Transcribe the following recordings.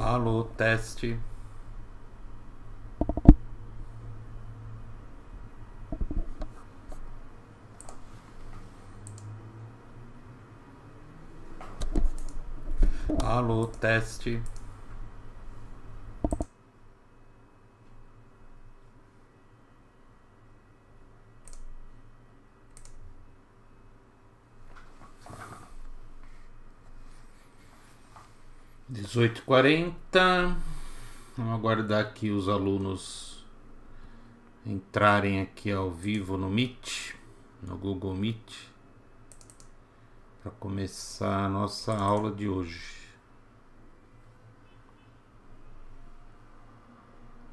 Alô, teste. Alô, teste. 18h40. Vamos aguardar aqui os alunos entrarem aqui ao vivo no Meet, no Google Meet, para começar a nossa aula de hoje.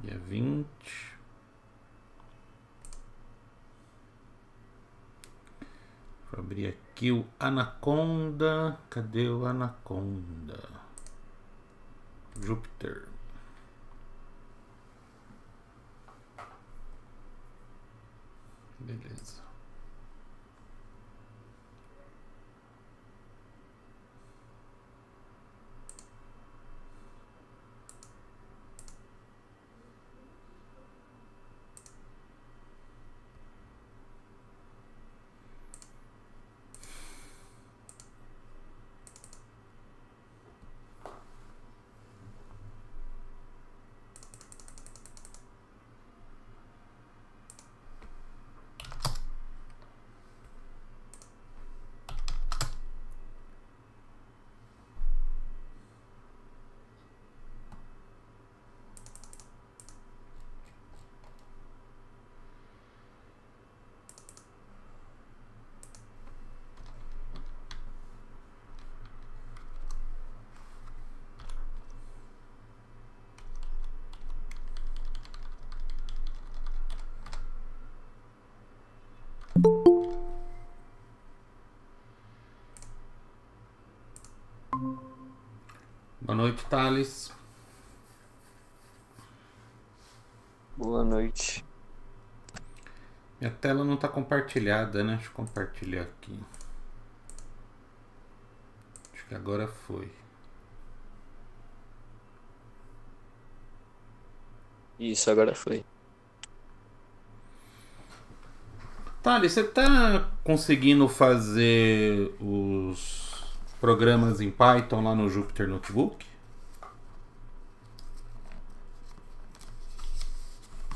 Dia 20. Vou abrir aqui o Anaconda. Cadê o Anaconda? Júpiter. Beleza. Boa noite, Thales. Boa noite. Minha tela não está compartilhada, né? Deixa eu compartilhar aqui. Acho que agora foi. Isso, agora foi. Thales, você está conseguindo fazer os programas em Python lá no Jupyter Notebook?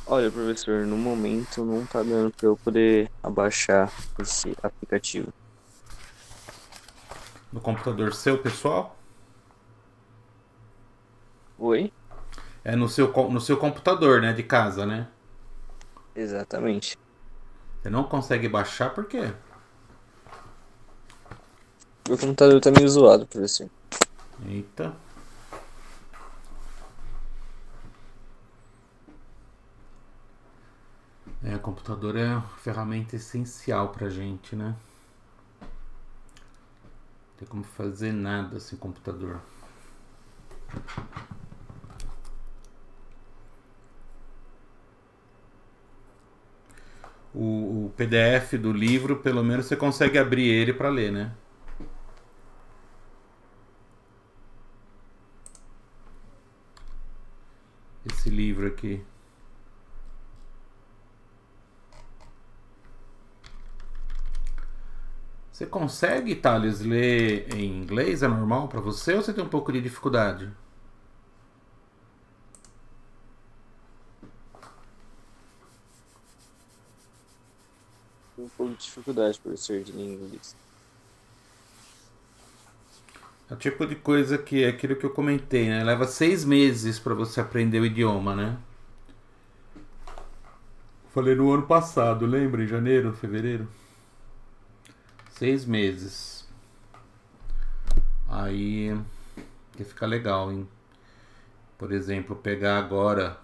Olha, professor, no momento não tá dando para eu poder abaixar esse aplicativo. No computador seu, pessoal? Oi? É no seu, no seu computador, né? De casa, né? Exatamente. Você não consegue baixar por quê? Meu computador tá meio zoado, por assim. Eita. É, o computador é uma ferramenta essencial pra gente, né? Não tem como fazer nada sem computador. O, o, PDF do livro, pelo menos você consegue abrir ele para ler, né? esse livro aqui. Você consegue, Thales, ler em inglês? É normal para você ou você tem um pouco de dificuldade? Um pouco de dificuldade, por ser de língua é o tipo de coisa que é aquilo que eu comentei, né? Leva seis meses para você aprender o idioma, né? Falei no ano passado, lembra? Em janeiro, fevereiro? Seis meses. Aí que fica legal, hein? Por exemplo, pegar agora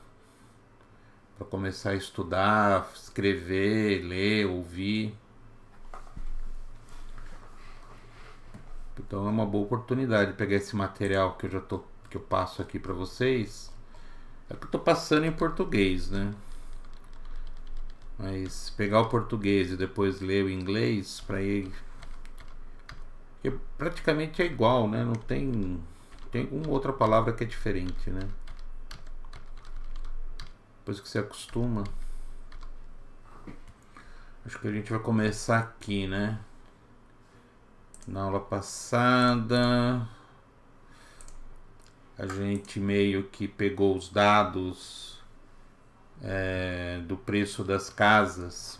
para começar a estudar, escrever, ler, ouvir. Então é uma boa oportunidade pegar esse material que eu já tô que eu passo aqui para vocês. É que eu tô passando em português, né? Mas pegar o português e depois ler o inglês para ele que praticamente é igual, né? Não tem tem uma outra palavra que é diferente, né? Depois que você acostuma. Acho que a gente vai começar aqui, né? Na aula passada, a gente meio que pegou os dados é, do preço das casas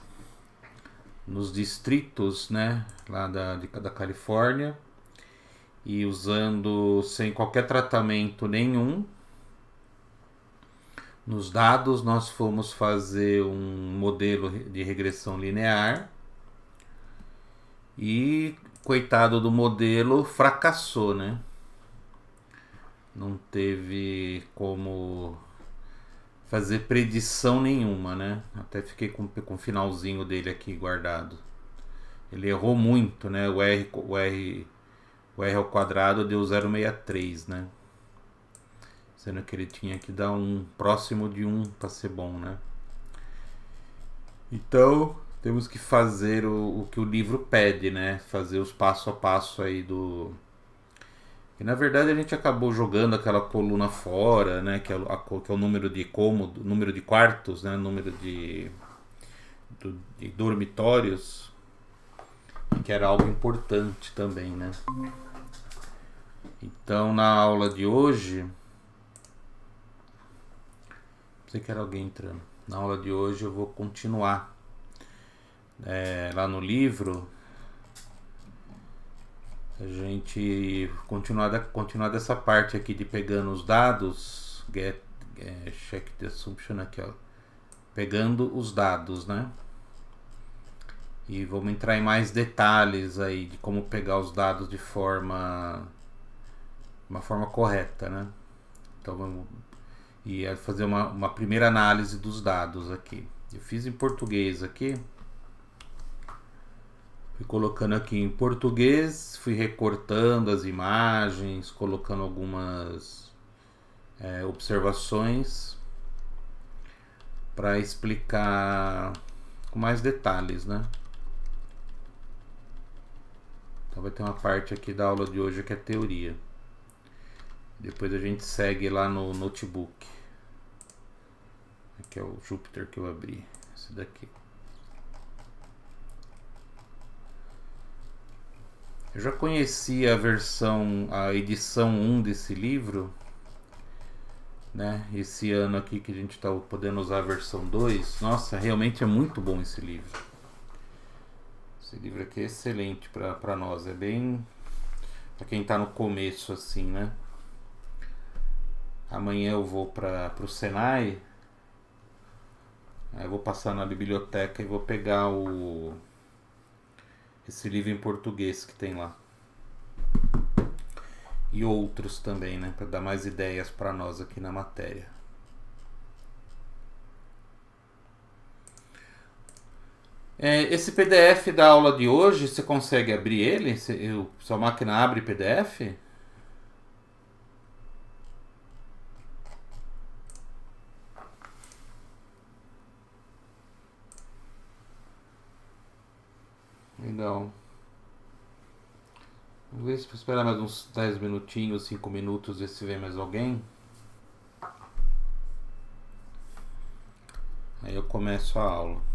nos distritos, né, lá da, de, da Califórnia, e usando sem qualquer tratamento nenhum. Nos dados, nós fomos fazer um modelo de regressão linear e coitado do modelo fracassou, né? Não teve como fazer predição nenhuma, né? Até fiquei com, com o finalzinho dele aqui guardado. Ele errou muito, né? O R, o R, o R ao quadrado deu 0,63, né? Sendo que ele tinha que dar um próximo de 1 para ser bom, né? Então, temos que fazer o, o que o livro pede, né? Fazer os passo a passo aí do. E na verdade a gente acabou jogando aquela coluna fora, né? Que é, a, que é o número de cômodo, número de quartos, né? Número de, do, de dormitórios, que era algo importante também, né? Então na aula de hoje sei que era alguém entrando. Na aula de hoje eu vou continuar é, lá no livro, a gente continuar, continuar dessa parte aqui de pegando os dados, get, é, check the assumption aqui, ó, pegando os dados, né? E vamos entrar em mais detalhes aí de como pegar os dados de forma uma forma correta, né? Então vamos e é fazer uma, uma primeira análise dos dados aqui. Eu fiz em português aqui. Fui colocando aqui em português, fui recortando as imagens, colocando algumas é, observações para explicar com mais detalhes, né? Então vai ter uma parte aqui da aula de hoje que é teoria. Depois a gente segue lá no notebook. Aqui é o Júpiter que eu abri. Esse daqui. Eu já conhecia a versão, a edição 1 desse livro, né? Esse ano aqui que a gente está podendo usar a versão 2. Nossa, realmente é muito bom esse livro. Esse livro aqui é excelente para nós, é bem para quem está no começo assim, né? Amanhã eu vou para o Senai. Aí eu vou passar na biblioteca e vou pegar o esse livro em português que tem lá. E outros também, né? Para dar mais ideias para nós aqui na matéria. É, esse PDF da aula de hoje, você consegue abrir ele? Se, eu, sua máquina abre PDF? Legal. Então, vamos ver se esperar mais uns 10 minutinhos, 5 minutos, ver se vem mais alguém. Aí eu começo a aula.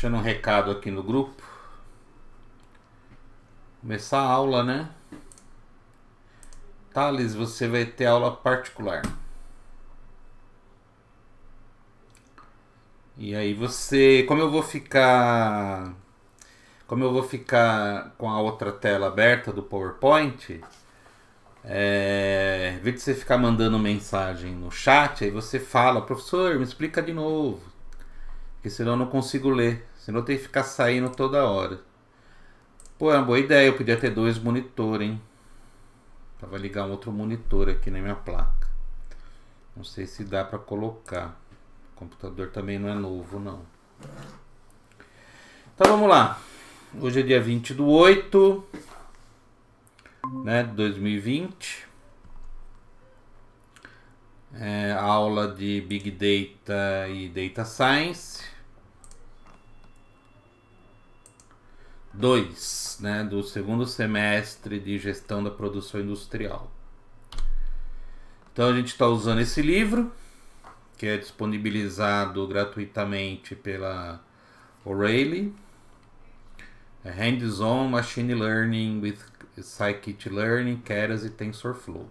deixando um recado aqui no grupo. Começar a aula, né? Thales, você vai ter aula particular. E aí você, como eu vou ficar, como eu vou ficar com a outra tela aberta do PowerPoint, é, em vez de você ficar mandando mensagem no chat, aí você fala, professor, me explica de novo, porque senão eu não consigo ler. Senão tem que ficar saindo toda hora. Pô, é uma boa ideia. Eu podia ter dois monitores, hein? Tava ligar um outro monitor aqui na minha placa. Não sei se dá para colocar. O computador também não é novo, não. Então vamos lá. Hoje é dia 20 do 8 né, de 2020. É, aula de Big Data e Data Science. 2, né, do segundo semestre de gestão da produção industrial. Então a gente está usando esse livro, que é disponibilizado gratuitamente pela O'Reilly. É hands-on Machine Learning with Scikit Learning, Keras e TensorFlow.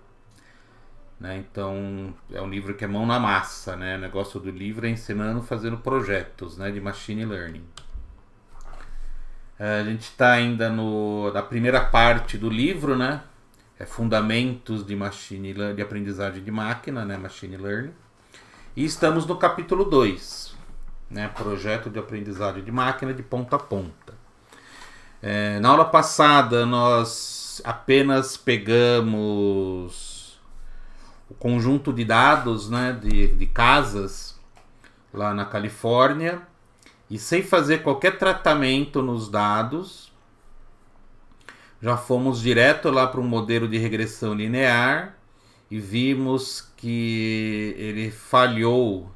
Né? Então é um livro que é mão na massa, né? O negócio do livro é ensinando fazendo projetos né? de machine learning. É, a gente está ainda no, na primeira parte do livro, né? É Fundamentos de Machine de Aprendizagem de Máquina, né? Machine Learning. E estamos no capítulo 2, né? Projeto de Aprendizagem de Máquina de Ponta a Ponta. É, na aula passada, nós apenas pegamos o conjunto de dados né? de, de casas lá na Califórnia e sem fazer qualquer tratamento nos dados, já fomos direto lá para um modelo de regressão linear e vimos que ele falhou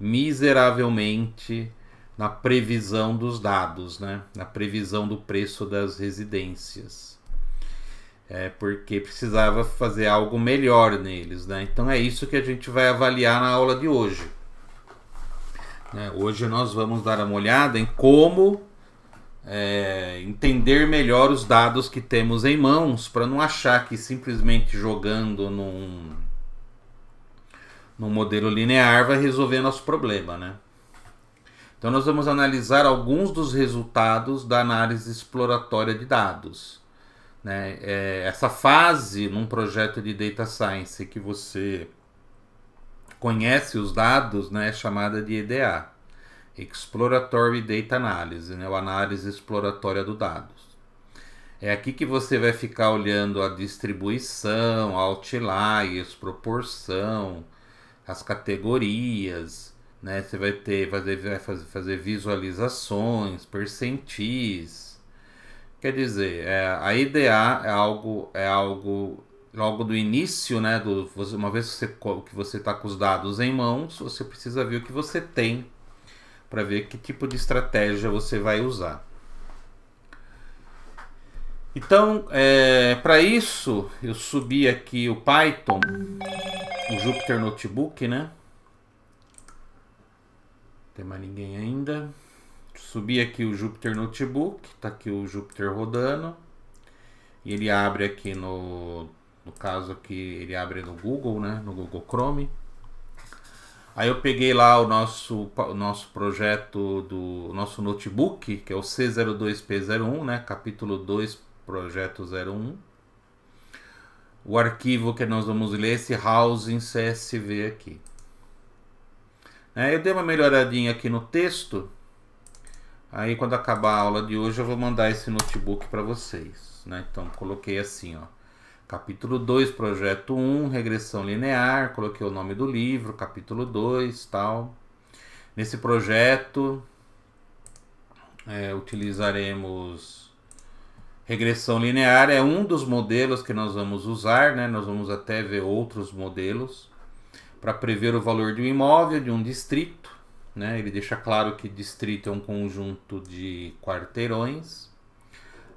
miseravelmente na previsão dos dados, né? na previsão do preço das residências. É porque precisava fazer algo melhor neles. Né? Então é isso que a gente vai avaliar na aula de hoje. Né? Hoje nós vamos dar uma olhada em como é, entender melhor os dados que temos em mãos para não achar que simplesmente jogando num, num modelo linear vai resolver nosso problema, né? Então nós vamos analisar alguns dos resultados da análise exploratória de dados. Né? É, essa fase num projeto de data science que você conhece os dados, né, é chamada de EDA, Exploratory Data Analysis, né, ou análise exploratória do dados. É aqui que você vai ficar olhando a distribuição, outliers, proporção, as categorias, né? Você vai ter fazer vai fazer visualizações, percentis. Quer dizer, é, a IDA é algo é algo logo do início, né, do, uma vez que você que você está com os dados em mãos, você precisa ver o que você tem para ver que tipo de estratégia você vai usar. Então, é, para isso, eu subi aqui o Python, o Jupyter Notebook, né? tem mais ninguém ainda. Subi aqui o Jupyter Notebook, tá aqui o Jupyter rodando. E ele abre aqui no no caso aqui, ele abre no Google, né? No Google Chrome. Aí eu peguei lá o nosso, o nosso projeto do o nosso notebook, que é o C02P01, né? Capítulo 2, projeto 01. O arquivo que nós vamos ler é esse housing CSV aqui. É, eu dei uma melhoradinha aqui no texto. Aí quando acabar a aula de hoje eu vou mandar esse notebook para vocês. Né? Então coloquei assim, ó. Capítulo 2, projeto 1, um, regressão linear, coloquei o nome do livro, capítulo 2, tal. Nesse projeto é, utilizaremos regressão linear, é um dos modelos que nós vamos usar, né? nós vamos até ver outros modelos para prever o valor de um imóvel, de um distrito. Né? Ele deixa claro que distrito é um conjunto de quarteirões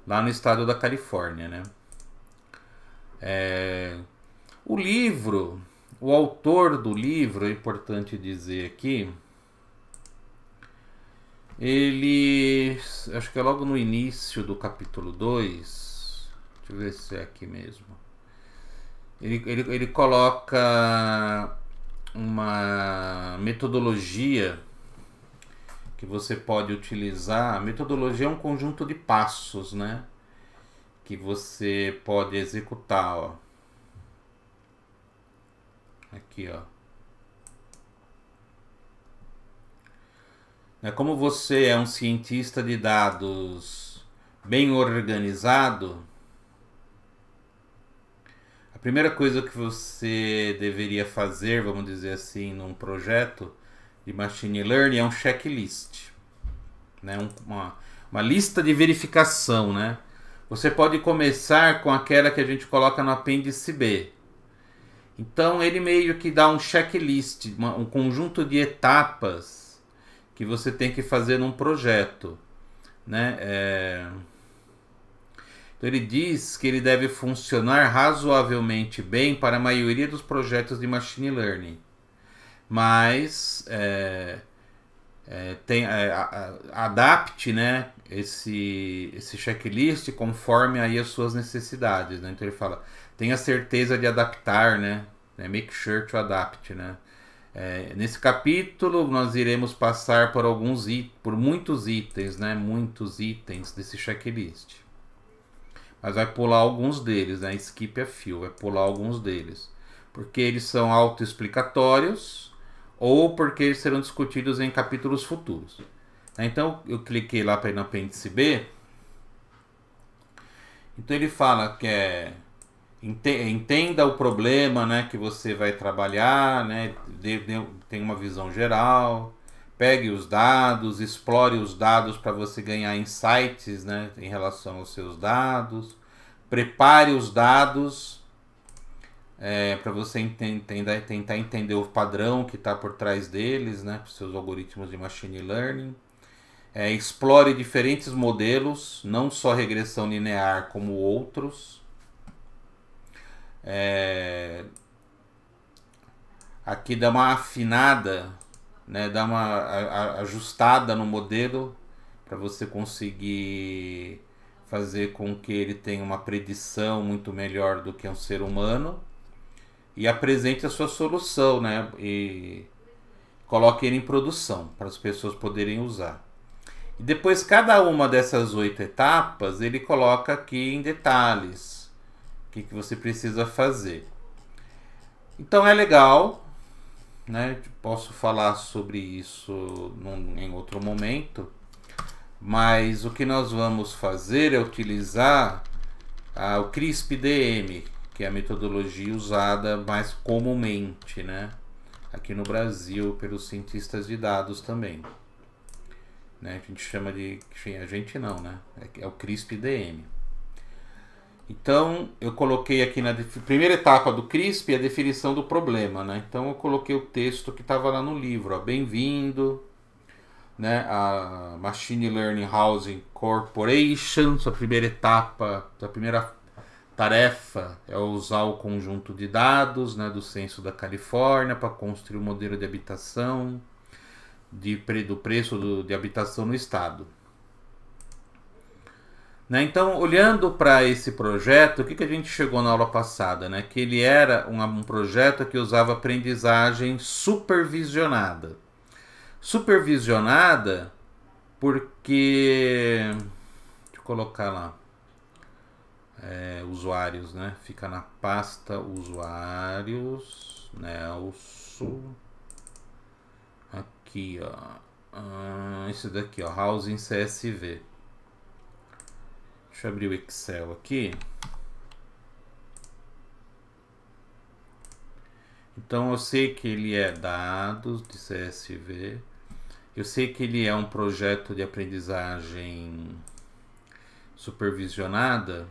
lá no estado da Califórnia. Né? É, o livro, o autor do livro, é importante dizer aqui, ele, acho que é logo no início do capítulo 2, deixa eu ver se é aqui mesmo, ele, ele, ele coloca uma metodologia que você pode utilizar. A metodologia é um conjunto de passos, né? que você pode executar, ó. Aqui, ó. É como você é um cientista de dados bem organizado, a primeira coisa que você deveria fazer, vamos dizer assim, num projeto de machine learning é um checklist, né? uma, uma lista de verificação, né? Você pode começar com aquela que a gente coloca no apêndice B. Então ele meio que dá um checklist, uma, um conjunto de etapas que você tem que fazer num projeto, né? É... Então ele diz que ele deve funcionar razoavelmente bem para a maioria dos projetos de machine learning, mas é, é, tem, é, a, a, adapte, né? esse, esse checklist conforme aí as suas necessidades, né? Então ele fala, tenha certeza de adaptar, né? É, make sure to adapt, né? É, nesse capítulo nós iremos passar por alguns por muitos itens, né? Muitos itens desse checklist. Mas vai pular alguns deles, né? Skip a few, vai pular alguns deles, porque eles são autoexplicatórios ou porque eles serão discutidos em capítulos futuros. Né? Então eu cliquei lá para ir no apêndice B. Então ele fala que é entenda o problema, né, que você vai trabalhar, né, tem uma visão geral, pegue os dados, explore os dados para você ganhar insights, né, em relação aos seus dados, prepare os dados é, para você tentar entender o padrão que está por trás deles, né, para seus algoritmos de machine learning é, explore diferentes modelos, não só regressão linear como outros. É, aqui dá uma afinada, né, dá uma a, a, ajustada no modelo para você conseguir fazer com que ele tenha uma predição muito melhor do que um ser humano e apresente a sua solução, né? E coloque ele em produção para as pessoas poderem usar. E depois cada uma dessas oito etapas ele coloca aqui em detalhes o que, que você precisa fazer. Então é legal, né? Posso falar sobre isso num, em outro momento, mas o que nós vamos fazer é utilizar ah, o CRISP-DM, que é a metodologia usada mais comumente, né? Aqui no Brasil pelos cientistas de dados também. Né? A gente chama de. Enfim, a gente não, né? É, é o CRISP DM. Então, eu coloquei aqui na primeira etapa do CRISP a definição do problema, né? Então, eu coloquei o texto que estava lá no livro, Bem-vindo, né? A Machine Learning Housing Corporation, sua primeira etapa, sua primeira tarefa é usar o conjunto de dados, né, do censo da Califórnia para construir o um modelo de habitação de, do preço do, de habitação no Estado. Né? Então, olhando para esse projeto, o que, que a gente chegou na aula passada? Né? Que ele era um, um projeto que usava aprendizagem supervisionada. Supervisionada porque. Deixa eu colocar lá. É, usuários, né? Fica na pasta usuários, Nelson. Né? aqui, ó. Ah, isso daqui, ó. Housing CSV. Deixa eu abrir o Excel aqui. Então eu sei que ele é dados de CSV. Eu sei que ele é um projeto de aprendizagem supervisionada,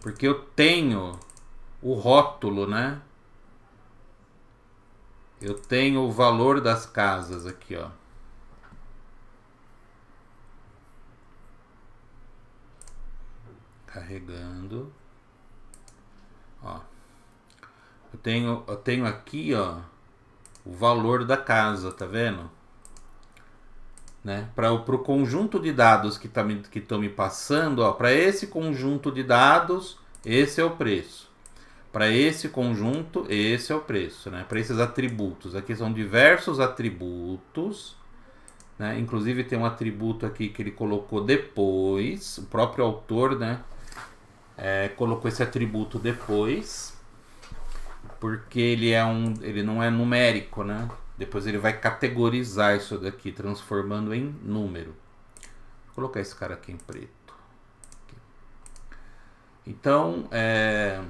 porque eu tenho o rótulo, né? Eu tenho o valor das casas aqui, ó. Carregando. Ó. Eu tenho, eu tenho aqui, ó, o valor da casa, tá vendo? Né? Para o conjunto de dados que tá, estão me passando, para esse conjunto de dados, esse é o preço. Para esse conjunto, esse é o preço, né? Para esses atributos. Aqui são diversos atributos, né? Inclusive tem um atributo aqui que ele colocou depois, o próprio autor, né? É, colocou esse atributo depois, porque ele é um, ele não é numérico, né? Depois ele vai categorizar isso daqui, transformando em número. Vou colocar esse cara aqui em preto. Então, é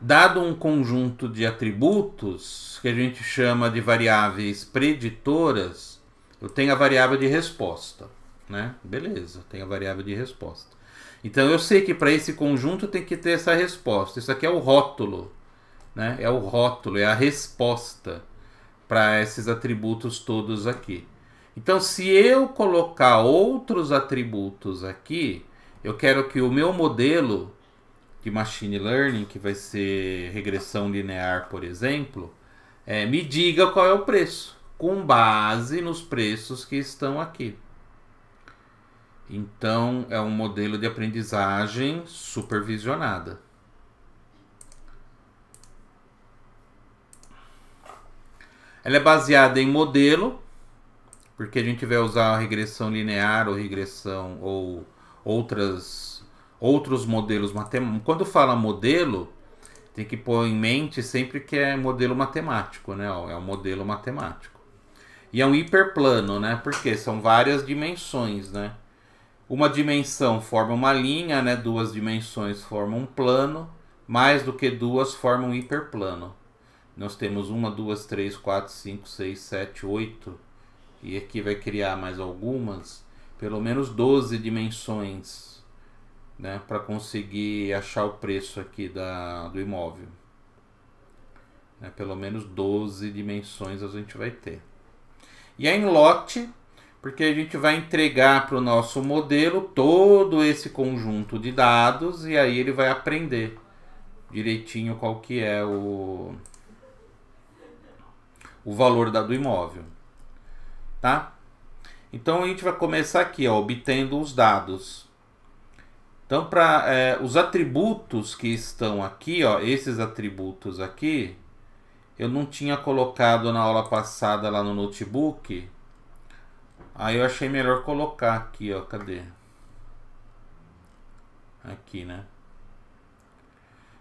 dado um conjunto de atributos que a gente chama de variáveis preditoras, eu tenho a variável de resposta, né? Beleza, tem a variável de resposta. Então eu sei que para esse conjunto tem que ter essa resposta. Isso aqui é o rótulo, né? É o rótulo, é a resposta para esses atributos todos aqui. Então se eu colocar outros atributos aqui, eu quero que o meu modelo de machine learning, que vai ser regressão linear, por exemplo, é, me diga qual é o preço, com base nos preços que estão aqui. Então, é um modelo de aprendizagem supervisionada. Ela é baseada em modelo, porque a gente vai usar a regressão linear ou regressão ou outras outros modelos matemáticos. Quando fala modelo, tem que pôr em mente sempre que é modelo matemático, né? É um modelo matemático. E é um hiperplano, né? Porque são várias dimensões, né? Uma dimensão forma uma linha, né? Duas dimensões formam um plano. Mais do que duas formam um hiperplano. Nós temos uma, duas, três, quatro, cinco, seis, sete, oito. E aqui vai criar mais algumas. Pelo menos 12 dimensões né, para conseguir achar o preço aqui da, do imóvel. Né, pelo menos 12 dimensões a gente vai ter. E é em lote, porque a gente vai entregar para o nosso modelo todo esse conjunto de dados e aí ele vai aprender direitinho qual que é o, o valor da, do imóvel. Tá? Então a gente vai começar aqui, ó, obtendo os dados. Então, para é, os atributos que estão aqui, ó, esses atributos aqui, eu não tinha colocado na aula passada lá no notebook. Aí eu achei melhor colocar aqui, ó, cadê? Aqui, né?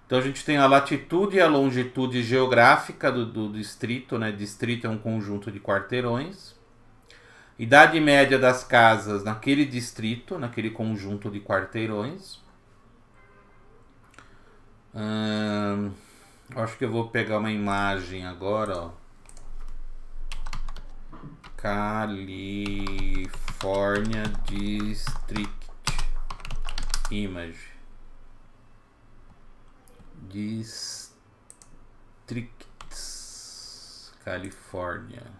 Então a gente tem a latitude e a longitude geográfica do, do distrito, né? Distrito é um conjunto de quarteirões. Idade média das casas naquele distrito, naquele conjunto de quarteirões. Hum, acho que eu vou pegar uma imagem agora, ó. Califórnia District Image. Districts, Califórnia.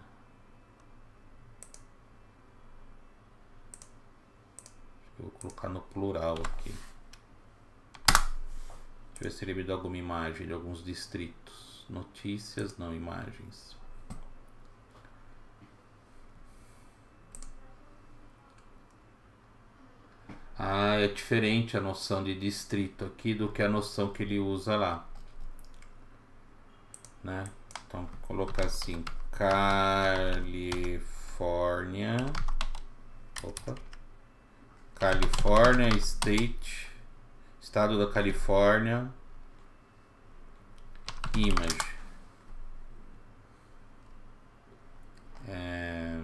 Vou colocar no plural aqui. Deixa eu ver se ele me dá alguma imagem de alguns distritos. Notícias, não imagens. Ah, é diferente a noção de distrito aqui do que a noção que ele usa lá. Né? Então, colocar assim, Califórnia. Opa. California State, Estado da Califórnia, Image. É,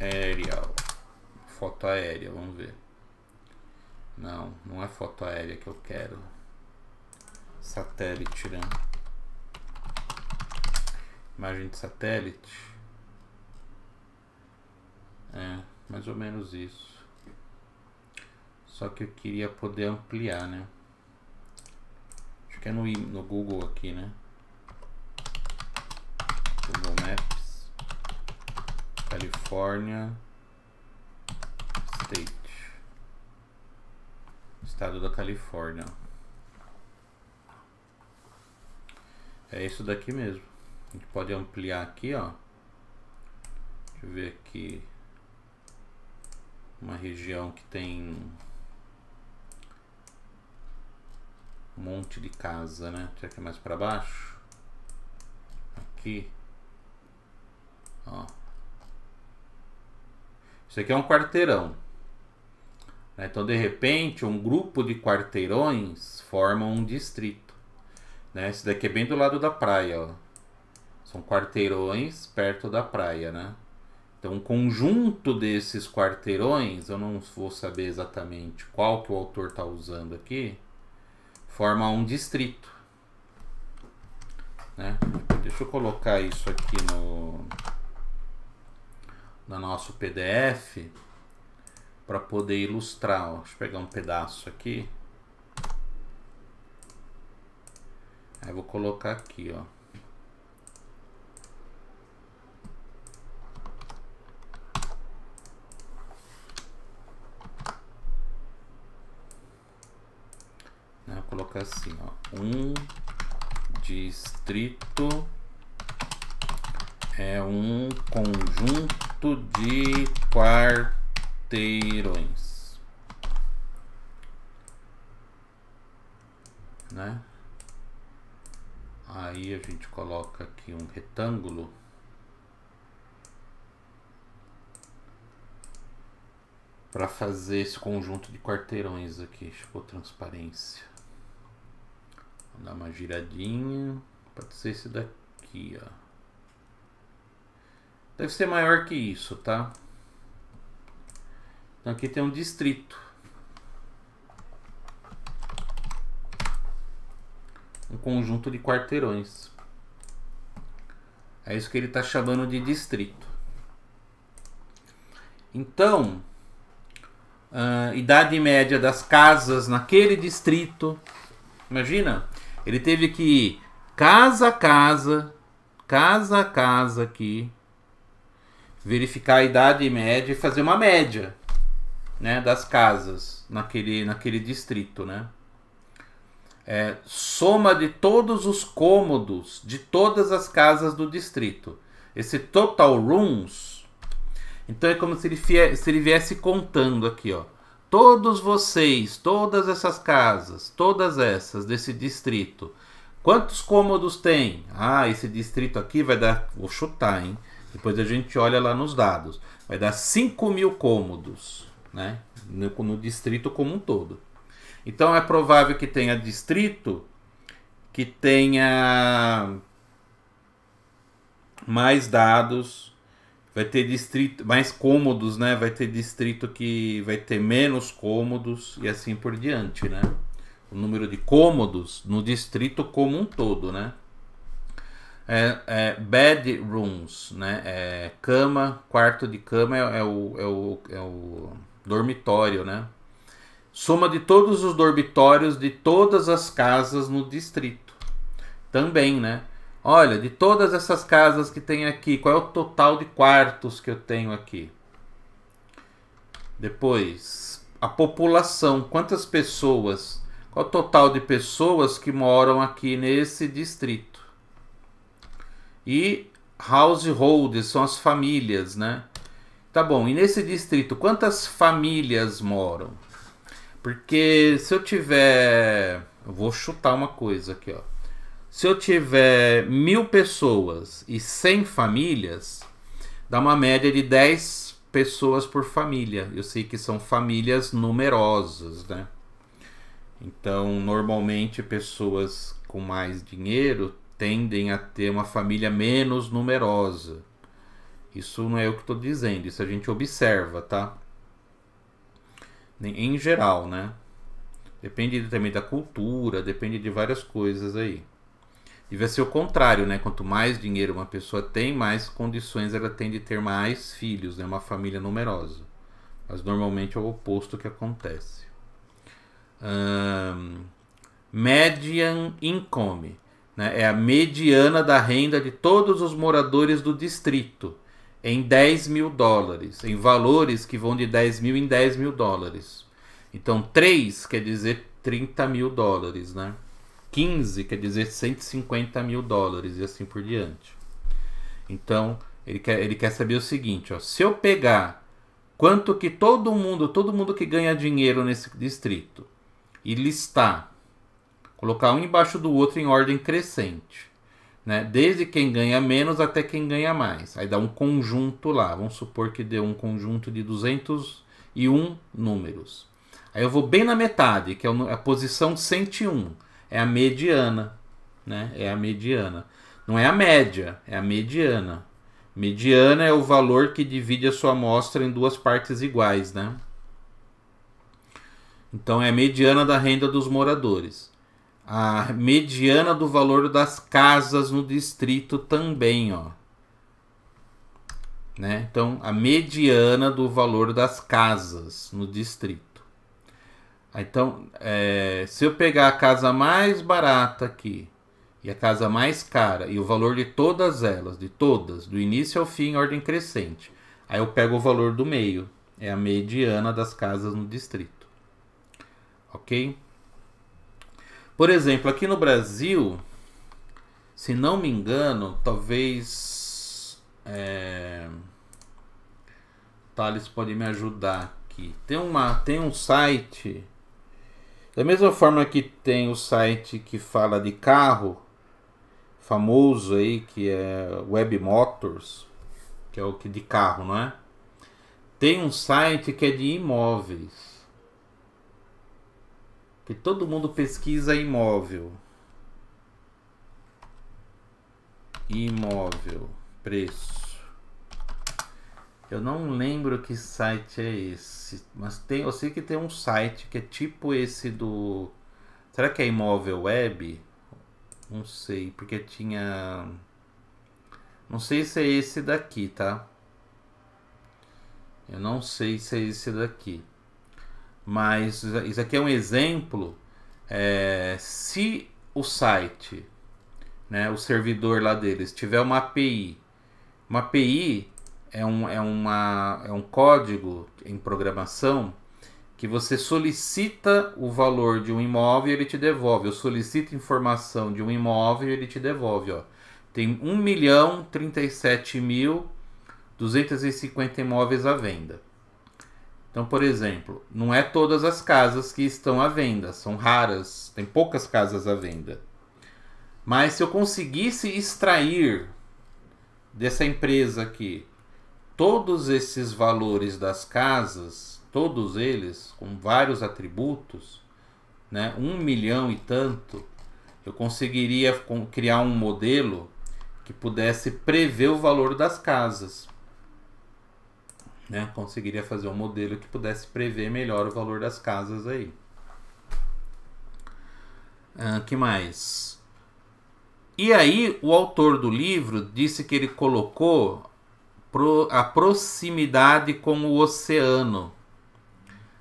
aerial, foto aérea, vamos ver. Não, não é foto aérea que eu quero. Satélite, né? Imagem de satélite. É, mais ou menos isso. Só que eu queria poder ampliar, né? Acho que é no, no Google aqui, né? Google Maps. Califórnia. State. Estado da Califórnia. É isso daqui mesmo. A gente pode ampliar aqui, ó. Deixa eu ver aqui uma região que tem um monte de casa, né? Será que é mais para baixo? Aqui. Ó. Isso aqui é um quarteirão. Né? Então, de repente, um grupo de quarteirões forma um distrito. Né? Esse daqui é bem do lado da praia, ó. São quarteirões perto da praia, né? Então, um conjunto desses quarteirões, eu não vou saber exatamente qual que o autor está usando aqui, forma um distrito. Né? Deixa eu colocar isso aqui no, no nosso PDF para poder ilustrar. Ó. Deixa eu pegar um pedaço aqui. Aí vou colocar aqui, ó. né? Vou colocar assim, ó, um distrito é um conjunto de quarteirões, né? Aí a gente coloca aqui um retângulo. para fazer esse conjunto de quarteirões aqui. Deixa eu pôr transparência. Vou dar uma giradinha. Pode ser esse daqui, ó. Deve ser maior que isso, tá? Então aqui tem um distrito. Um conjunto de quarteirões. É isso que ele está chamando de distrito. Então, ah, idade média das casas naquele distrito. Imagina, ele teve que ir casa a casa, casa a casa aqui, verificar a idade média e fazer uma média né, das casas naquele, naquele distrito. Né? É, soma de todos os cômodos de todas as casas do distrito. Esse total rooms. Então é como se ele, se ele viesse contando aqui, ó todos vocês, todas essas casas, todas essas desse distrito, quantos cômodos tem? Ah, esse distrito aqui vai dar, vou chutar, hein? Depois a gente olha lá nos dados, vai dar 5 mil cômodos, né? No, no distrito como um todo. Então é provável que tenha distrito que tenha mais dados vai ter distrito mais cômodos, né? Vai ter distrito que vai ter menos cômodos e assim por diante, né? O número de cômodos no distrito como um todo, né? É, é bedrooms, né? É cama, quarto de cama é, é, o, é, o, é o dormitório, né? Soma de todos os dormitórios de todas as casas no distrito. Também, né? Olha, de todas essas casas que tem aqui, qual é o total de quartos que eu tenho aqui? Depois, a população, quantas pessoas? Qual o total de pessoas que moram aqui nesse distrito? E households são as famílias, né? Tá bom, e nesse distrito, quantas famílias moram? Porque se eu tiver. Eu vou chutar uma coisa aqui, ó. Se eu tiver mil pessoas e 100 famílias, dá uma média de 10 pessoas por família. Eu sei que são famílias numerosas, né? Então, normalmente, pessoas com mais dinheiro tendem a ter uma família menos numerosa. Isso não é eu que estou dizendo, isso a gente observa, tá? Em geral, né? Depende também da cultura, depende de várias coisas aí e vai ser o contrário, né? Quanto mais dinheiro uma pessoa tem, mais condições ela tem de ter mais filhos, né? Uma família numerosa. Mas normalmente é o oposto que acontece. Um, median income né? é a mediana da renda de todos os moradores do distrito em 10 mil dólares, em valores que vão de 10 mil em 10 mil dólares. Então, 3 quer dizer 30 mil dólares, né? 15 quer dizer 150 mil dólares e assim por diante. Então, ele quer, ele quer saber o seguinte, ó, se eu pegar quanto que todo mundo, todo mundo que ganha dinheiro nesse distrito e listar, colocar um embaixo do outro em ordem crescente, né? Desde quem ganha menos até quem ganha mais. Aí dá um conjunto lá, vamos supor que deu um conjunto de 201 números. Aí eu vou bem na metade, que é a posição 101 é a mediana, né? É a mediana. Não é a média, é a mediana. Mediana é o valor que divide a sua amostra em duas partes iguais, né? Então é a mediana da renda dos moradores. A mediana do valor das casas no distrito também, ó. Né? Então, a mediana do valor das casas no distrito. Ah, então, é, se eu pegar a casa mais barata aqui e a casa mais cara e o valor de todas elas, de todas, do início ao fim, em ordem crescente, aí eu pego o valor do meio, é a mediana das casas no distrito. Ok? Por exemplo, aqui no Brasil, se não me engano, talvez. É... Thales pode me ajudar aqui. Tem, uma, tem um site da mesma forma que tem o site que fala de carro, famoso aí, que é Web Motors, que é o que de carro, não é? Tem um site que é de imóveis. Que todo mundo pesquisa imóvel. Imóvel, preço. Eu não lembro que site é esse, mas tem, eu sei que tem um site que é tipo esse do. Será que é imóvel web? Não sei, porque tinha. Não sei se é esse daqui, tá? Eu não sei se é esse daqui. Mas isso aqui é um exemplo. É, se o site, né, o servidor lá deles, tiver uma API, uma API é um, é, uma, é um código em programação que você solicita o valor de um imóvel e ele te devolve. Eu solicito informação de um imóvel e ele te devolve. Ó. Tem 1 milhão 37 mil 250 imóveis à venda. Então, por exemplo, não é todas as casas que estão à venda, são raras, tem poucas casas à venda. Mas se eu conseguisse extrair dessa empresa aqui todos esses valores das casas, todos eles, com vários atributos, né, um milhão e tanto, eu conseguiria criar um modelo que pudesse prever o valor das casas. Né? Conseguiria fazer um modelo que pudesse prever melhor o valor das casas aí. Ah, que mais? E aí, o autor do livro disse que ele colocou pro, a proximidade com o oceano,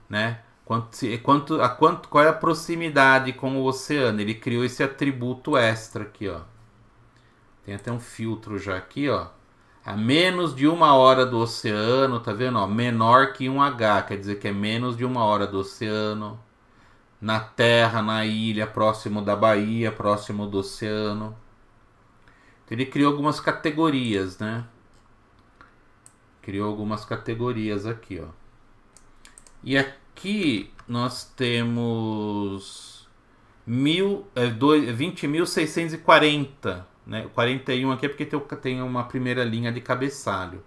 né? Quanto, quanto, a quanto, qual é a proximidade com o oceano? Ele criou esse atributo extra aqui, ó. Tem até um filtro já aqui, ó. A menos de uma hora do oceano, tá vendo? Ó, menor que um H, quer dizer que é menos de uma hora do oceano. Na terra, na ilha, próximo da Bahia, próximo do oceano. Então, ele criou algumas categorias, né? criou algumas categorias aqui, ó. E aqui nós temos mil, 20.640, é, é né? 41 aqui é porque eu tem uma primeira linha de cabeçalho.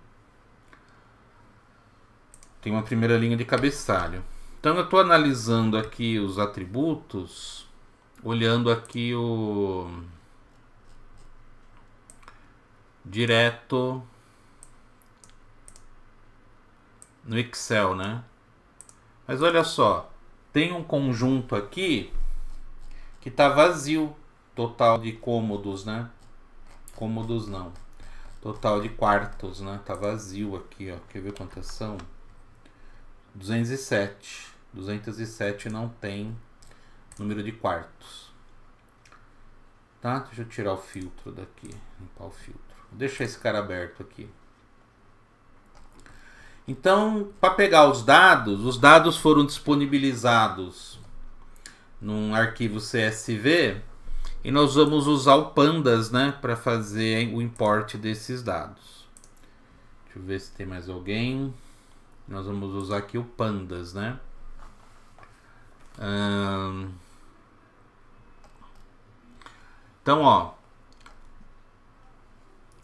Tem uma primeira linha de cabeçalho. Então eu estou analisando aqui os atributos, olhando aqui o direto no Excel, né? Mas olha só, tem um conjunto aqui que está vazio, total de cômodos, né? Cômodos não, total de quartos, né? Tá vazio aqui, ó. Quer ver quantas são? 207. 207 não tem número de quartos. Tá? Deixa eu tirar o filtro daqui, limpar o filtro. Deixa esse cara aberto aqui. Então, para pegar os dados, os dados foram disponibilizados num arquivo CSV e nós vamos usar o pandas né, para fazer o importe desses dados. Deixa eu ver se tem mais alguém. Nós vamos usar aqui o pandas, né? Hum... Então, ó,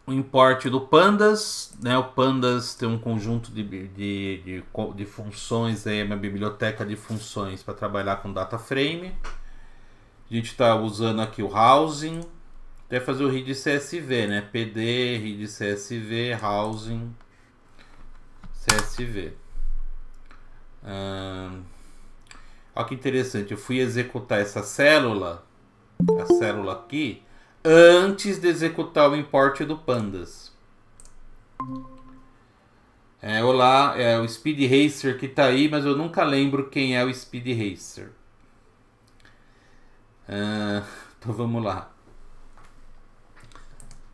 o importe do Pandas, né? O Pandas tem um conjunto de, de, de, de funções, aí, é uma biblioteca de funções para trabalhar com data frame. A gente está usando aqui o housing, até fazer o read CSV, né? PD, read CSV, housing, CSV. olha que interessante, eu fui executar essa célula, a célula aqui, antes de executar o import do pandas. É, olá, é o Speed Racer que está aí, mas eu nunca lembro quem é o Speed Racer. Ah, então vamos lá.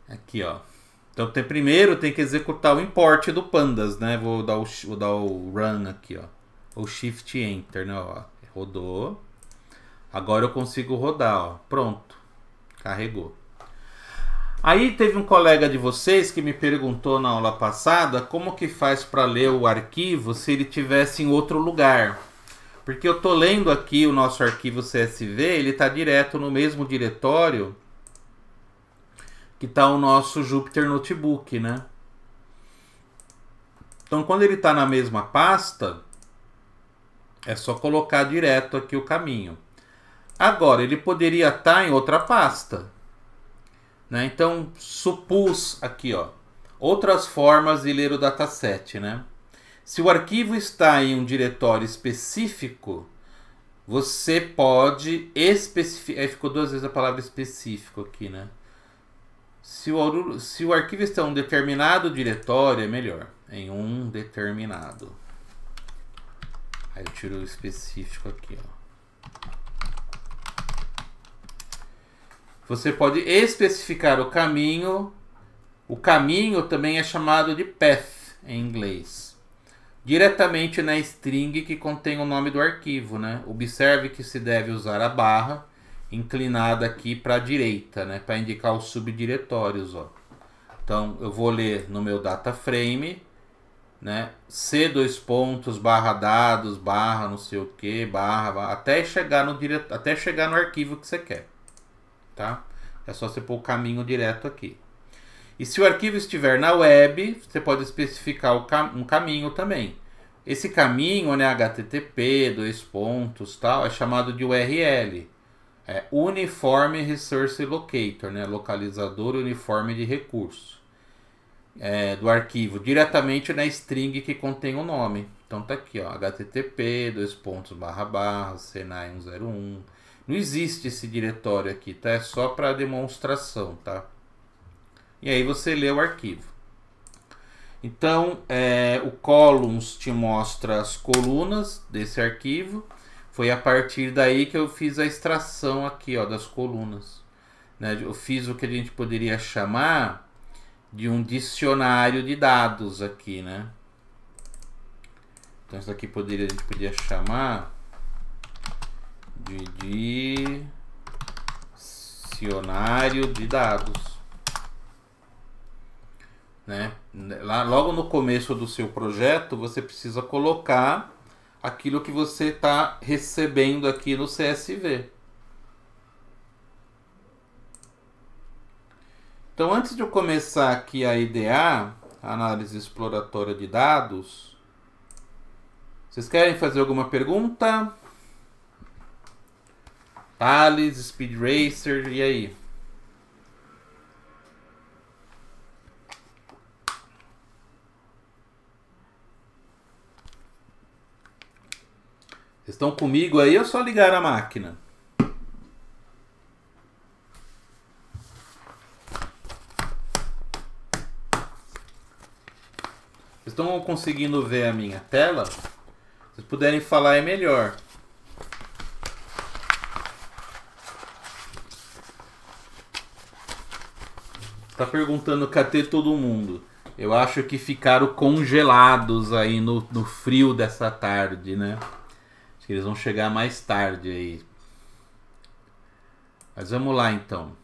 Aqui, ó. Então tem, primeiro tem que executar o import do pandas, né? Vou dar o, vou dar o run aqui, ó. Ou shift enter, né? Ó, rodou. Agora eu consigo rodar, ó. Pronto. Carregou. Aí teve um colega de vocês que me perguntou na aula passada como que faz para ler o arquivo se ele tivesse em outro lugar. Porque eu tô lendo aqui o nosso arquivo CSV, ele está direto no mesmo diretório que está o nosso Jupyter Notebook, né? Então, quando ele está na mesma pasta, é só colocar direto aqui o caminho. Agora, ele poderia estar tá em outra pasta. Né? Então, supus aqui, ó, outras formas de ler o dataset. Né? Se o arquivo está em um diretório específico, você pode especificar. Aí ficou duas vezes a palavra específico aqui, né? Se o, se o arquivo está em um determinado diretório, é melhor. Em um determinado. Aí eu tiro o específico aqui, ó. Você pode especificar o caminho. O caminho também é chamado de path em inglês. Diretamente na string que contém o nome do arquivo, né? Observe que se deve usar a barra inclinada aqui para a direita, né? Para indicar os subdiretórios, ó. Então eu vou ler no meu data frame, né? C dois pontos barra dados barra não sei o que barra até chegar no dire... até chegar no arquivo que você quer tá? É só você pôr o caminho direto aqui. E se o arquivo estiver na web, você pode especificar cam um caminho também. Esse caminho, né, HTTP, dois pontos, tal, é chamado de URL. É Uniform Resource Locator, né, localizador uniforme de recurso. É, do arquivo, diretamente na string que contém o nome. Então tá aqui, ó, http, dois pontos, barra, barra, senai 101 não existe esse diretório aqui, tá? É só para demonstração, tá? E aí você lê o arquivo. Então, é, o columns te mostra as colunas desse arquivo. Foi a partir daí que eu fiz a extração aqui, ó, das colunas. Né? Eu fiz o que a gente poderia chamar de um dicionário de dados aqui, né? Então isso aqui poderia, a gente poderia chamar de dicionário de dados. Né? Lá, logo no começo do seu projeto, você precisa colocar aquilo que você está recebendo aqui no CSV. Então, antes de eu começar aqui a idear, análise exploratória de dados, vocês querem fazer alguma pergunta? Não. Thales, Speed Racer, e aí? Vocês estão comigo aí ou só ligar a máquina? Vocês estão conseguindo ver a minha tela? Se puderem falar é melhor. Tá perguntando cadê todo mundo? Eu acho que ficaram congelados aí no, no frio dessa tarde, né? Acho que eles vão chegar mais tarde aí. Mas vamos lá então.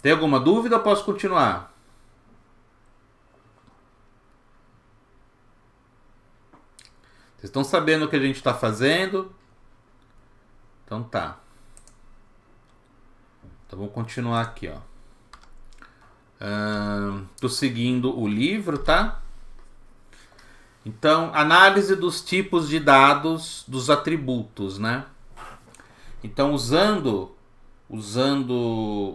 Tem alguma dúvida? Posso continuar? Vocês estão sabendo o que a gente está fazendo? Então tá. Então vamos continuar aqui, ó. Uh, tô seguindo o livro, tá? Então, análise dos tipos de dados dos atributos, né? Então, usando usando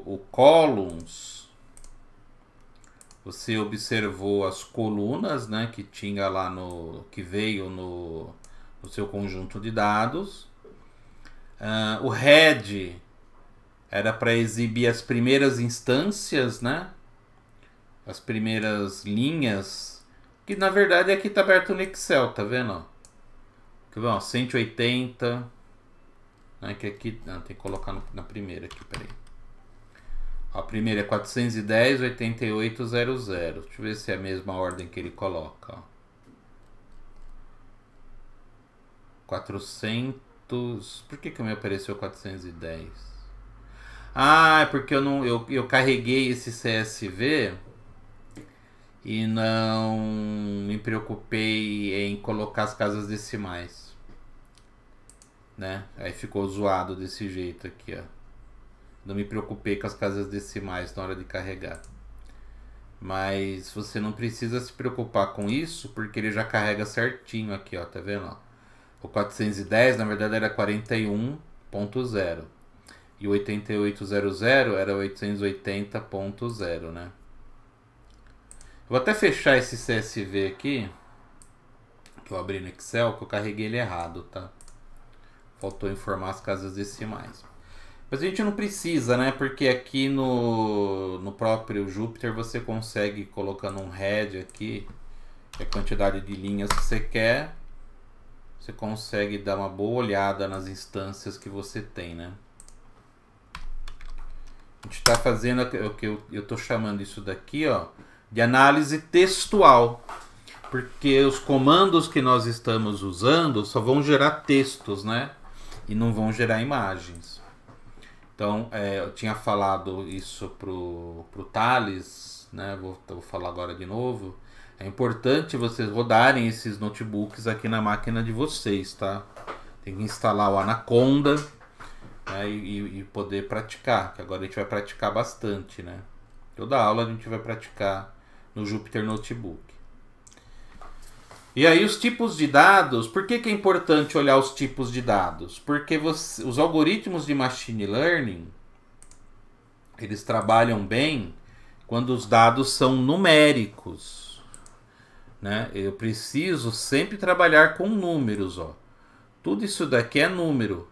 o columns, você observou as colunas, né, que tinha lá no que veio no, no seu conjunto de dados. Uh, o head era para exibir as primeiras instâncias, né? as primeiras linhas, que na verdade aqui está aberto no Excel, tá vendo? Que bom, 180, né, que aqui, não, tem que colocar no, na primeira aqui, peraí. A primeira é 410, 8800. Deixa eu ver se é a mesma ordem que ele coloca. 400. Por que, que me apareceu 410? Ah, é porque eu não eu, eu carreguei esse CSV e não me preocupei em colocar as casas decimais. Né? Aí ficou zoado desse jeito aqui, ó. Não me preocupei com as casas decimais na hora de carregar. Mas você não precisa se preocupar com isso, porque ele já carrega certinho aqui, ó, tá vendo? Ó? O 410, na verdade, era 41.0. E o 8800 era 880.0, né? Vou até fechar esse CSV aqui, que eu abri no Excel, que eu carreguei ele errado, tá? Faltou informar as casas decimais. Mas a gente não precisa, né? Porque aqui no, no próprio Júpiter você consegue, colocando um head aqui, que é a quantidade de linhas que você quer, você consegue dar uma boa olhada nas instâncias que você tem, né? A gente está fazendo o que eu estou chamando isso daqui, ó de análise textual, porque os comandos que nós estamos usando só vão gerar textos, né? E não vão gerar imagens. Então, é, eu tinha falado isso pro, pro Thales, né? Vou, vou falar agora de novo. É importante vocês rodarem esses notebooks aqui na máquina de vocês, tá? Tem que instalar o Anaconda né? e, e, poder praticar, que agora a gente vai praticar bastante, né? Toda aula a gente vai praticar no Jupyter Notebook. E aí os tipos de dados, por que, que é importante olhar os tipos de dados? Porque você, os algoritmos de machine learning, eles trabalham bem quando os dados são numéricos. Né? Eu preciso sempre trabalhar com números. Ó. Tudo isso daqui é número.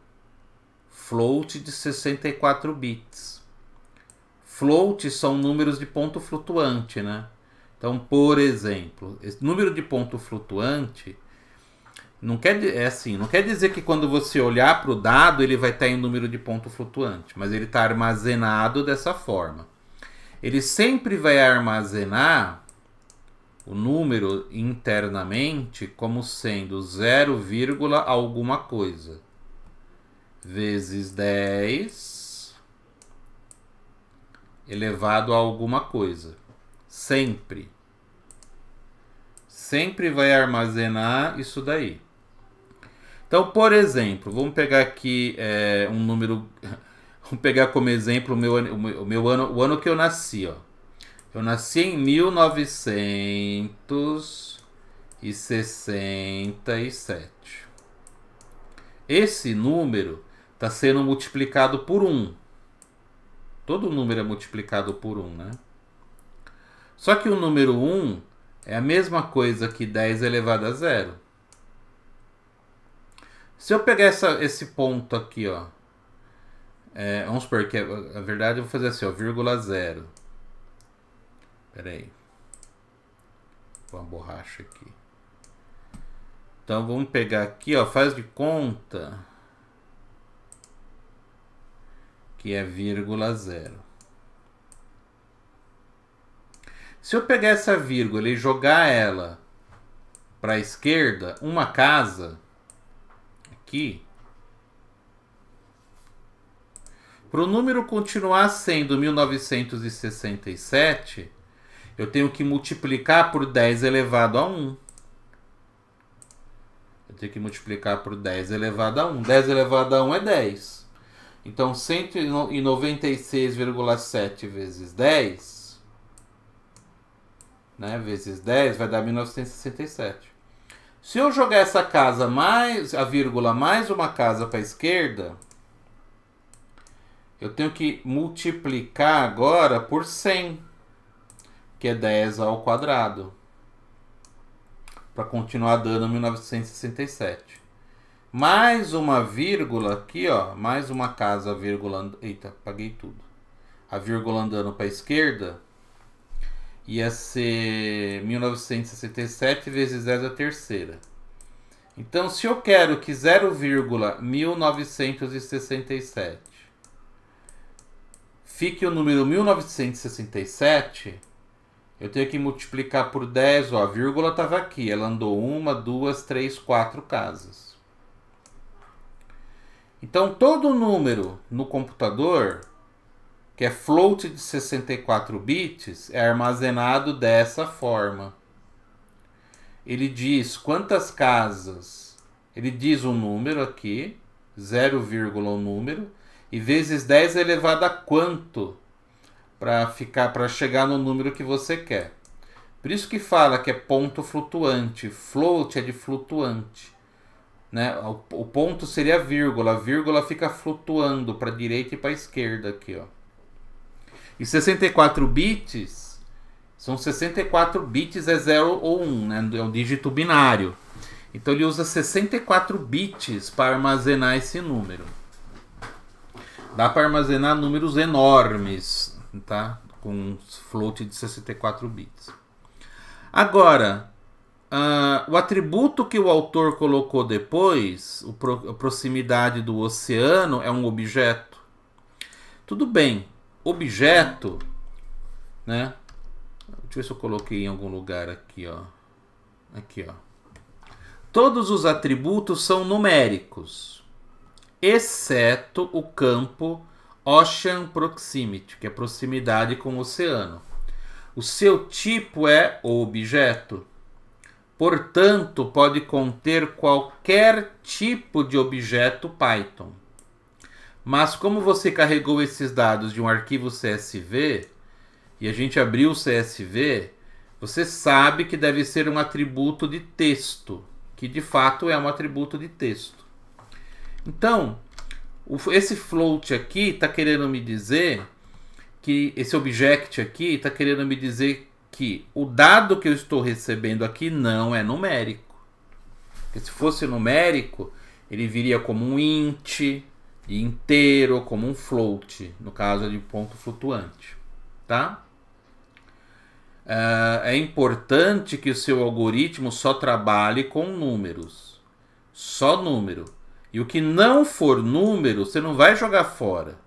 Float de 64 bits. Float são números de ponto flutuante, né? Então, por exemplo, esse número de ponto flutuante não quer é assim, não quer dizer que quando você olhar para o dado ele vai estar tá em número de ponto flutuante, mas ele está armazenado dessa forma. Ele sempre vai armazenar o número internamente como sendo 0, alguma coisa vezes 10 elevado a alguma coisa. Sempre sempre vai armazenar isso daí. Então, por exemplo, vamos pegar aqui é, um número. Vamos pegar como exemplo o meu, o meu ano, o ano que eu nasci. Ó. Eu nasci em 1967. Esse número está sendo multiplicado por 1. Todo número é multiplicado por 1, né? Só que o número 1 é a mesma coisa que 10 elevado a zero. Se eu pegar essa, esse ponto aqui, ó. É, vamos supor que, é, a verdade, eu vou fazer assim, ó, vírgula zero. Pera aí. a borracha aqui. Então, vamos pegar aqui, ó, faz de conta que é vírgula zero. Se eu pegar essa vírgula e jogar ela para a esquerda, uma casa, aqui, para o número continuar sendo 1967, eu tenho que multiplicar por 10 elevado a 1. Eu tenho que multiplicar por 10 elevado a 1. 10 elevado a 1 é 10. Então, 196,7 vezes 10 né, vezes 10 vai dar 1967. Se eu jogar essa casa mais a vírgula mais uma casa para a esquerda, eu tenho que multiplicar agora por 100, que é 10 ao quadrado, para continuar dando 1967. Mais uma vírgula aqui, ó, mais uma casa vírgula, eita, paguei tudo. A vírgula andando para a esquerda, ia ser 1967 vezes 10 a é terceira. Então, se eu quero que 0,1967 fique o número 1967, eu tenho que multiplicar por 10, ó, a vírgula estava aqui, ela andou uma, duas, três, quatro casas. Então, todo número no computador que é float de 64 bits, é armazenado dessa forma. Ele diz quantas casas, ele diz um número aqui, 0, um número, e vezes 10 é elevado a quanto para ficar para chegar no número que você quer. Por isso que fala que é ponto flutuante, float é de flutuante. Né? O, o ponto seria vírgula, a vírgula fica flutuando para direita e para esquerda aqui, ó. E 64 bits são 64 bits, é 0 ou 1, um, né? é um dígito binário. Então ele usa 64 bits para armazenar esse número. Dá para armazenar números enormes, tá? Com um float de 64 bits. Agora, uh, o atributo que o autor colocou depois, pro, a proximidade do oceano, é um objeto. Tudo bem, objeto, né? Deixa eu ver se eu coloquei em algum lugar aqui, ó. Aqui, ó. Todos os atributos são numéricos, exceto o campo Ocean Proximity, que é proximidade com o oceano. O seu tipo é objeto. Portanto, pode conter qualquer tipo de objeto Python. Mas como você carregou esses dados de um arquivo CSV e a gente abriu o CSV, você sabe que deve ser um atributo de texto, que de fato é um atributo de texto. Então, esse float aqui está querendo me dizer que esse object aqui está querendo me dizer que o dado que eu estou recebendo aqui não é numérico. Porque se fosse numérico, ele viria como um int, e inteiro como um float, no caso de ponto flutuante, tá? É, é importante que o seu algoritmo só trabalhe com números, só número. E o que não for número, você não vai jogar fora,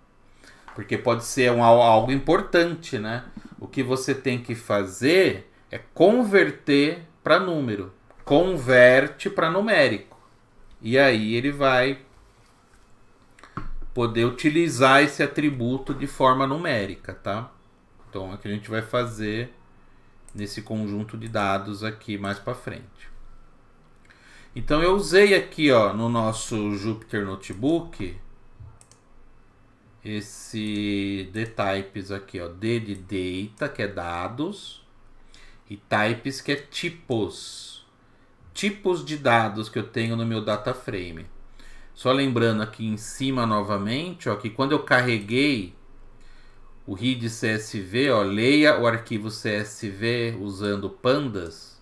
porque pode ser um, algo importante, né? O que você tem que fazer é converter para número, converte para numérico. E aí ele vai poder utilizar esse atributo de forma numérica, tá? Então, é o que a gente vai fazer nesse conjunto de dados aqui mais para frente. Então, eu usei aqui ó, no nosso Jupyter Notebook esse dtypes aqui, ó, D de data, que é dados, e types, que é tipos. Tipos de dados que eu tenho no meu data frame. Só lembrando aqui em cima novamente, ó, que quando eu carreguei o read CSV, ó, leia o arquivo CSV usando pandas.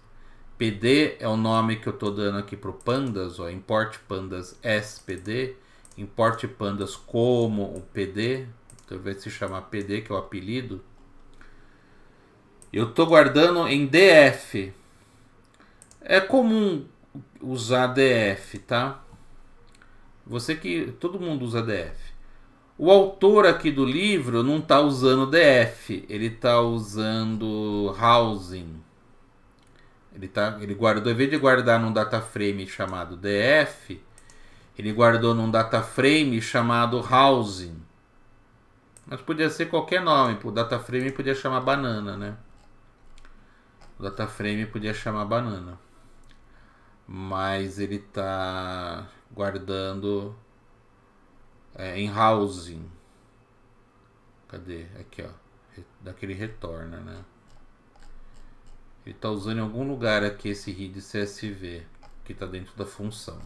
PD é o nome que eu estou dando aqui para o pandas, ó, import pandas SPD, import pandas como o PD, talvez se chamar PD, que é o apelido. Eu estou guardando em DF. É comum usar DF, tá? Você que todo mundo usa DF. O autor aqui do livro não está usando DF, ele está usando housing. Ele, tá, ele guardou, em vez de guardar num data frame chamado DF, ele guardou num data frame chamado housing. Mas podia ser qualquer nome, o frame podia chamar banana, né? O frame podia chamar banana. Mas ele está guardando é, em housing. Cadê? Aqui, ó. Daquele retorna, né? Ele está usando em algum lugar aqui esse read CSV, que está dentro da função.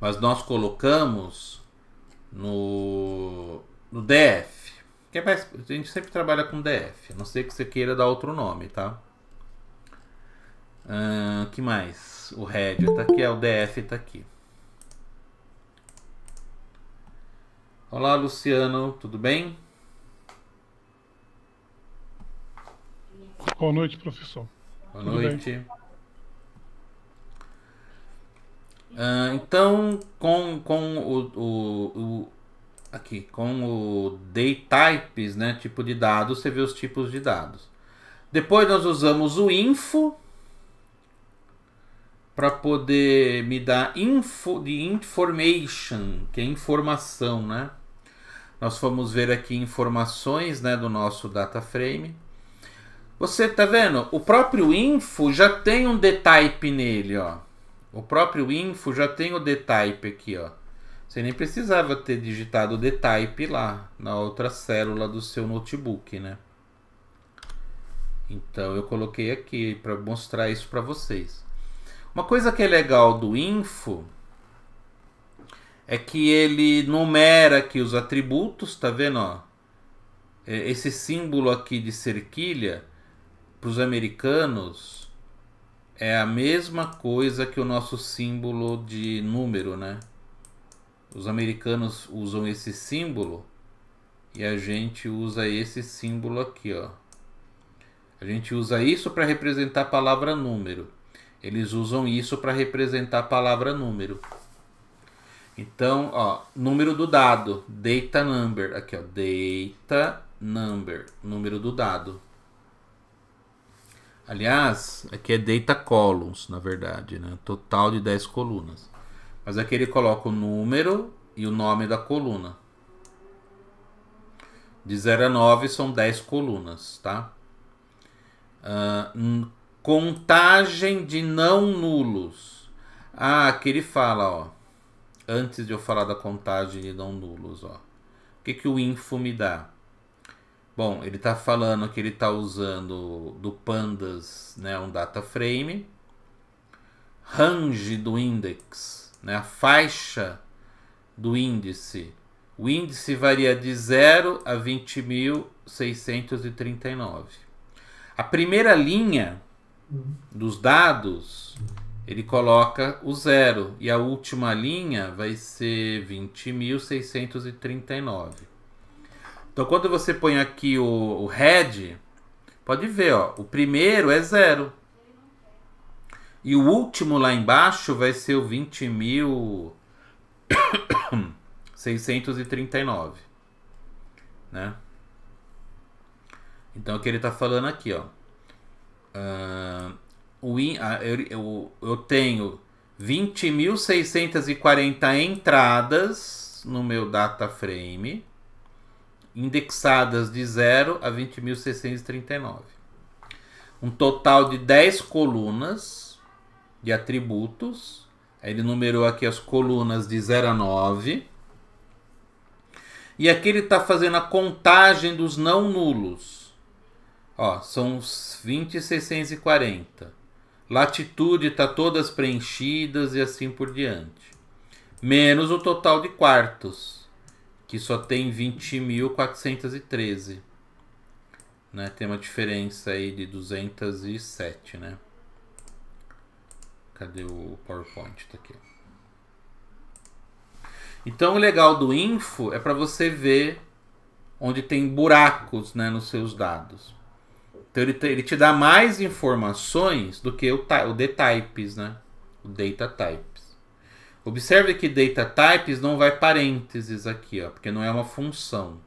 Mas nós colocamos no, no df Que é mais, a gente sempre trabalha com df a não ser que você queira dar outro nome, tá? Uh, que mais? o Red está aqui, é o DF está aqui. Olá, Luciano, tudo bem? Boa noite, professor. Boa tudo noite. Uh, então, com, com o, o, o, aqui, com o types, né, tipo de dados, você vê os tipos de dados. Depois nós usamos o info, para poder me dar info, de information, que é informação, né? Nós fomos ver aqui informações, né, do nosso data frame. Você tá vendo? O próprio info já tem um dtype nele, ó. O próprio info já tem o dtype aqui, ó. Você nem precisava ter digitado o dtype lá na outra célula do seu notebook, né? Então eu coloquei aqui para mostrar isso para vocês. Uma coisa que é legal do info é que ele numera aqui os atributos, tá vendo? Ó? É, esse símbolo aqui de cerquilha para os americanos é a mesma coisa que o nosso símbolo de número, né? Os americanos usam esse símbolo e a gente usa esse símbolo aqui, ó. A gente usa isso para representar a palavra número. Eles usam isso para representar a palavra número. Então, ó, número do dado, data number, aqui ó, data number, número do dado. Aliás, aqui é data columns, na verdade, né? Total de 10 colunas. Mas aqui ele coloca o número e o nome da coluna. De 0 a 9 são 10 colunas, tá? Uh, Contagem de não nulos. Ah, aqui ele fala, ó. Antes de eu falar da contagem de não nulos, ó. O que, que o info me dá? Bom, ele está falando que ele está usando do pandas né, um data frame, range do index, né, a faixa do índice. O índice varia de 0 a 20.639. A primeira linha dos dados, ele coloca o zero. E a última linha vai ser 20.639. Então, quando você põe aqui o, o head, pode ver, ó, o primeiro é zero. E o último lá embaixo vai ser o 20.639. Né? Então, é o que ele está falando aqui, ó. Uh, eu, eu tenho 20.640 entradas no meu data frame, indexadas de 0 a 20.639. Um total de 10 colunas de atributos. Ele numerou aqui as colunas de 0 a 9. E aqui ele está fazendo a contagem dos não nulos. Ó, são uns 20,640. Latitude está todas preenchidas e assim por diante. Menos o total de quartos, que só tem 20.413. Né? Tem uma diferença aí de 207, né? Cadê o PowerPoint? Tá aqui. Então o legal do info é para você ver onde tem buracos né, nos seus dados. Então ele te, ele te dá mais informações do que o, o dtypes, né? O data types. Observe que data types não vai parênteses aqui, ó, porque não é uma função.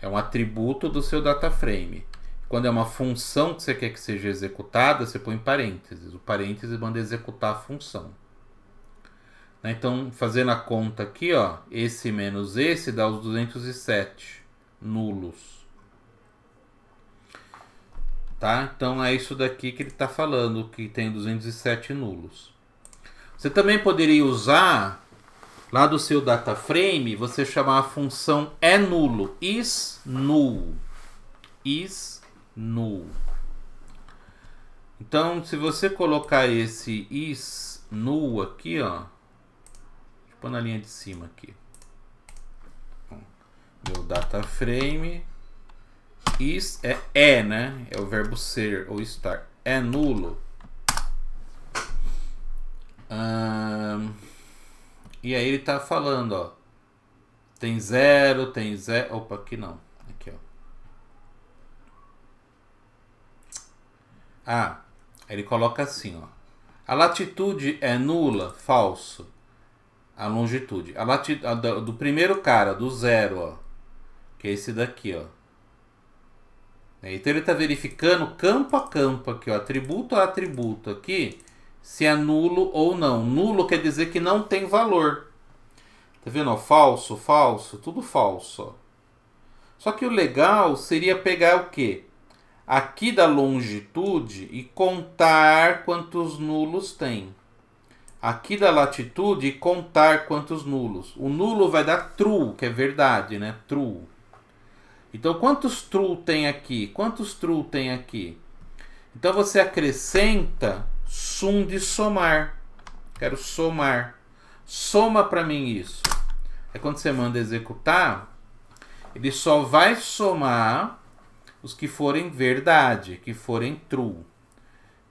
É um atributo do seu data frame. Quando é uma função que você quer que seja executada, você põe parênteses. O parênteses manda executar a função. Né? Então, fazendo a conta aqui, ó, esse menos esse dá os 207 nulos. Tá? Então é isso daqui que ele está falando, que tem 207 nulos. Você também poderia usar, lá do seu data frame, você chamar a função é nulo, is null. Is null. Então, se você colocar esse is null aqui, ó, pôr na linha de cima aqui, meu data frame. Is é é, né? É o verbo ser ou estar. É nulo. e aí ele tá falando, ó. Tem zero, tem zero. Opa, aqui não. Aqui, ó. Ah, ele coloca assim, ó. A latitude é nula? Falso. A longitude. A latitude do primeiro cara, do zero, ó. Que é esse daqui, ó. Né? Então ele está verificando campo a campo aqui, ó, atributo a atributo aqui, se é nulo ou não. Nulo quer dizer que não tem valor. Tá vendo? Ó, falso, falso, tudo falso. Ó. Só que o legal seria pegar o quê? Aqui da longitude e contar quantos nulos tem. Aqui da latitude e contar quantos nulos. O nulo vai dar true, que é verdade, né? True. Então, quantos true tem aqui? Quantos true tem aqui? Então, você acrescenta sum de somar. Quero somar. Soma para mim isso. É quando você manda executar, ele só vai somar os que forem verdade, que forem true.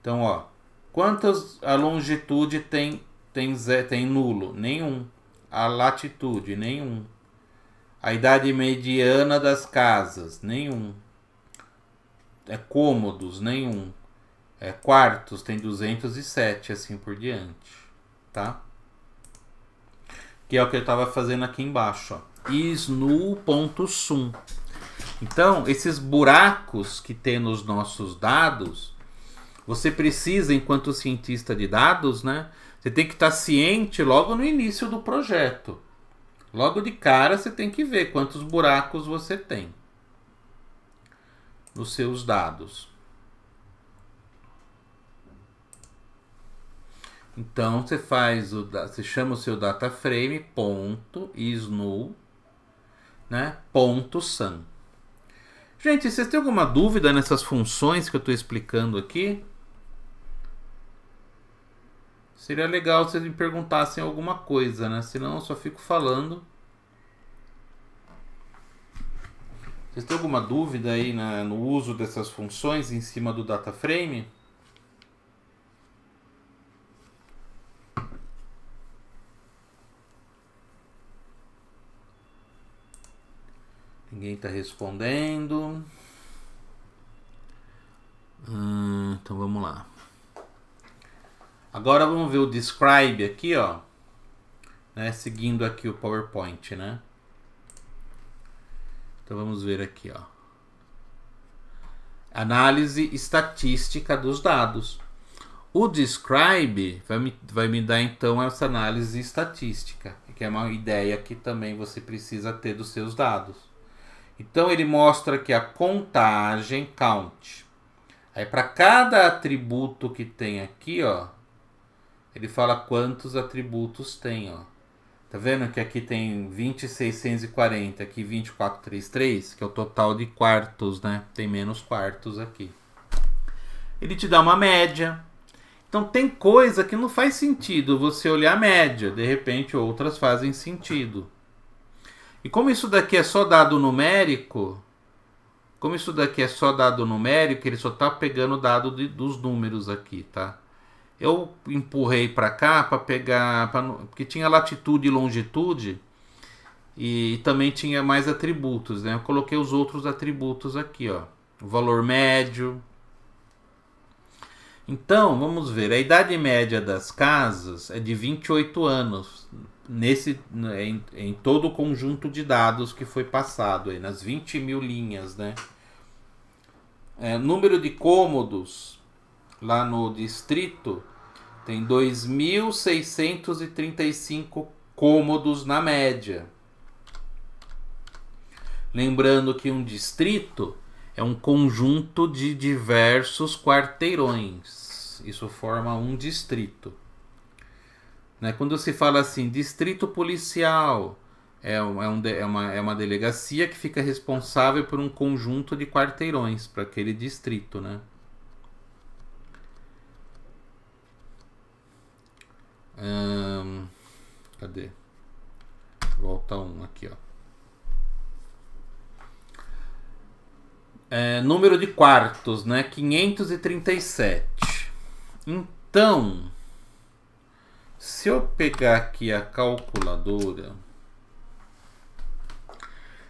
Então, ó, quantas a longitude tem tem, tem nulo? Nenhum. A latitude, nenhum. A idade mediana das casas, nenhum. É cômodos, nenhum. É quartos, tem 207, assim por diante, tá? Que é o que eu estava fazendo aqui embaixo, ó. Isnu.sum. Então, esses buracos que tem nos nossos dados, você precisa, enquanto cientista de dados, né? Você tem que estar tá ciente logo no início do projeto. Logo de cara você tem que ver quantos buracos você tem nos seus dados. Então você faz o você chama o seu data frame ponto isnull, né? Ponto sum. Gente, vocês têm alguma dúvida nessas funções que eu estou explicando aqui? Seria legal se eles me perguntassem alguma coisa, né? Senão eu só fico falando. Vocês têm alguma dúvida aí né, no uso dessas funções em cima do data frame? Ninguém está respondendo. Hum, então vamos lá. Agora vamos ver o describe aqui, ó. Né? Seguindo aqui o PowerPoint, né? Então vamos ver aqui, ó. Análise estatística dos dados. O describe vai me, vai me dar então essa análise estatística, que é uma ideia que também você precisa ter dos seus dados. Então ele mostra que a contagem count. Aí para cada atributo que tem aqui, ó, ele fala quantos atributos tem, ó. Tá vendo que aqui tem 2640, aqui 2433, que é o total de quartos, né? Tem menos quartos aqui. Ele te dá uma média. Então tem coisa que não faz sentido você olhar a média, de repente outras fazem sentido. E como isso daqui é só dado numérico, como isso daqui é só dado numérico, ele só tá pegando o dado de, dos números aqui, tá? Eu empurrei para cá para pegar, pra, porque tinha latitude e longitude e, e também tinha mais atributos, né? Eu coloquei os outros atributos aqui, ó, o valor médio. Então, vamos ver, a idade média das casas é de 28 anos nesse em, em todo o conjunto de dados que foi passado aí, nas 20 mil linhas, né? É, número de cômodos lá no distrito tem 2.635 cômodos na média. Lembrando que um distrito é um conjunto de diversos quarteirões. Isso forma um distrito. Né? Quando se fala assim, distrito policial, é, é, um, é, uma, é uma delegacia que fica responsável por um conjunto de quarteirões para aquele distrito. Né? cadê? Volta um aqui, ó. É, número de quartos, né? 537. Então, se eu pegar aqui a calculadora,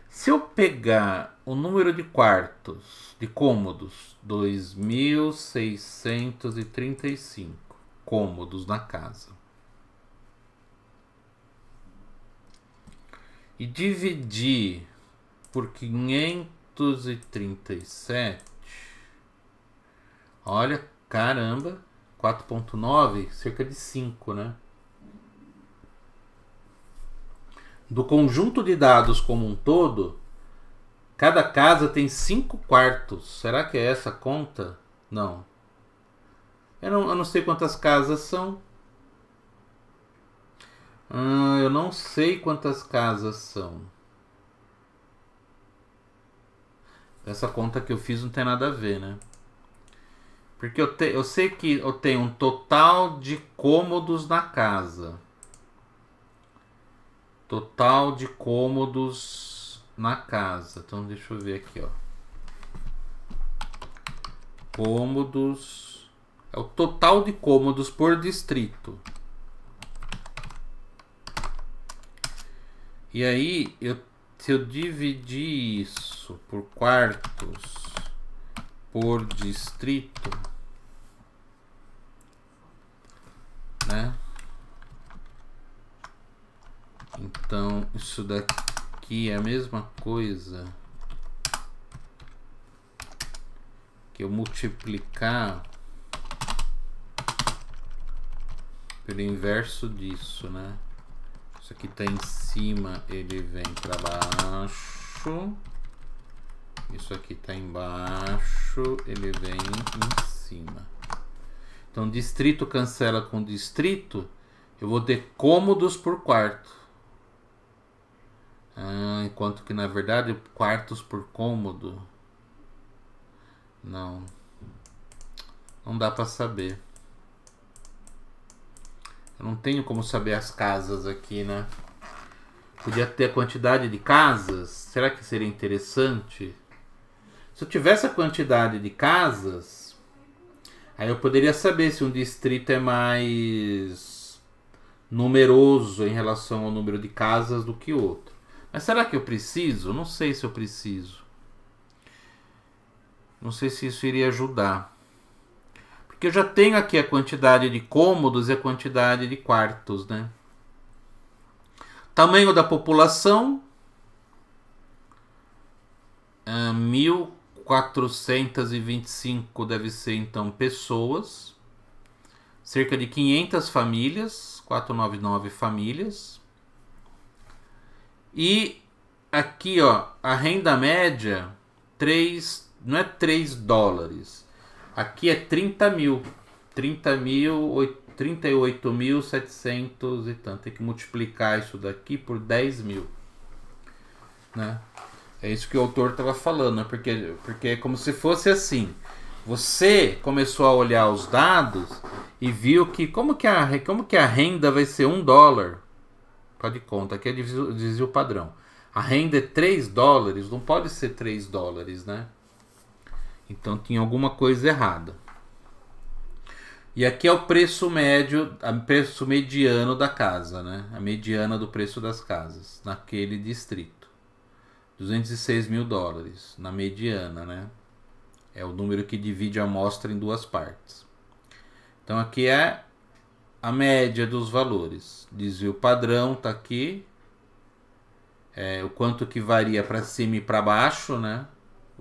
se eu pegar o número de quartos, de cômodos, 2635 cômodos na casa. e dividir por 537, olha, caramba, 4.9, cerca de 5, né? Do conjunto de dados como um todo, cada casa tem 5 quartos. Será que é essa a conta? Não. Eu não, eu não sei quantas casas são. Hum, eu não sei quantas casas são. Essa conta que eu fiz não tem nada a ver, né? Porque eu, te, eu sei que eu tenho um total de cômodos na casa. Total de cômodos na casa. Então deixa eu ver aqui, ó. Cômodos. É o total de cômodos por distrito. E aí, eu, se eu dividir isso por quartos por distrito, né? Então, isso daqui é a mesma coisa que eu multiplicar pelo inverso disso, né? Isso aqui está em cima, ele vem para baixo. Isso aqui está embaixo, ele vem em cima. Então, distrito cancela com distrito. Eu vou ter cômodos por quarto. Ah, enquanto que, na verdade, quartos por cômodo. Não. Não dá para saber. Eu não tenho como saber as casas aqui, né? Podia ter a quantidade de casas. Será que seria interessante? Se eu tivesse a quantidade de casas, aí eu poderia saber se um distrito é mais numeroso em relação ao número de casas do que outro. Mas será que eu preciso? Não sei se eu preciso. Não sei se isso iria ajudar. Porque eu já tenho aqui a quantidade de cômodos e a quantidade de quartos, né? Tamanho da população. 1.425 é, deve ser, então, pessoas. Cerca de 500 famílias. 499 famílias. E aqui, ó, a renda média, 3, não é 3 dólares. Aqui é 30 mil. 30 mil, 38.700 e tanto. Tem que multiplicar isso daqui por 10 mil. Né? É isso que o autor estava falando, né? porque, porque é como se fosse assim. Você começou a olhar os dados e viu que como que a, como que a renda vai ser um dólar. Pode tá conta, aqui é dizia o padrão. A renda é 3 dólares, não pode ser 3 dólares, né? Então tinha alguma coisa errada. E aqui é o preço médio, o preço mediano da casa, né? A mediana do preço das casas naquele distrito. 206 mil dólares na mediana, né? É o número que divide a amostra em duas partes. Então aqui é a média dos valores. Desvio padrão tá aqui. É, o quanto que varia para cima e para baixo, né?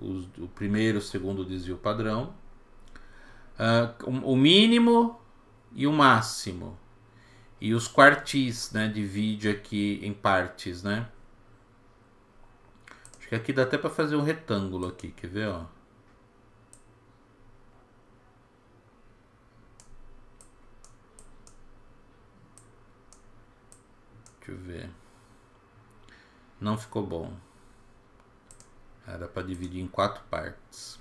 os, o primeiro e o segundo desvio padrão, uh, o mínimo e o máximo, e os quartis, né? Divide aqui em partes, né? Acho que aqui dá até para fazer um retângulo aqui, quer ver, ó? Deixa eu ver. Não ficou bom. Era para dividir em quatro partes.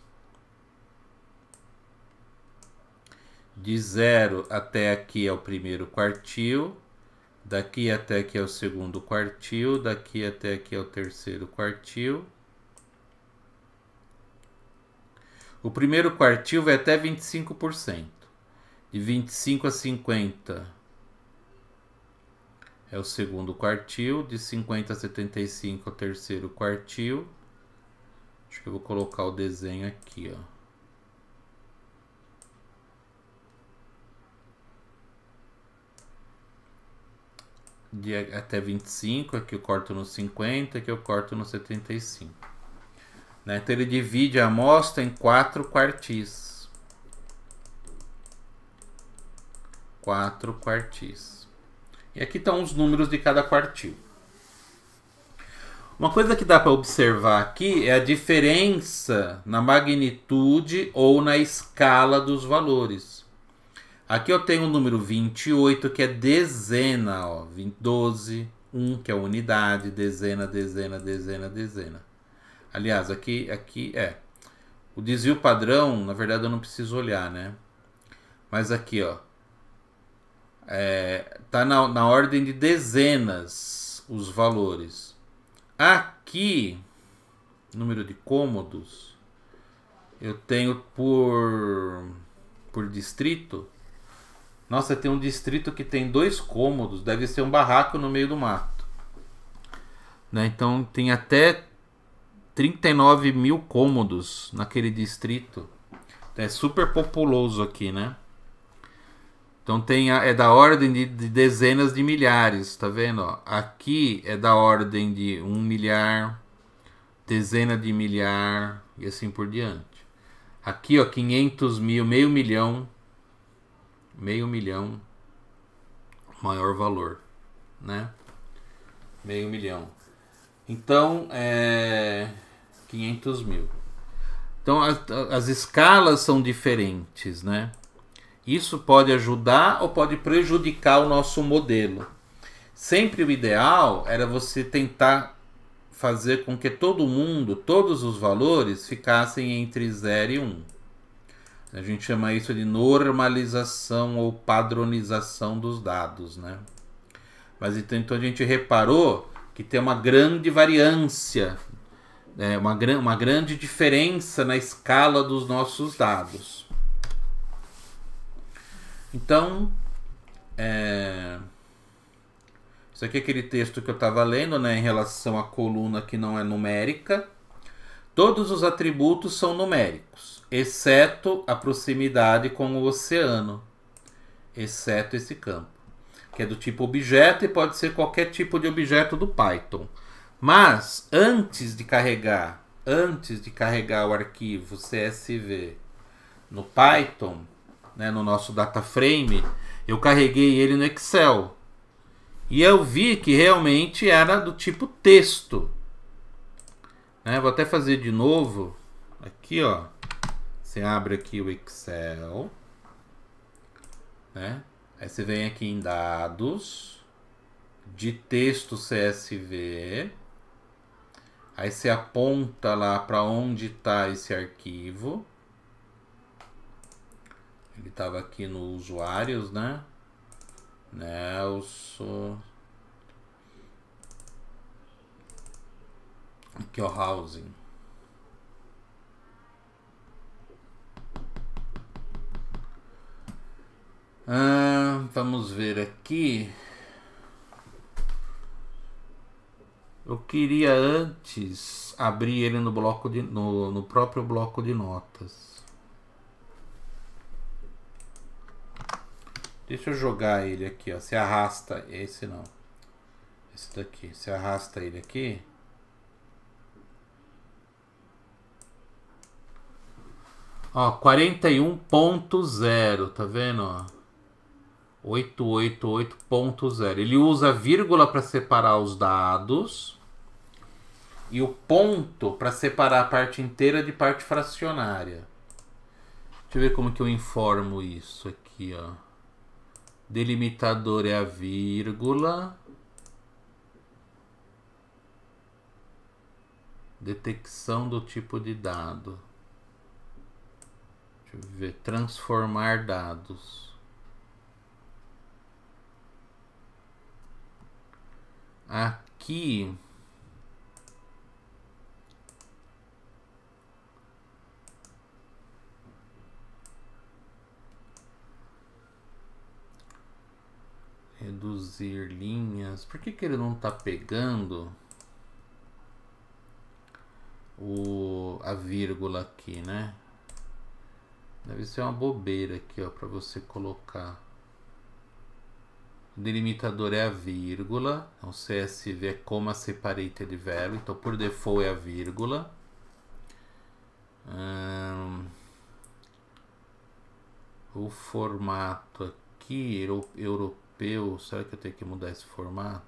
De zero até aqui é o primeiro quartil, daqui até aqui é o segundo quartil, daqui até aqui é o terceiro quartil. O primeiro quartil vai até 25%. De 25 a 50 é o segundo quartil, de 50 a 75 é o terceiro quartil. Acho que eu vou colocar o desenho aqui, ó. De até 25, aqui eu corto no 50, aqui eu corto no 75. Né? Então ele divide a amostra em quatro quartis. Quatro quartis. E aqui estão os números de cada quartil. Uma coisa que dá para observar aqui é a diferença na magnitude ou na escala dos valores. Aqui eu tenho o número 28, que é dezena, ó, 12, 1, que é unidade, dezena, dezena, dezena, dezena. Aliás, aqui, aqui é. O desvio padrão, na verdade, eu não preciso olhar, né? Mas aqui, ó. É, tá na, na ordem de dezenas os valores. Aqui, número de cômodos, eu tenho por, por distrito. Nossa, tem um distrito que tem dois cômodos, deve ser um barraco no meio do mato. Né? Então tem até 39 mil cômodos naquele distrito. É super populoso aqui, né? Então tem a, é da ordem de, de, dezenas de milhares, tá vendo? Ó? Aqui é da ordem de um milhar, dezena de milhar e assim por diante. Aqui ó, 500 mil, meio milhão, meio milhão, maior valor, né? Meio milhão. Então é 500 mil. Então as escalas são diferentes, né? Isso pode ajudar ou pode prejudicar o nosso modelo. Sempre o ideal era você tentar fazer com que todo mundo, todos os valores, ficassem entre 0 e 1. Um. A gente chama isso de normalização ou padronização dos dados, né? Mas então, então, a gente reparou que tem uma grande variância, né? uma, gran uma grande diferença na escala dos nossos dados. Então, é... isso aqui é aquele texto que eu estava lendo né, em relação à coluna que não é numérica. Todos os atributos são numéricos, exceto a proximidade com o oceano, exceto esse campo, que é do tipo objeto e pode ser qualquer tipo de objeto do Python. Mas antes de carregar, antes de carregar o arquivo CSV no Python, né, no nosso data frame, eu carreguei ele no Excel. E eu vi que realmente era do tipo texto. Né? Vou até fazer de novo. Aqui, ó. Você abre aqui o Excel. Né? Aí você vem aqui em dados. De texto CSV. Aí você aponta lá para onde está esse arquivo. Ele estava aqui no usuários, né? Nelson. Aqui, ó, housing. Ah, vamos ver aqui. Eu queria antes abrir ele no bloco de, no, no próprio bloco de notas. Deixa eu jogar ele aqui, ó. Você arrasta. Esse não. Esse daqui. Você arrasta ele aqui. Ó, 41.0, tá vendo? 888.0. Ele usa vírgula para separar os dados e o ponto para separar a parte inteira de parte fracionária. Deixa eu ver como que eu informo isso aqui, ó. Delimitador é a vírgula. Detecção do tipo de dado. Deixa eu ver. Transformar dados. Aqui. Reduzir linhas. Por que, que ele não está pegando o, a vírgula aqui, né? Deve ser uma bobeira aqui, ó, para você colocar. O delimitador é a vírgula. Então, o CSV é comma separated verbo. Então, por default é a vírgula. o formato aqui, europeu europeu. Será que eu tenho que mudar esse formato?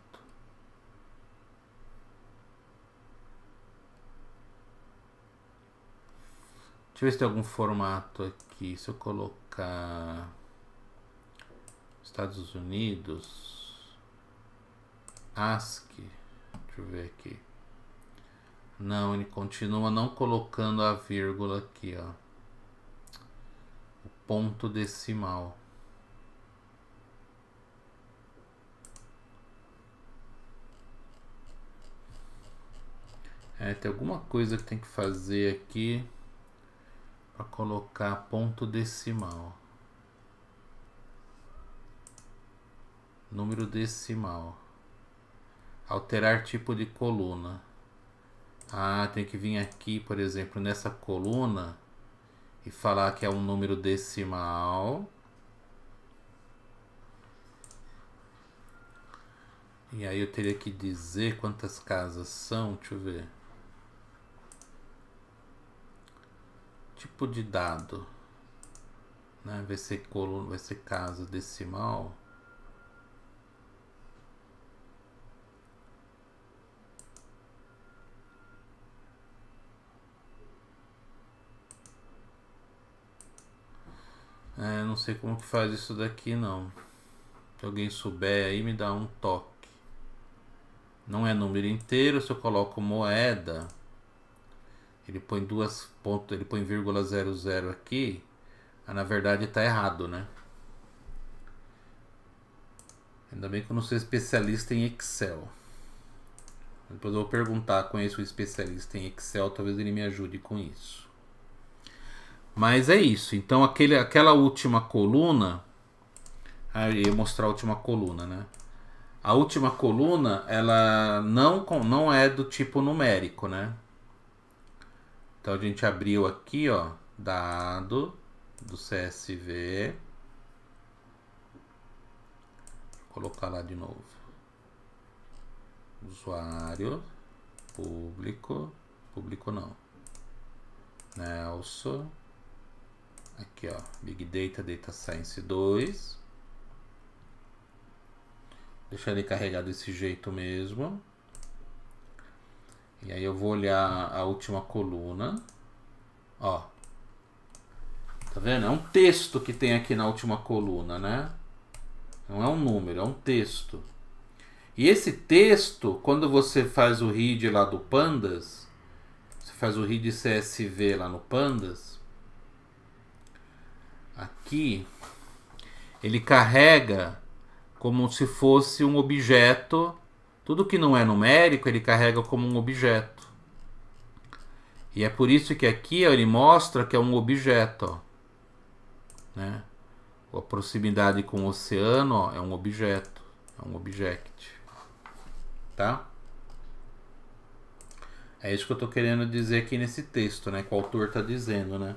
Deixa eu ver se tem algum formato aqui. Se eu colocar Estados Unidos, ASCII, deixa eu ver aqui. Não, ele continua não colocando a vírgula aqui, ó. O ponto decimal. É, tem alguma coisa que tem que fazer aqui para colocar ponto decimal. Número decimal. Alterar tipo de coluna. Ah, tem que vir aqui, por exemplo, nessa coluna e falar que é um número decimal. E aí eu teria que dizer quantas casas são, deixa eu ver. tipo de dado, né? vai ser coluna, vai ser casa decimal. É, não sei como que faz isso daqui não. Se alguém souber aí me dá um toque. Não é número inteiro, se eu coloco moeda, ele põe duas pontos, ele põe vírgula zero aqui, mas na verdade está errado, né? Ainda bem que eu não sou especialista em Excel. Depois eu vou perguntar, conheço um especialista em Excel, talvez ele me ajude com isso. Mas é isso. Então aquele, aquela última coluna, aí eu mostrar a última coluna, né? A última coluna, ela não, não é do tipo numérico, né? Então a gente abriu aqui, ó, dado do CSV. Vou colocar lá de novo. Usuário, público, público não. Nelson. Aqui, ó, Big Data, Data Science 2. Deixar ele carregado desse jeito mesmo. E aí eu vou olhar a última coluna. Ó. Tá vendo? É um texto que tem aqui na última coluna, né? Não é um número, é um texto. E esse texto, quando você faz o read lá do pandas, você faz o read CSV lá no pandas, aqui ele carrega como se fosse um objeto tudo que não é numérico ele carrega como um objeto. E é por isso que aqui ó, ele mostra que é um objeto. Ó, né? A proximidade com o oceano ó, é um objeto. É um object. Tá? É isso que eu estou querendo dizer aqui nesse texto, né? Que o autor está dizendo, né?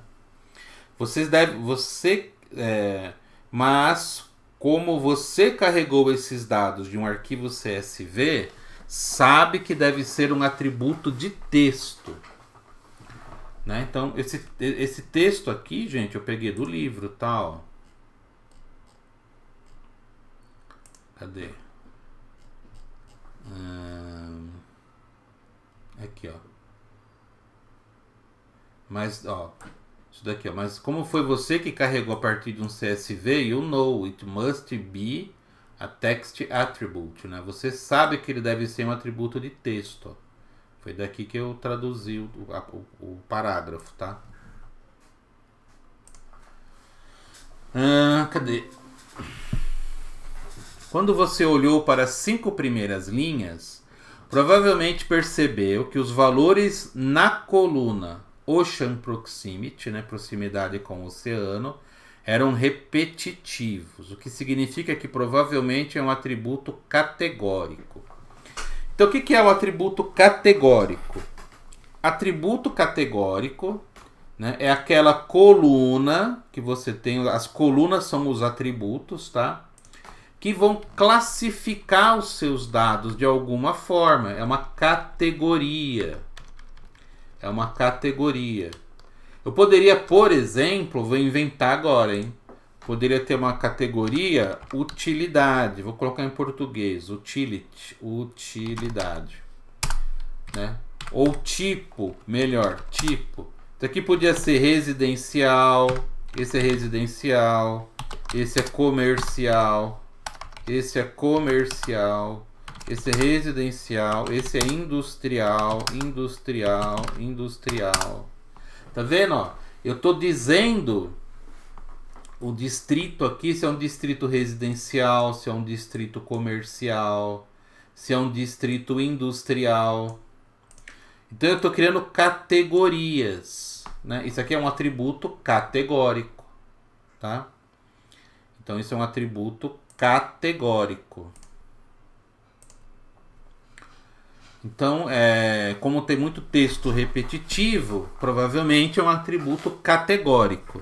Vocês devem... Você... É, mas como você carregou esses dados de um arquivo CSV, sabe que deve ser um atributo de texto. Né? Então, esse, esse texto aqui, gente, eu peguei do livro, tal. Tá, Cadê? Hum, aqui, ó. Mas, ó, isso daqui, ó. Mas como foi você que carregou a partir de um CSV, you know it must be a text attribute, né? Você sabe que ele deve ser um atributo de texto. Ó. Foi daqui que eu traduzi o, o, o parágrafo, tá? Ah, cadê? Quando você olhou para as cinco primeiras linhas, provavelmente percebeu que os valores na coluna Ocean Proximity, né, proximidade com o oceano, eram repetitivos, o que significa que provavelmente é um atributo categórico. Então, o que é o um atributo categórico? Atributo categórico né, é aquela coluna que você tem, as colunas são os atributos, tá? Que vão classificar os seus dados de alguma forma, é uma categoria. É uma categoria. Eu poderia, por exemplo, vou inventar agora, hein? Poderia ter uma categoria utilidade. Vou colocar em português, utility, utilidade, né? Ou tipo, melhor, tipo. Isso aqui podia ser residencial, esse é residencial, esse é comercial, esse é comercial, esse é residencial, esse é industrial, industrial, industrial. Tá vendo? Ó? Eu tô dizendo o distrito aqui, se é um distrito residencial, se é um distrito comercial, se é um distrito industrial. Então eu estou criando categorias. Né? Isso aqui é um atributo categórico. Tá? Então isso é um atributo categórico. Então, é, como tem muito texto repetitivo, provavelmente é um atributo categórico.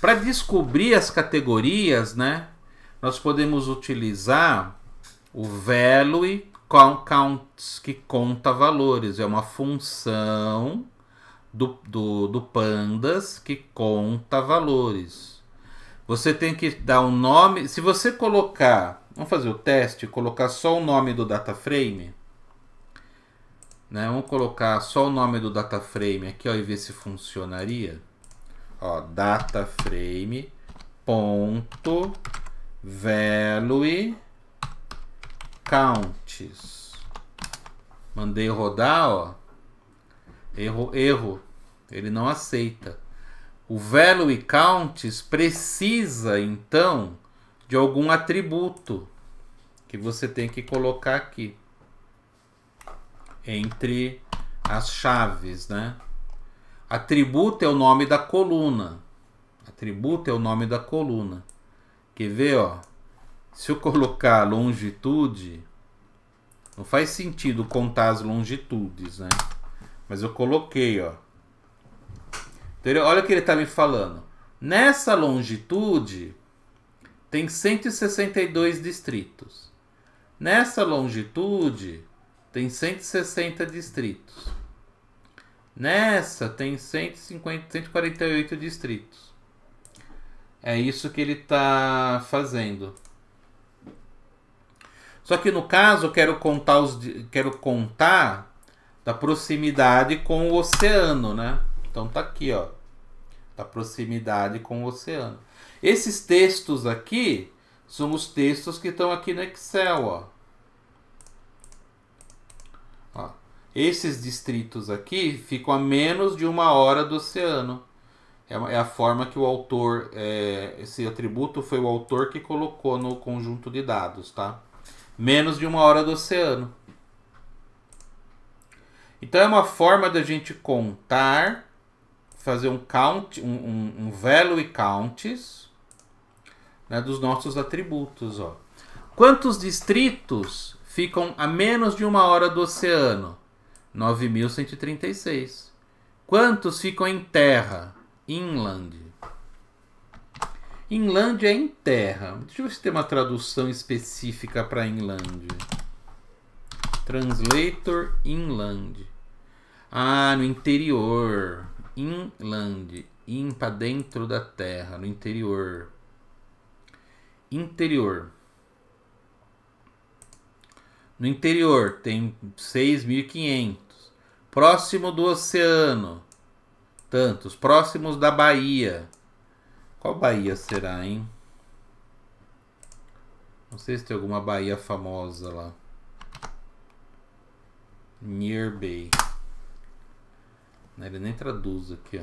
Para descobrir as categorias, né, nós podemos utilizar o value counts, que conta valores. É uma função do, do, do pandas que conta valores. Você tem que dar um nome. Se você colocar, vamos fazer o teste, colocar só o nome do data frame né? Vamos colocar só o nome do data frame aqui ó, e ver se funcionaria. Ó, data frame ponto value counts. Mandei rodar, ó. Erro, erro. Ele não aceita. O value counts precisa então de algum atributo que você tem que colocar aqui entre as chaves, né? Atributo é o nome da coluna. Atributo é o nome da coluna. Quer ver, ó? Se eu colocar longitude, não faz sentido contar as longitudes, né? Mas eu coloquei, ó. Então, ele, olha o que ele está me falando. Nessa longitude, tem 162 distritos. Nessa longitude, tem 160 distritos. Nessa tem 150, 148 distritos. É isso que ele está fazendo. Só que no caso eu quero contar os quero contar da proximidade com o oceano, né? Então tá aqui, ó. Da proximidade com o oceano. Esses textos aqui são os textos que estão aqui no Excel, ó. Esses distritos aqui ficam a menos de uma hora do oceano. É, é a forma que o autor, é, esse atributo foi o autor que colocou no conjunto de dados, tá? Menos de uma hora do oceano. Então é uma forma da gente contar, fazer um count, um, um, um value counts né, dos nossos atributos. Ó. Quantos distritos ficam a menos de uma hora do oceano? 9.136. Quantos ficam em terra? Inland. Inland é em terra. Deixa eu ver se tem uma tradução específica para inland. Translator inland. Ah, no interior. Inland. In para dentro da terra, no interior. Interior. No interior tem 6.500. Próximo do oceano, tantos. Próximos da Bahia. Qual Bahia será, hein? Não sei se tem alguma Bahia famosa lá. Near Bay. Ele nem traduz aqui,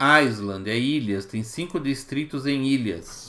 ó. Island é ilhas. Tem cinco distritos em ilhas.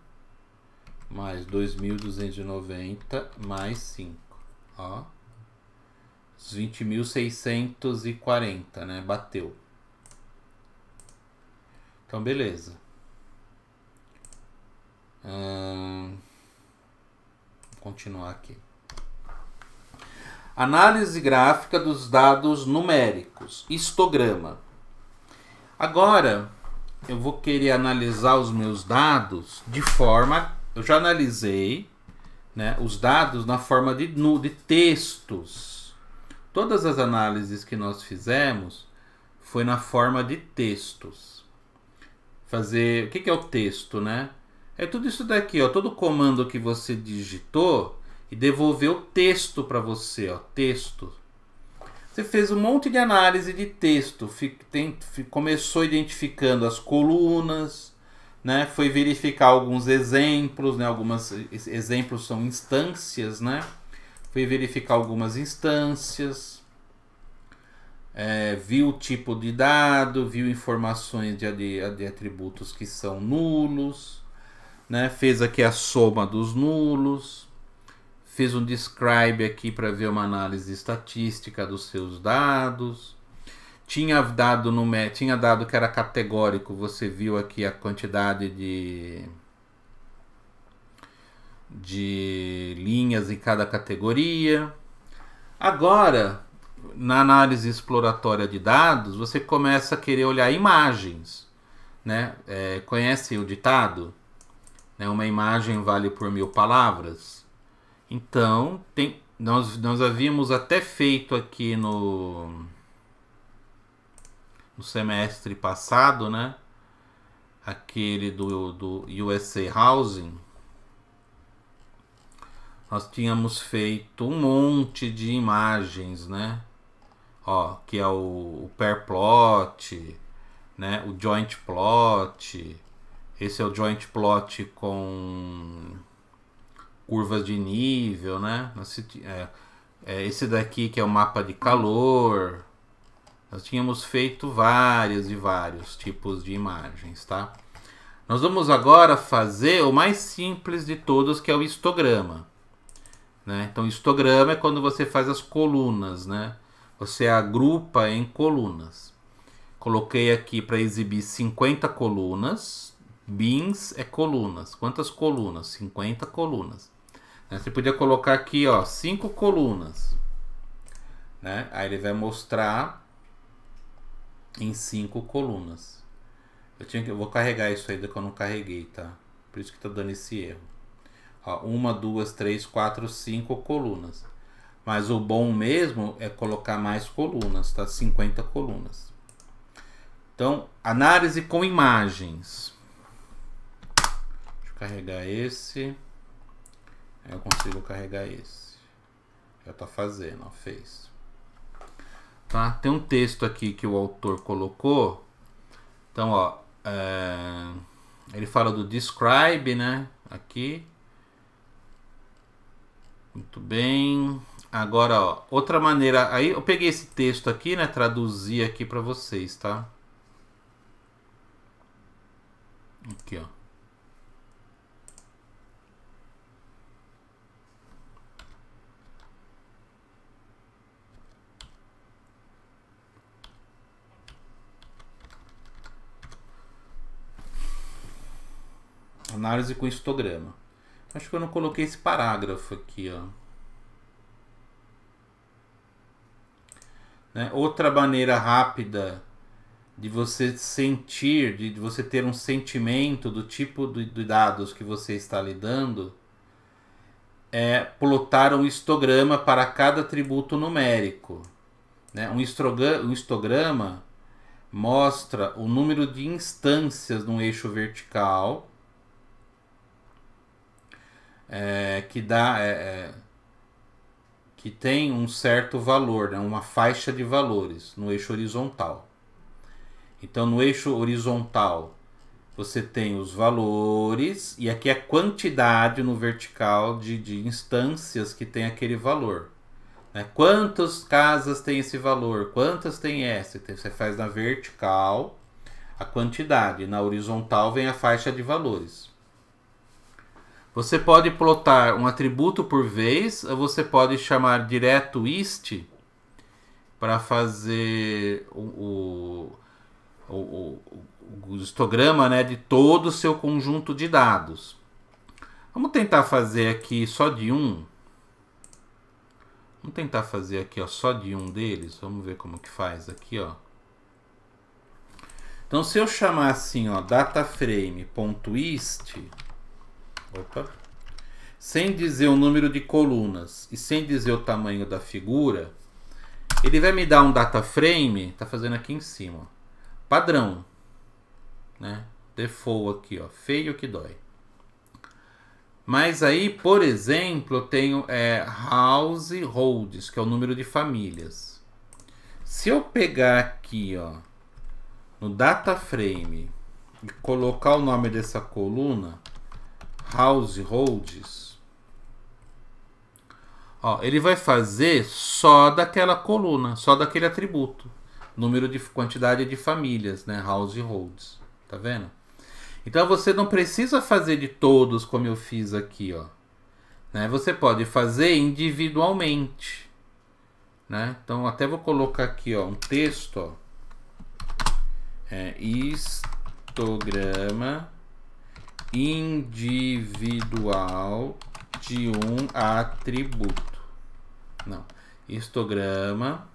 mais 2.290 mais 5, ó. 20.640, né? Bateu. Então, beleza. Hum, vou continuar aqui. Análise gráfica dos dados numéricos, histograma. Agora, eu vou querer analisar os meus dados de forma eu já analisei né, os dados na forma de, de textos. Todas as análises que nós fizemos foi na forma de textos. Fazer. O que, que é o texto, né? É tudo isso daqui, ó, todo comando que você digitou e devolveu o texto para você, ó, texto. Você fez um monte de análise de texto, tem, começou identificando as colunas, né, foi verificar alguns exemplos, né, algumas exemplos são instâncias, né, foi verificar algumas instâncias, é, viu o tipo de dado, viu informações de, de, de atributos que são nulos, né, fez aqui a soma dos nulos, fez um describe aqui para ver uma análise estatística dos seus dados tinha dado no tinha dado que era categórico, você viu aqui a quantidade de de linhas em cada categoria. Agora, na análise exploratória de dados, você começa a querer olhar imagens. Né? É, conhece o ditado? Né? Uma imagem vale por mil palavras. Então, tem, nós, nós havíamos até feito aqui no no semestre passado, né? Aquele do, do USA Housing. Nós tínhamos feito um monte de imagens, né? Ó, que é o, o pair plot, né? O joint plot. Esse é o joint plot com curvas de nível, né? É, é esse daqui que é o mapa de calor, nós tínhamos feito várias e vários tipos de imagens, tá? Nós vamos agora fazer o mais simples de todos, que é o histograma. Né? Então, histograma é quando você faz as colunas, né? Você agrupa em colunas. Coloquei aqui para exibir 50 colunas. Bins é colunas. Quantas colunas? 50 colunas. Né? Você podia colocar aqui, ó, 5 colunas. Né? Aí ele vai mostrar em cinco colunas. Eu, tinha que, eu vou carregar isso aí que eu não carreguei, tá? Por isso que tá dando esse erro. Ó, uma, duas, três, quatro, cinco colunas. Mas o bom mesmo é colocar mais colunas, tá? 50 colunas. Então, análise com imagens. Deixa eu carregar esse. Eu consigo carregar esse. Já tá fazendo, ó, fez. Tá? Tem um texto aqui que o autor colocou. Então, ó, é... ele fala do describe, né? Aqui. Muito bem. Agora, ó, outra maneira. Aí eu peguei esse texto aqui, né? Traduzi aqui para vocês, tá? Aqui, ó. Análise com histograma. Acho que eu não coloquei esse parágrafo aqui, ó. Né? Outra maneira rápida de você sentir, de você ter um sentimento do tipo de, de dados que você está lidando, é plotar um histograma para cada atributo numérico. Né? Um, histograma, um histograma mostra o número de instâncias no eixo vertical é, que dá é, é, que tem um certo valor, né, uma faixa de valores no eixo horizontal. Então, no eixo horizontal, você tem os valores e aqui a é quantidade no vertical de, de instâncias que tem aquele valor. Né? Quantas casas tem esse valor? Quantas tem essa? Então, você faz na vertical a quantidade, na horizontal vem a faixa de valores. Você pode plotar um atributo por vez, ou você pode chamar direto ist para fazer o, o, o, o, histograma né, de todo o seu conjunto de dados. Vamos tentar fazer aqui só de um. Vamos tentar fazer aqui ó, só de um deles. Vamos ver como que faz aqui. Ó. Então se eu chamar assim ó, dataframe.ist Opa. Sem dizer o número de colunas e sem dizer o tamanho da figura, ele vai me dar um data frame, tá fazendo aqui em cima, padrão, né? Default aqui, ó, feio que dói. Mas aí, por exemplo, eu tenho é, households, que é o número de famílias. Se eu pegar aqui, ó, no data frame e colocar o nome dessa coluna, households, ó, ele vai fazer só daquela coluna, só daquele atributo, número de quantidade de famílias, né, households, tá vendo? Então você não precisa fazer de todos como eu fiz aqui, ó. Né? Você pode fazer individualmente, né? Então até vou colocar aqui, ó, um texto, ó, é, histograma individual de um atributo. Não. Histograma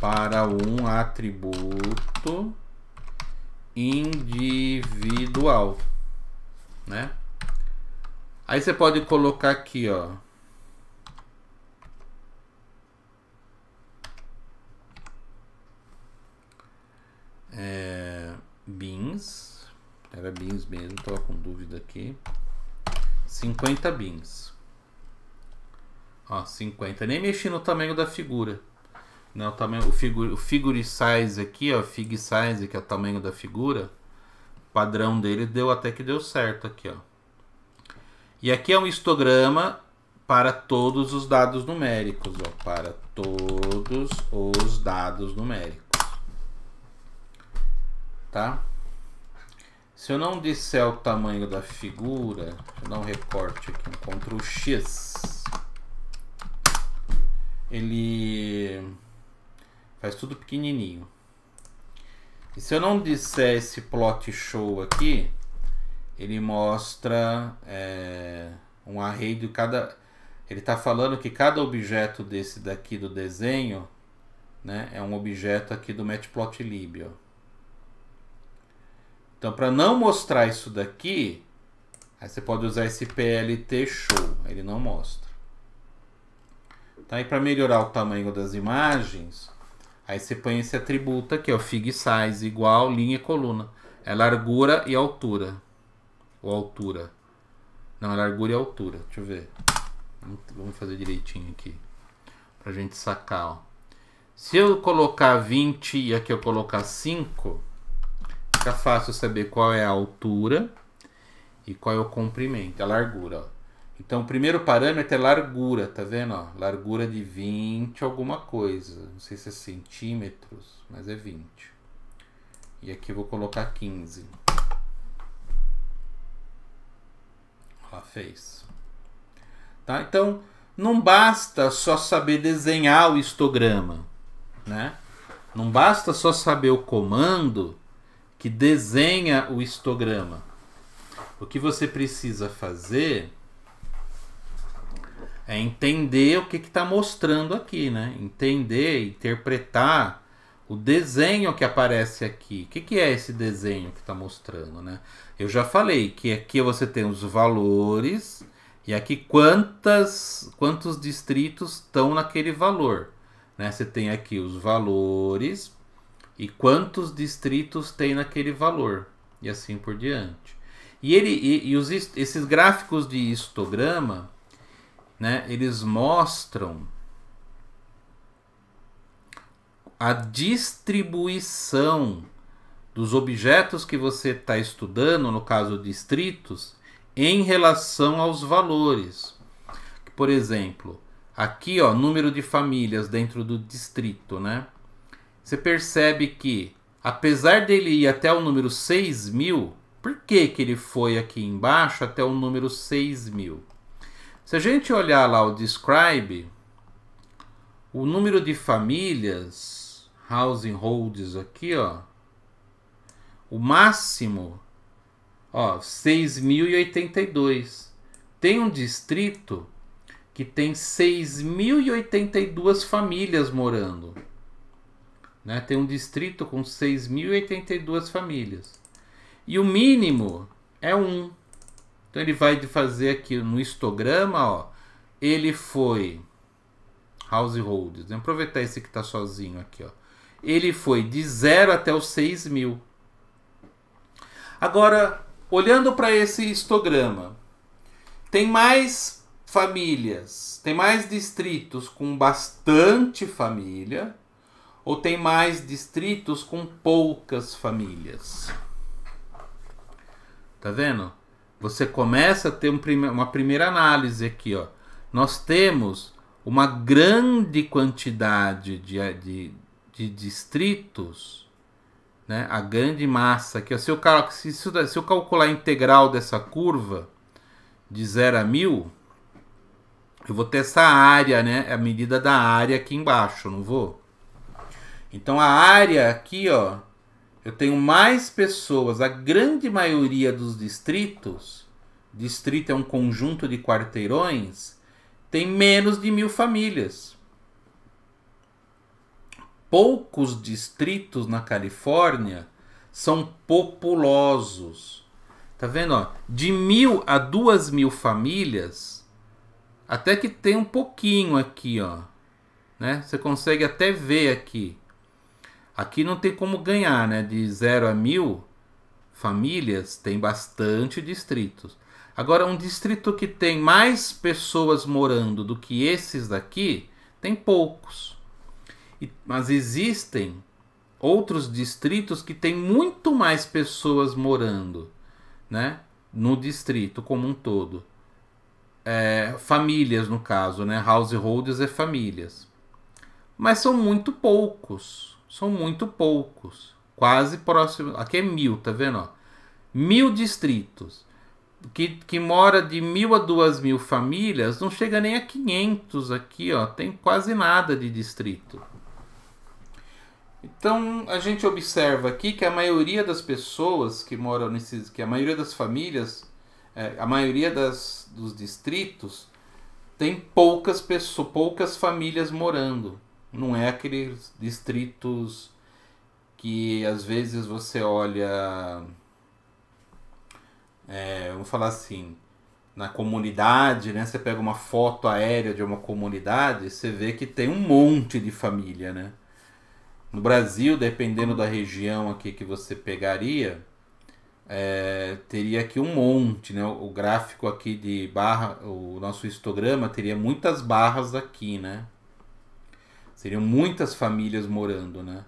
para um atributo individual, né? Aí você pode colocar aqui, ó. É, bins era bins mesmo, estava com dúvida aqui. 50 bins. Ó, 50. Nem mexi no tamanho da figura. né? o, tamanho, o, o figure size aqui, ó, fig size, que é o tamanho da figura, padrão dele deu até que deu certo aqui, ó. E aqui é um histograma para todos os dados numéricos, ó, para todos os dados numéricos. Tá? Se eu não disser o tamanho da figura, deixa eu dar um recorte aqui, um Ctrl X, ele faz tudo pequenininho. E se eu não disser esse plot show aqui, ele mostra é, um array de cada. Ele está falando que cada objeto desse daqui do desenho né, é um objeto aqui do matplotlib. Ó. Então, para não mostrar isso daqui, aí você pode usar esse PLT show, ele não mostra. Tá? E para melhorar o tamanho das imagens, aí você põe esse atributo aqui, ó, fig size igual linha e coluna. É largura e altura. Ou altura. Não, é largura e altura. Deixa eu ver. Vamos fazer direitinho aqui. Pra gente sacar, ó. Se eu colocar 20 e aqui eu colocar 5, Fica fácil saber qual é a altura e qual é o comprimento, a largura. Ó. Então, o primeiro parâmetro é largura, tá vendo? Ó? Largura de 20 alguma coisa. Não sei se é centímetros, mas é 20. E aqui eu vou colocar 15. Ela fez. Tá? Então, não basta só saber desenhar o histograma, né? Não basta só saber o comando que desenha o histograma. O que você precisa fazer é entender o que está mostrando aqui, né? Entender, interpretar o desenho que aparece aqui. O que, que é esse desenho que está mostrando, né? Eu já falei que aqui você tem os valores e aqui quantas, quantos distritos estão naquele valor. Né? Você tem aqui os valores e quantos distritos tem naquele valor e assim por diante. E ele e, e os, esses gráficos de histograma, né, eles mostram a distribuição dos objetos que você está estudando, no caso distritos, em relação aos valores. Por exemplo, aqui ó, número de famílias dentro do distrito, né? você percebe que, apesar dele ir até o número 6000, por que, que ele foi aqui embaixo até o número 6000? Se a gente olhar lá o describe, o número de famílias, housing holds aqui, ó, o máximo, ó, 6.082. Tem um distrito que tem 6.082 famílias morando. Né? Tem um distrito com 6.082 famílias. E o mínimo é 1. Então ele vai fazer aqui no histograma, ó, ele foi households. Vamos aproveitar esse que está sozinho aqui. Ó. Ele foi de 0 até os 6 mil. Agora, olhando para esse histograma, tem mais famílias, tem mais distritos com bastante família ou tem mais distritos com poucas famílias. Tá vendo? Você começa a ter um prime uma primeira análise aqui, ó. Nós temos uma grande quantidade de, de, de distritos, né? a grande massa aqui. Ó. Se, eu, se, se eu calcular a integral dessa curva de 0 a 1000, eu vou ter essa área, né? É a medida da área aqui embaixo, não vou? Então a área aqui, ó, eu tenho mais pessoas, a grande maioria dos distritos, distrito é um conjunto de quarteirões, tem menos de mil famílias. Poucos distritos na Califórnia são populosos. Tá vendo? Ó? De mil a duas mil famílias, até que tem um pouquinho aqui, ó. Né? Você consegue até ver aqui. Aqui não tem como ganhar, né? De 0 a mil famílias tem bastante distritos. Agora, um distrito que tem mais pessoas morando do que esses daqui tem poucos. E, mas existem outros distritos que tem muito mais pessoas morando, né? No distrito como um todo. É, famílias, no caso, né? Households é famílias. Mas são muito poucos são muito poucos. Quase próximo. Aqui é mil, tá vendo? Ó? Mil distritos. Que, que mora de mil a duas mil famílias, não chega nem a 500 aqui, ó. Tem quase nada de distrito. Então a gente observa aqui que a maioria das pessoas que moram nesses, que a maioria das famílias, é, a maioria das, dos distritos tem poucas pessoas, poucas famílias morando. Não é aqueles distritos que às vezes você olha. É, vamos falar assim, na comunidade, né? Você pega uma foto aérea de uma comunidade, você vê que tem um monte de família, né? No Brasil, dependendo da região aqui que você pegaria, é, teria aqui um monte, né? O gráfico aqui de barra, o nosso histograma teria muitas barras aqui, né? Seriam muitas famílias morando, né?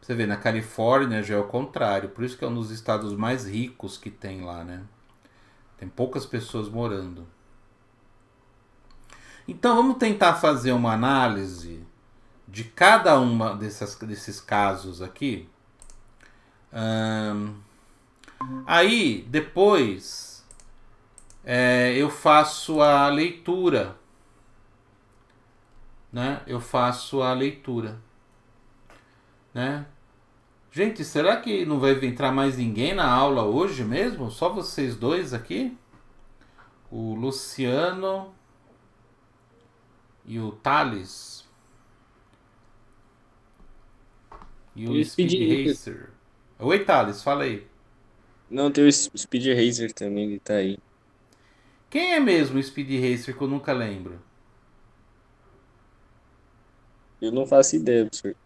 Você vê, na Califórnia já é o contrário, por isso que é um dos estados mais ricos que tem lá, né? Tem poucas pessoas morando. Então vamos tentar fazer uma análise de cada uma desses casos aqui. aí depois é, eu faço a leitura né, eu faço a leitura. Né? Gente, será que não vai entrar mais ninguém na aula hoje mesmo? Só vocês dois aqui? O Luciano e o Thales. E o, Speed, Speed Racer. Racer. Oi, Thales, fala aí. Não, tem o Speed Racer também, ele tá aí. Quem é mesmo o Speed Racer que eu nunca lembro? Eu não faço ideia, professor.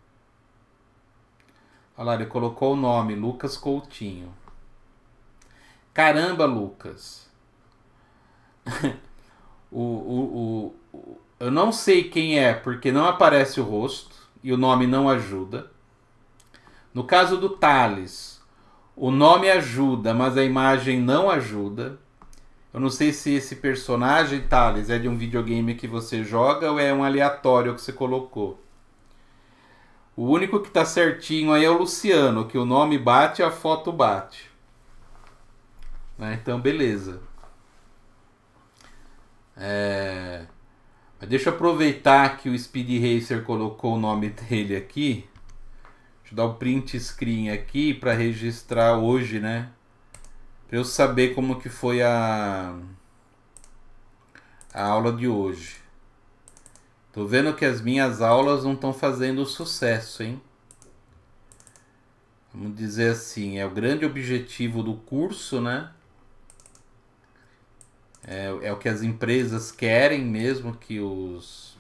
Olha lá, ele colocou o nome, Lucas Coutinho. Caramba, Lucas. o, o, o, eu não sei quem é, porque não aparece o rosto e o nome não ajuda. No caso do Thales, o nome ajuda, mas a imagem não ajuda. Eu não sei se esse personagem, Thales, é de um videogame que você joga ou é um aleatório que você colocou. O único que tá certinho aí é o Luciano, que o nome bate, a foto bate. Né? Então, beleza. É... Mas deixa eu aproveitar que o Speed Racer colocou o nome dele aqui. Deixa eu dar o um print screen aqui para registrar hoje, né? Para eu saber como que foi a a aula de hoje. Tô vendo que as minhas aulas não estão fazendo sucesso, hein? Vamos dizer assim, é o grande objetivo do curso, né? É, é, o que as empresas querem mesmo que os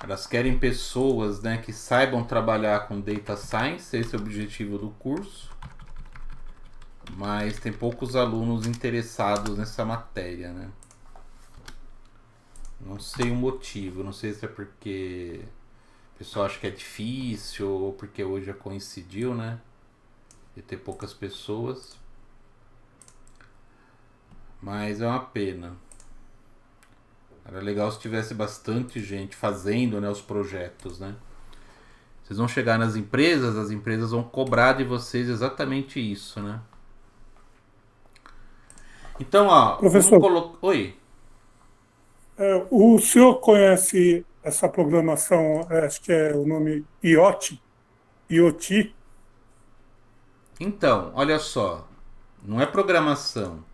elas querem pessoas né, que saibam trabalhar com data science, esse é o objetivo do curso, mas tem poucos alunos interessados nessa matéria. Né? Não sei o motivo, não sei se é porque o pessoal acha que é difícil ou porque hoje já coincidiu, né? E ter poucas pessoas. Mas é uma pena. Era legal se tivesse bastante gente fazendo né, os projetos, né? Vocês vão chegar nas empresas, as empresas vão cobrar de vocês exatamente isso, né? Então, ó, Professor. Colo... Oi. É, o senhor conhece essa programação, é, acho que é o nome IoT? IoT? Então, olha só. Não é programação.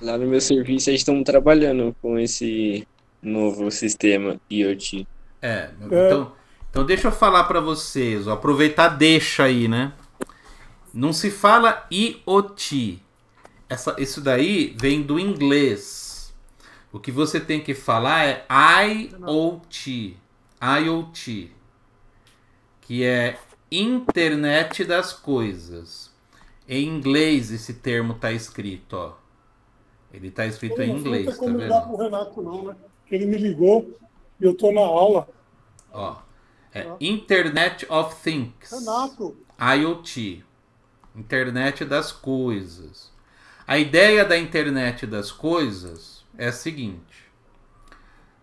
Lá no meu serviço eles estão trabalhando com esse novo sistema IoT. É, é, então, então deixa eu falar para vocês, ó, aproveitar deixa aí, né? Não se fala IoT. Essa, isso daí vem do inglês. O que você tem que falar é IoT. IoT. Que é Internet das Coisas. Em inglês esse termo tá escrito, ó. Ele tá escrito em inglês, tá vendo? Não Renato não, né? Ele me ligou e eu tô na aula. Ó. É ah. Internet of Things. Renato. IoT. Internet das coisas. A ideia da internet das coisas é a seguinte.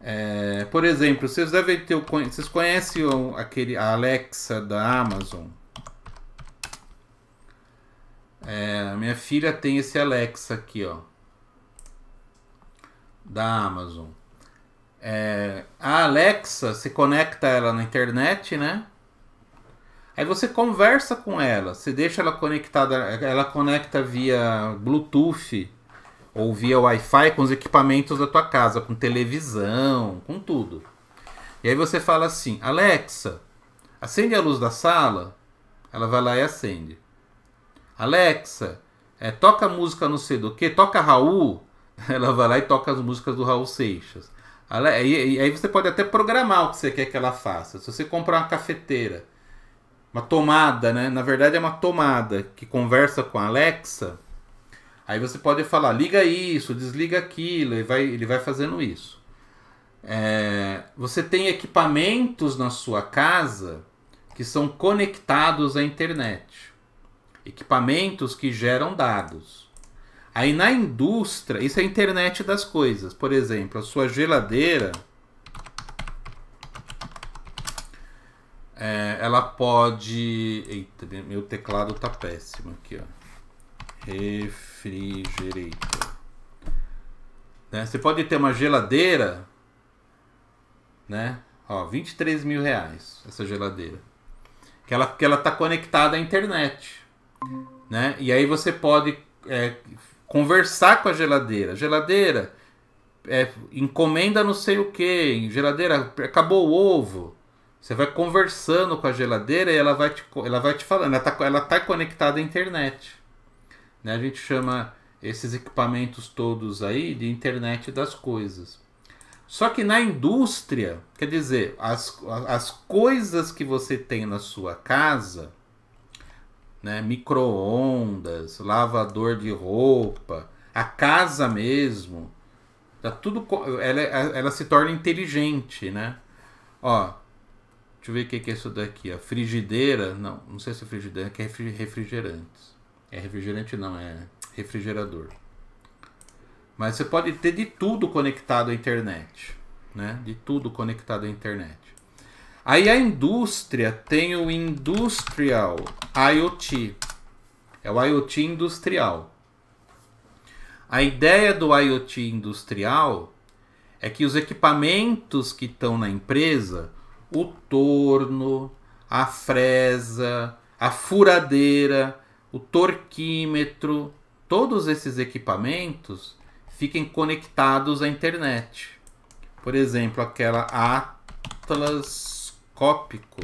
É, por exemplo, vocês devem ter. Vocês conhecem aquele, a Alexa da Amazon? É, minha filha tem esse Alexa aqui, ó. Da Amazon. É, a Alexa, você conecta ela na internet, né? Aí você conversa com ela, você deixa ela conectada, ela conecta via Bluetooth ou via Wi-Fi com os equipamentos da tua casa, com televisão, com tudo. E aí você fala assim: Alexa, acende a luz da sala. Ela vai lá e acende. Alexa, é, toca música não sei do que, toca Raul. Ela vai lá e toca as músicas do Raul Seixas. E aí você pode até programar o que você quer que ela faça. Se você comprar uma cafeteira, uma tomada, né? Na verdade é uma tomada que conversa com a Alexa Aí você pode falar, liga isso, desliga aquilo, ele vai, ele vai fazendo isso. É, você tem equipamentos na sua casa que são conectados à internet. Equipamentos que geram dados. Aí na indústria, isso é a internet das coisas. Por exemplo, a sua geladeira. É, ela pode. Eita, meu teclado tá péssimo aqui, ó refrigerator. Né? Você pode ter uma geladeira, né? Ó, 23 mil reais essa geladeira. Que ela, que ela tá conectada à internet. Né? E aí você pode é, conversar com a geladeira. Geladeira, é, encomenda não sei o que. Geladeira, acabou o ovo. Você vai conversando com a geladeira e ela vai te, ela vai te falando. Ela tá, ela tá conectada à internet. Né? A gente chama esses equipamentos todos aí de internet das coisas. Só que na indústria, quer dizer, as, as coisas que você tem na sua casa, né, micro-ondas, lavador de roupa, a casa mesmo, tá tudo, ela, ela se torna inteligente, né? Ó, deixa eu ver o que é isso daqui, a frigideira, não, não sei se é frigideira, é que é refrigerantes. É refrigerante não, é refrigerador. Mas você pode ter de tudo conectado à internet, né? De tudo conectado à internet. Aí a indústria tem o industrial IoT. É o IoT industrial. A ideia do IoT industrial é que os equipamentos que estão na empresa, o torno, a fresa, a furadeira, o torquímetro, todos esses equipamentos fiquem conectados à internet. Por exemplo, aquela Atlascópico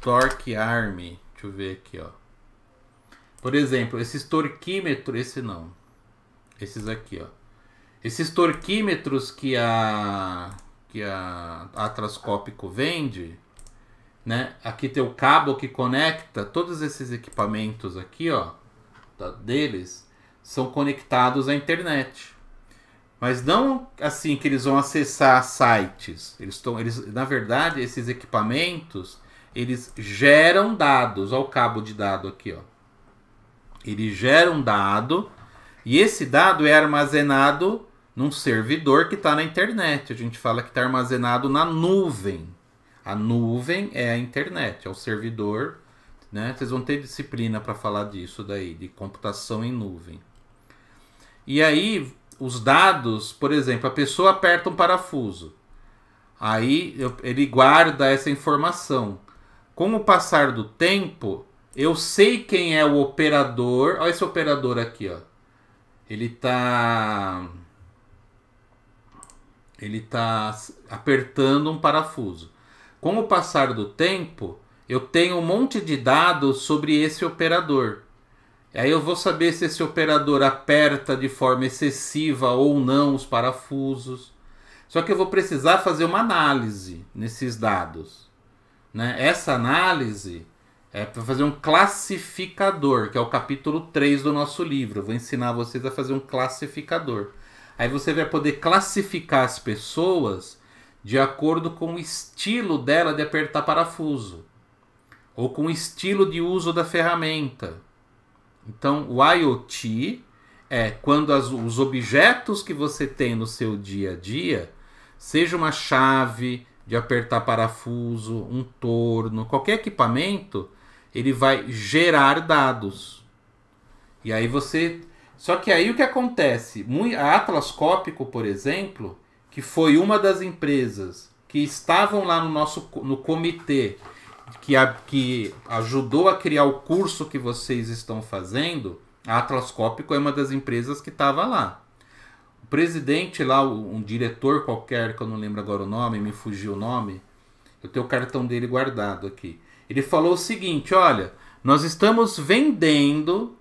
Torque arm, Deixa eu ver aqui, ó. Por exemplo, esses torquímetros, esse não. Esses aqui, ó. Esses torquímetros que a que a Atlascópico vende, né? Aqui tem o cabo que conecta todos esses equipamentos aqui, ó, deles são conectados à internet. Mas não assim que eles vão acessar sites. Eles estão, eles, na verdade, esses equipamentos, eles geram dados, ao cabo de dado aqui, ó. Ele gera um dado e esse dado é armazenado num servidor que está na internet. A gente fala que está armazenado na nuvem. A nuvem é a internet, é o servidor. Né? Vocês vão ter disciplina para falar disso daí, de computação em nuvem. E aí, os dados, por exemplo, a pessoa aperta um parafuso. Aí ele guarda essa informação. Com o passar do tempo, eu sei quem é o operador. Olha esse operador aqui, ó. Ele tá ele tá apertando um parafuso. Com o passar do tempo, eu tenho um monte de dados sobre esse operador. Aí eu vou saber se esse operador aperta de forma excessiva ou não os parafusos. Só que eu vou precisar fazer uma análise nesses dados. Né? Essa análise é para fazer um classificador, que é o capítulo 3 do nosso livro. Eu vou ensinar vocês a fazer um classificador. Aí você vai poder classificar as pessoas de acordo com o estilo dela de apertar parafuso ou com o estilo de uso da ferramenta. Então, o IoT é quando as, os objetos que você tem no seu dia a dia, seja uma chave de apertar parafuso, um torno, qualquer equipamento, ele vai gerar dados. E aí você. Só que aí o que acontece? A Atlas Cópico, por exemplo, que foi uma das empresas que estavam lá no nosso no comitê que, a, que ajudou a criar o curso que vocês estão fazendo, a Atlascópico é uma das empresas que estava lá. O presidente lá, um diretor qualquer, que eu não lembro agora o nome, me fugiu o nome, eu tenho o cartão dele guardado aqui. Ele falou o seguinte: olha, nós estamos vendendo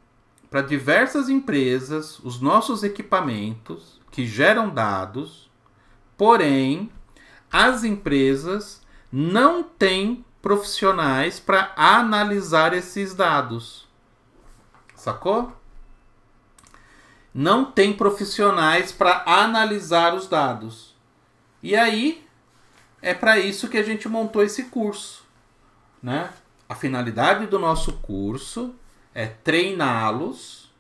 para diversas empresas os nossos equipamentos que geram dados Porém, as empresas não têm profissionais para analisar esses dados. Sacou? Não tem profissionais para analisar os dados. E aí é para isso que a gente montou esse curso, né? A finalidade do nosso curso é treiná-los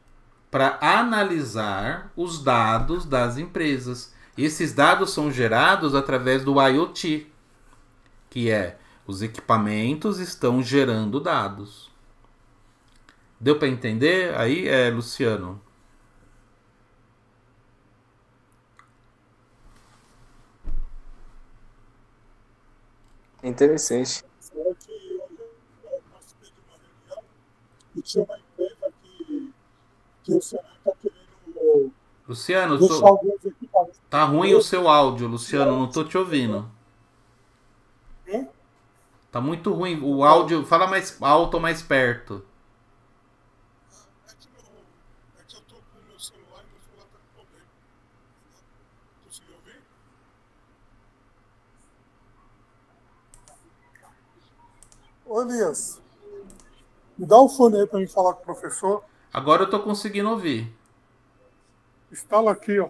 para analisar os dados das empresas esses dados são gerados através do IoT, que é os equipamentos estão gerando dados. Deu para entender aí, é, Luciano? Interessante. É tá Luciano, sou... alguns Tá ruim o seu áudio, Luciano, não tô te ouvindo. É? Tá muito ruim o áudio. Fala mais alto ou mais perto. Ô Elias, me dá o fone aí para mim falar com o professor. Agora eu estou conseguindo ouvir. Instala aqui, ó.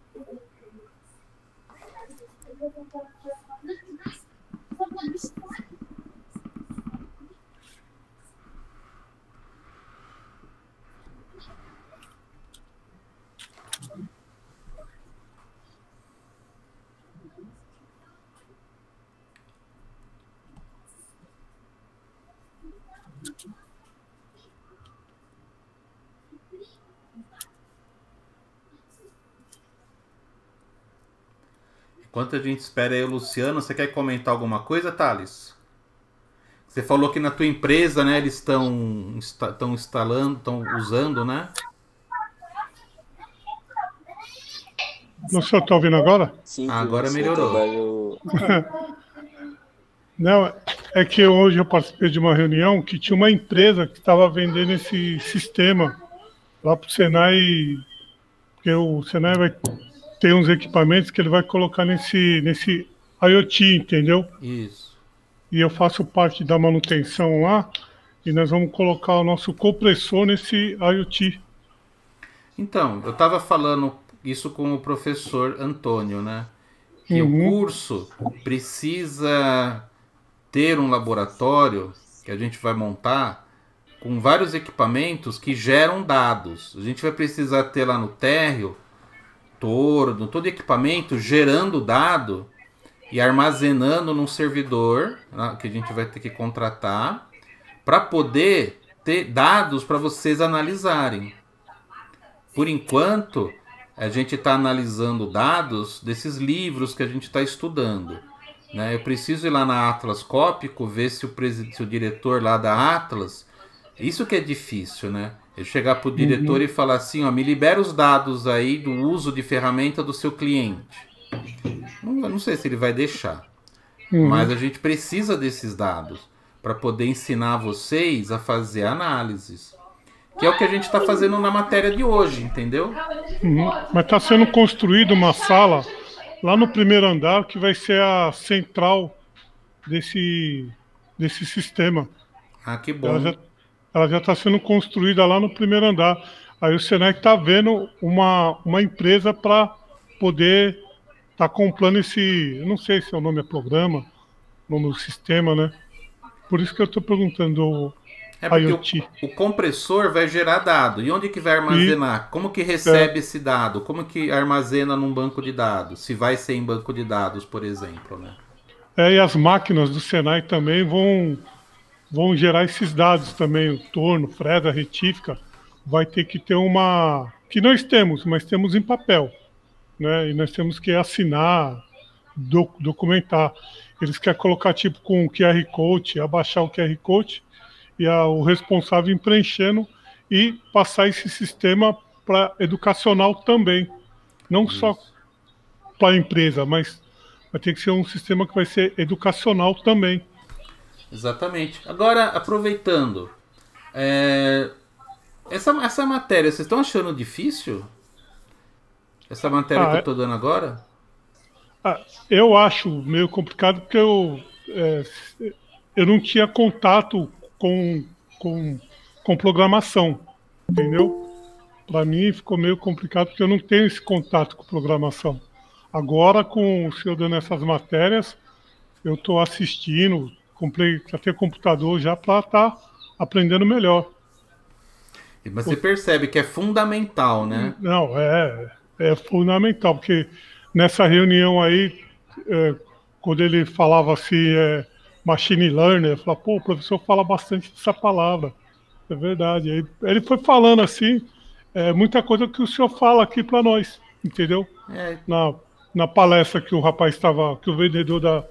Enquanto a gente espera aí o Luciano, você quer comentar alguma coisa, Thales? Você falou que na tua empresa, né, eles estão estão instalando, estão usando, né? Não sei, tá ouvindo agora? Sim. Ah, agora melhorou. Não, é que hoje eu participei de uma reunião que tinha uma empresa que estava vendendo esse sistema lá para o Senai, porque o Senai vai tem uns equipamentos que ele vai colocar nesse, nesse IoT, entendeu? Isso. E eu faço parte da manutenção lá e nós vamos colocar o nosso compressor nesse IoT. Então, eu estava falando isso com o professor Antônio, né? Que uhum. o curso precisa ter um laboratório que a gente vai montar com vários equipamentos que geram dados. A gente vai precisar ter lá no térreo retorno, todo equipamento gerando dado e armazenando num servidor né, que a gente vai ter que contratar para poder ter dados para vocês analisarem. Por enquanto, a gente está analisando dados desses livros que a gente está estudando. Né? Eu preciso ir lá na Atlas Cópico ver se o, se o diretor lá da Atlas. Isso que é difícil, né? Eu chegar para o diretor uhum. e falar assim, ó, me libera os dados aí do uso de ferramenta do seu cliente. Não, eu não sei se ele vai deixar, uhum. mas a gente precisa desses dados para poder ensinar vocês a fazer análises. Que é o que a gente está fazendo na matéria de hoje, entendeu? Uhum. Mas está sendo construída uma sala lá no primeiro andar que vai ser a central desse, desse sistema. Ah, que bom. Ela já ela já está sendo construída lá no primeiro andar. Aí o Senac está vendo uma, uma empresa para poder estar tá comprando esse, eu não sei se é o nome é programa, nome do sistema, né? Por isso que eu estou perguntando é porque o, o, compressor vai gerar dado. E onde que vai armazenar? E, como que recebe é, esse dado? Como que armazena num banco de dados? Se vai ser em banco de dados, por exemplo, né? É, e as máquinas do Senai também vão vão gerar esses dados também, o torno, freda, retífica, vai ter que ter uma que nós temos, mas temos em papel, né? E nós temos que assinar, doc, documentar. Eles querem colocar tipo com o QR code, abaixar o QR code e a, o responsável preenchendo e passar esse sistema para educacional também, não Isso. só para a empresa, mas vai ter que ser um sistema que vai ser educacional também Exatamente. Agora, aproveitando, é... essa, essa matéria, vocês estão achando difícil? Essa matéria ah, que eu estou é? dando agora? Ah, eu acho meio complicado porque eu, é, eu não tinha contato com, com, com programação, entendeu? Para mim ficou meio complicado porque eu não tenho esse contato com programação. Agora, com o senhor dando essas matérias, eu estou assistindo, comprei, para ter computador já para tá, estar tá aprendendo melhor. Mas você percebe que é fundamental, né? Não, é, é fundamental, porque nessa reunião aí, é, quando ele falava assim, é, machine learning, eu falava, pô, o professor fala bastante dessa palavra. É verdade. Aí, ele foi falando assim, é, muita coisa que o senhor fala aqui para nós, entendeu? É. Na, na palestra que o rapaz estava, que o vendedor da,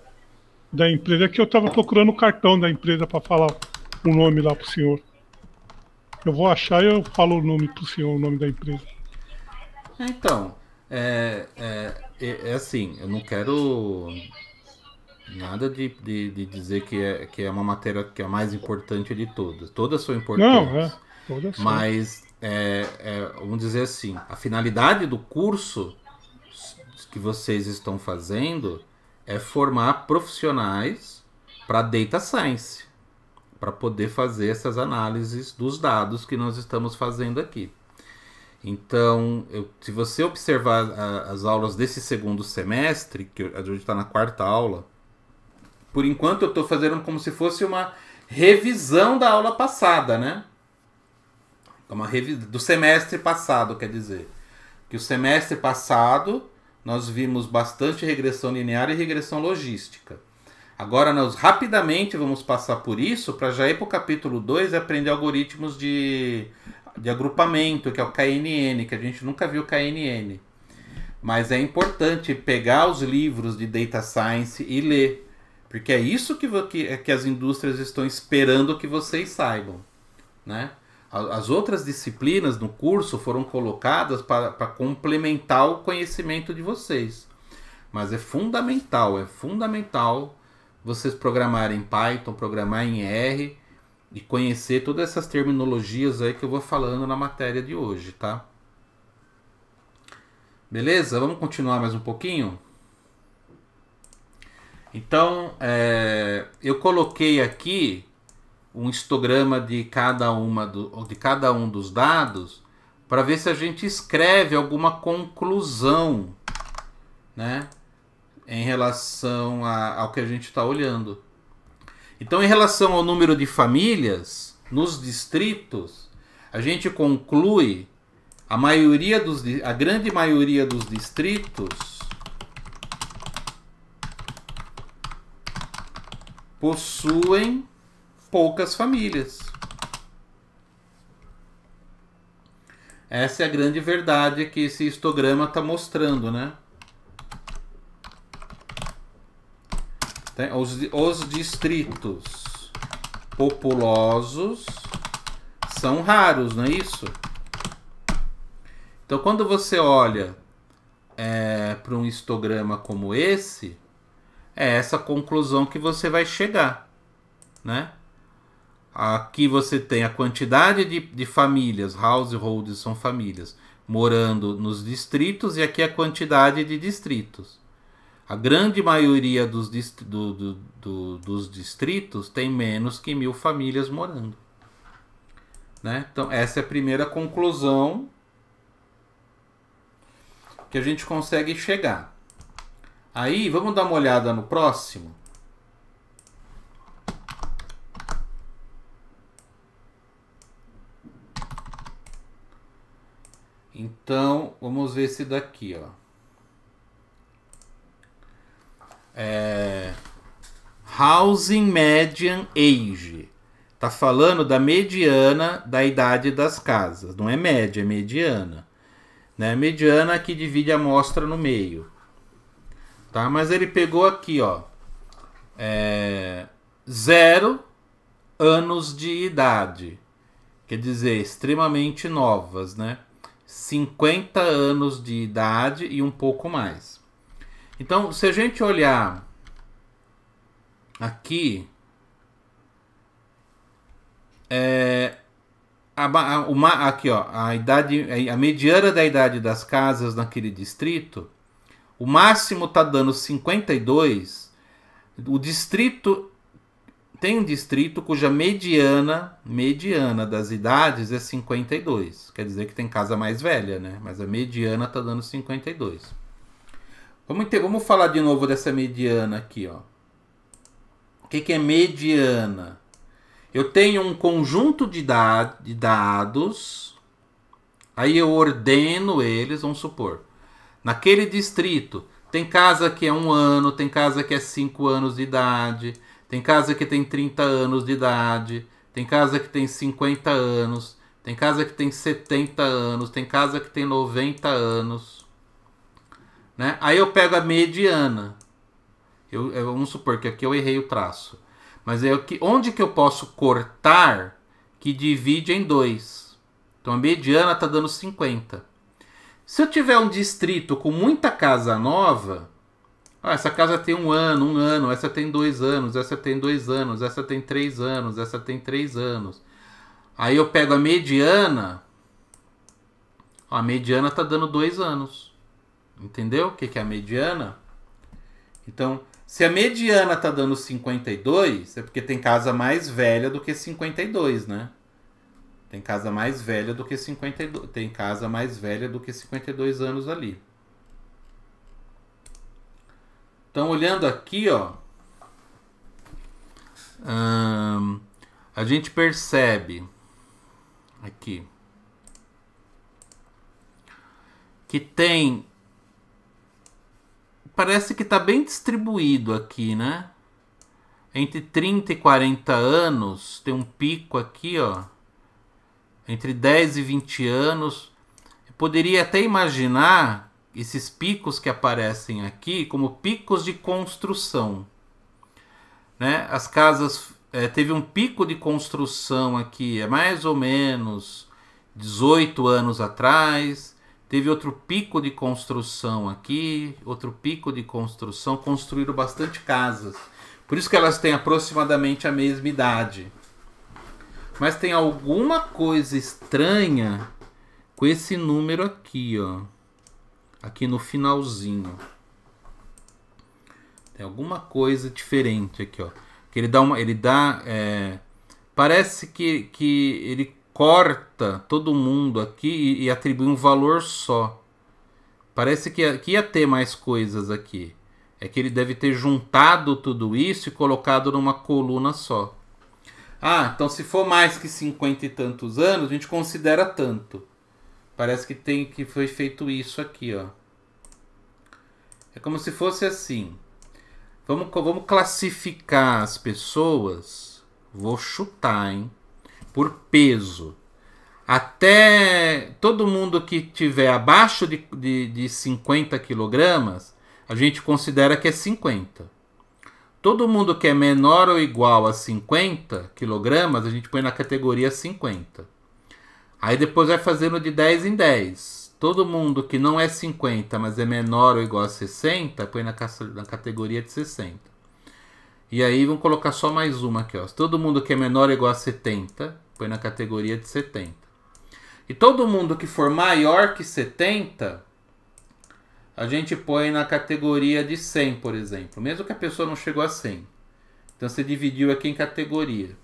da empresa. É que eu estava procurando o cartão da empresa para falar o nome lá pro senhor. Eu vou achar e eu falo o nome pro senhor, o nome da empresa. É, então, é, é, é, é, assim, eu não quero nada de, de, de, dizer que é, que é uma matéria que é a mais importante de todas. Todas são importantes. Não, é, todas são. Mas, é, é, vamos dizer assim, a finalidade do curso que vocês estão fazendo é formar profissionais para data science, para poder fazer essas análises dos dados que nós estamos fazendo aqui. Então, eu, se você observar a, as aulas desse segundo semestre, que a gente está na quarta aula, por enquanto eu estou fazendo como se fosse uma revisão da aula passada, né? É uma revisão do semestre passado, quer dizer. Que o semestre passado nós vimos bastante regressão linear e regressão logística. Agora nós rapidamente vamos passar por isso para já ir para o capítulo 2 e aprender algoritmos de, de agrupamento, que é o KNN, que a gente nunca viu KNN. Mas é importante pegar os livros de Data Science e ler, porque é isso que, que, é que as indústrias estão esperando que vocês saibam, né? As outras disciplinas no curso foram colocadas para, para complementar o conhecimento de vocês. Mas é fundamental, é fundamental vocês programarem Python, programar em R e conhecer todas essas terminologias aí que eu vou falando na matéria de hoje, tá? Beleza? Vamos continuar mais um pouquinho? Então, é, eu coloquei aqui um histograma de cada uma do, de cada um dos dados para ver se a gente escreve alguma conclusão, né, em relação a, ao que a gente está olhando. Então, em relação ao número de famílias nos distritos, a gente conclui a maioria dos a grande maioria dos distritos possuem poucas famílias. Essa é a grande verdade que esse histograma está mostrando, né? Os, os distritos populosos são raros, não é isso? Então, quando você olha é, para um histograma como esse, é essa conclusão que você vai chegar, né? Aqui você tem a quantidade de, de famílias, households são famílias, morando nos distritos, e aqui a quantidade de distritos. A grande maioria dos, do, do, do, dos distritos tem menos que mil famílias morando. Né? Então, essa é a primeira conclusão que a gente consegue chegar. Aí, vamos dar uma olhada no próximo. Então, vamos ver esse daqui, ó. É... Housing Median Age. Tá falando da mediana da idade das casas. Não é média, é mediana. Né? Mediana que divide a amostra no meio. Tá? Mas ele pegou aqui, ó. É... Zero anos de idade. Quer dizer, extremamente novas, né? 50 anos de idade e um pouco mais. Então, se a gente olhar aqui, é, a, a, uma, aqui ó, a idade, a mediana da idade das casas naquele distrito, o máximo está dando 52. O distrito tem um distrito cuja mediana, mediana das idades é 52. Quer dizer que tem casa mais velha, né? Mas a mediana tá dando 52. Vamos, ter, vamos falar de novo dessa mediana aqui, ó. O que, que é mediana? Eu tenho um conjunto de, da de dados, aí eu ordeno eles, vamos supor. Naquele distrito, tem casa que é um ano, tem casa que é cinco anos de idade, tem casa que tem 30 anos de idade, tem casa que tem 50 anos, tem casa que tem 70 anos, tem casa que tem 90 anos. Né? Aí eu pego a mediana. Eu, eu, vamos supor que aqui eu errei o traço. Mas é que, onde que eu posso cortar que divide em dois? Então a mediana está dando 50. Se eu tiver um distrito com muita casa nova, ah, essa casa tem um ano, um ano, essa tem dois anos, essa tem dois anos, essa tem três anos, essa tem três anos. Aí eu pego a mediana. A mediana tá dando dois anos. Entendeu o que, que é a mediana? Então, se a mediana tá dando 52, é porque tem casa mais velha do que 52, né? Tem casa mais velha do que 52, tem casa mais velha do que 52 anos ali. Então, olhando aqui, ó, hum, a gente percebe aqui que tem parece que está bem distribuído aqui, né? Entre 30 e 40 anos, tem um pico aqui, ó. Entre 10 e 20 anos. Eu poderia até imaginar esses picos que aparecem aqui como picos de construção. Né? As casas é, teve um pico de construção aqui, é mais ou menos 18 anos atrás. Teve outro pico de construção aqui, outro pico de construção, construíram bastante casas. Por isso que elas têm aproximadamente a mesma idade. Mas tem alguma coisa estranha com esse número aqui, ó aqui no finalzinho. Tem alguma coisa diferente aqui, ó. Que ele dá uma, ele dá, é, parece que, que ele corta todo mundo aqui e, e atribui um valor só. Parece que, que ia ter mais coisas aqui. É que ele deve ter juntado tudo isso e colocado numa coluna só. Ah, então se for mais que cinquenta e tantos anos, a gente considera tanto. Parece que tem que foi feito isso aqui, ó. É como se fosse assim. Vamos, vamos classificar as pessoas. Vou chutar, hein? Por peso. Até todo mundo que tiver abaixo de, de, de 50 quilogramas, a gente considera que é 50. Todo mundo que é menor ou igual a 50 quilogramas, a gente põe na categoria 50. Aí depois vai fazendo de 10 em 10. Todo mundo que não é 50, mas é menor ou igual a 60, põe na, na categoria de 60. E aí vamos colocar só mais uma aqui. Ó. Todo mundo que é menor ou igual a 70, põe na categoria de 70. E todo mundo que for maior que 70, a gente põe na categoria de 100, por exemplo. Mesmo que a pessoa não chegou a 100. Então você dividiu aqui em categoria.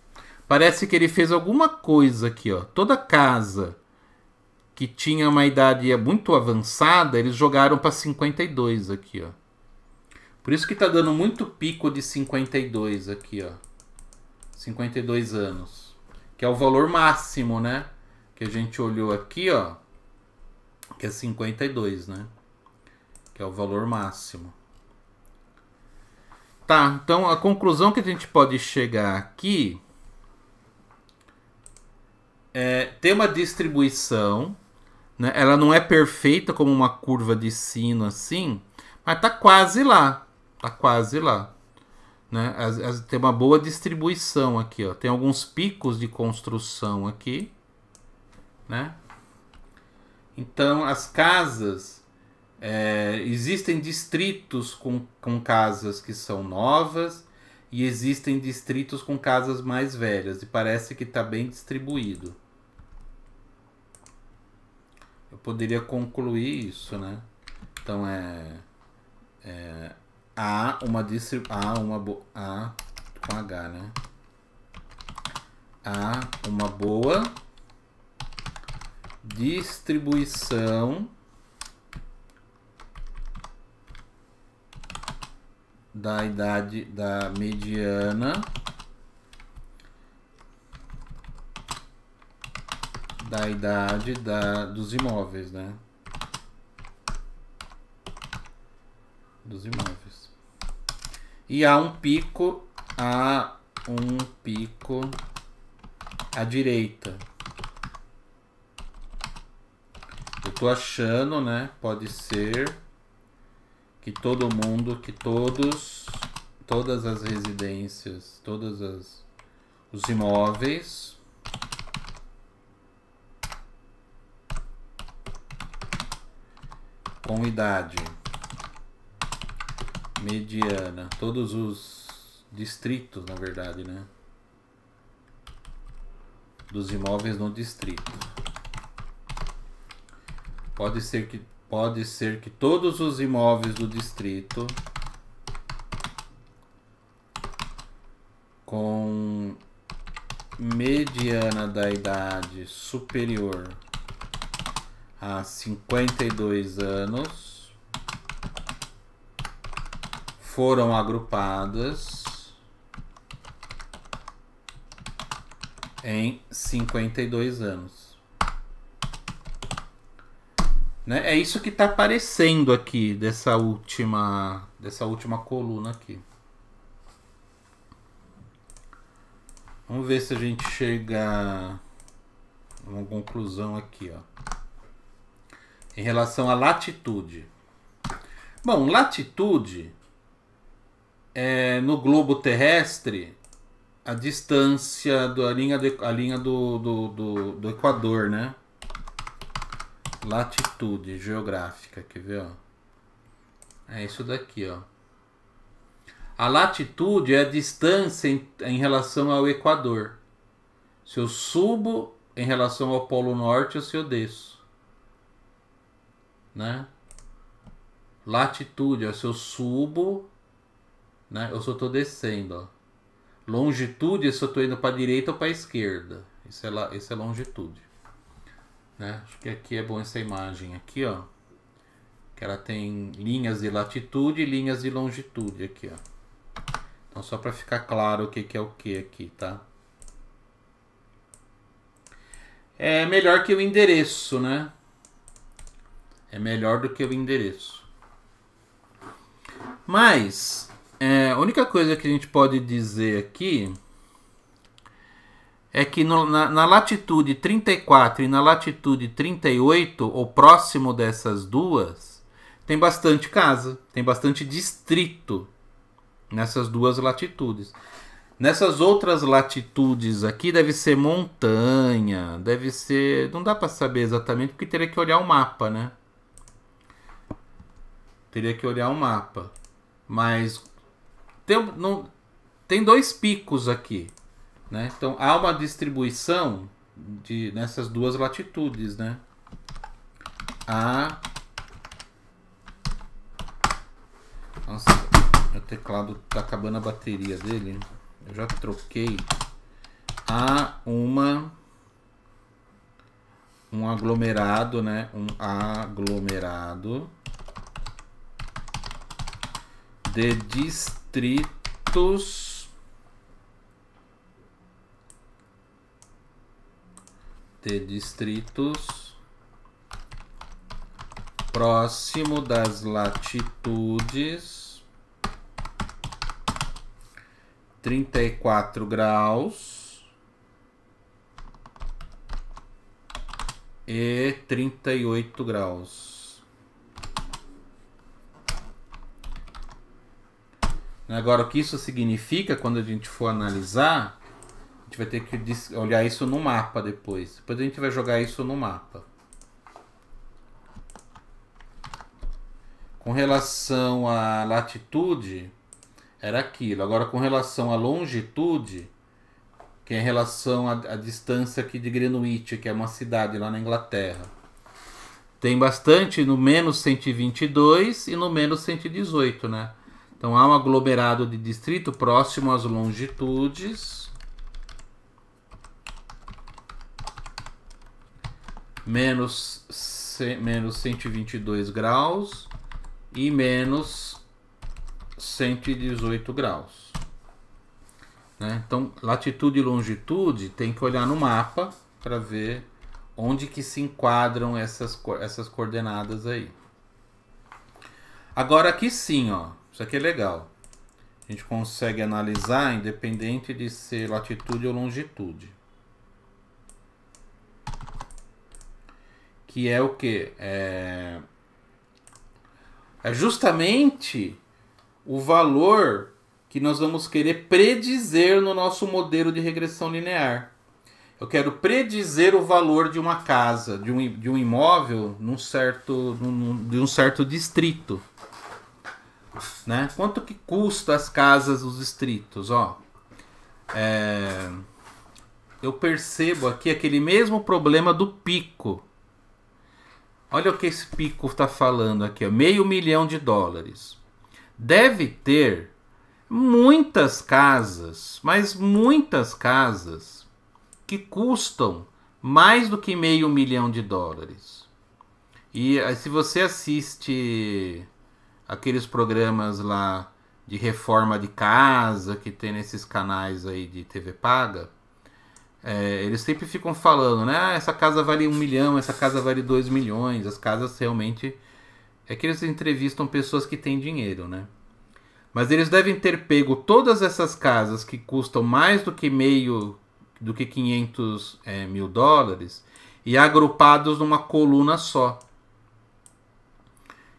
Parece que ele fez alguma coisa aqui, ó. Toda casa que tinha uma idade muito avançada, eles jogaram para 52 aqui, ó. Por isso que tá dando muito pico de 52 aqui, ó. 52 anos, que é o valor máximo, né? Que a gente olhou aqui, ó, que é 52, né? Que é o valor máximo. Tá, então a conclusão que a gente pode chegar aqui é, tem uma distribuição, né? ela não é perfeita como uma curva de sino assim, mas tá quase lá, tá quase lá. Né? As, as, tem uma boa distribuição aqui, ó. tem alguns picos de construção aqui. Né? Então, as casas, é, existem distritos com, com casas que são novas, e existem distritos com casas mais velhas e parece que está bem distribuído poderia concluir isso, né? Então é, é há uma distribuição, há uma há com H, né? Há uma boa distribuição da idade da mediana da idade da, dos imóveis, né? Dos imóveis. E há um pico, há um pico à direita. Eu tô achando, né? Pode ser que todo mundo, que todos, todas as residências, todas as os imóveis com idade mediana, todos os distritos, na verdade, né? Dos imóveis no distrito. Pode ser que pode ser que todos os imóveis do distrito com mediana da idade superior há 52 anos foram agrupadas em 52 anos. Né? É isso que está aparecendo aqui dessa última dessa última coluna aqui. Vamos ver se a gente chega a uma conclusão aqui, ó em relação à latitude. Bom, latitude é no globo terrestre a distância da linha, do, a linha do, do, do, do Equador, né? Latitude geográfica, quer ver? Ó? É isso daqui, ó. A latitude é a distância em, em relação ao Equador. Se eu subo em relação ao Polo Norte ou se eu desço né? Latitude, ó, se eu subo, né? Eu só estou descendo. Ó. Longitude, se eu estou indo para direita ou para esquerda. Isso é, lá, isso é longitude. Né? Acho que aqui é bom essa imagem aqui, ó. Que ela tem linhas de latitude e linhas de longitude aqui, ó. Então só para ficar claro o que, que é o que aqui, tá? É melhor que o endereço, né? É melhor do que o endereço. Mas é, a única coisa que a gente pode dizer aqui é que no, na, na latitude 34 e na latitude 38, ou próximo dessas duas, tem bastante casa, tem bastante distrito nessas duas latitudes. Nessas outras latitudes aqui deve ser montanha, deve ser, não dá para saber exatamente porque teria que olhar o mapa, né? Teria que olhar o um mapa. Mas tem, não, tem dois picos aqui. Né? Então há uma distribuição de, nessas duas latitudes. Né? Há Nossa, meu teclado tá acabando a bateria dele. Eu já troquei. Há uma um aglomerado, né? Um aglomerado de distritos de distritos próximo das latitudes trinta e quatro graus e trinta e oito graus. Né? Agora, o que isso significa quando a gente for analisar, a gente vai ter que olhar isso no mapa depois. Depois a gente vai jogar isso no mapa. Com relação à latitude, era aquilo. Agora, com relação à longitude, que é em relação à, à distância aqui de Greenwich, que é uma cidade lá na Inglaterra. Tem bastante no menos 122 e no menos 118, né? Então há um aglomerado de distrito próximo às longitudes menos, menos 122 graus e menos 118 graus. Né? Então, latitude e longitude tem que olhar no mapa para ver onde que se enquadram essas, essas coordenadas aí. Agora aqui sim, ó. Isso aqui é legal. A gente consegue analisar independente de ser latitude ou longitude. Que é o que? É... é justamente o valor que nós vamos querer predizer no nosso modelo de regressão linear. Eu quero predizer o valor de uma casa, de um, de um imóvel num certo, num, de um certo distrito né? Quanto que custa as casas dos distritos, ó? É... Eu percebo aqui aquele mesmo problema do pico. Olha o que esse pico está falando aqui, ó, meio milhão de dólares. Deve ter muitas casas, mas muitas casas que custam mais do que meio milhão de dólares. E eh, se você assiste aqueles programas lá de reforma de casa que tem nesses canais aí de TV paga, é, eles sempre ficam falando, né? Ah, essa casa vale um milhão, essa casa vale dois milhões. As casas realmente. É que eles entrevistam pessoas que têm dinheiro, né? Mas eles devem ter pego todas essas casas que custam mais do que meio, do que 500 é, mil dólares e agrupados numa coluna só.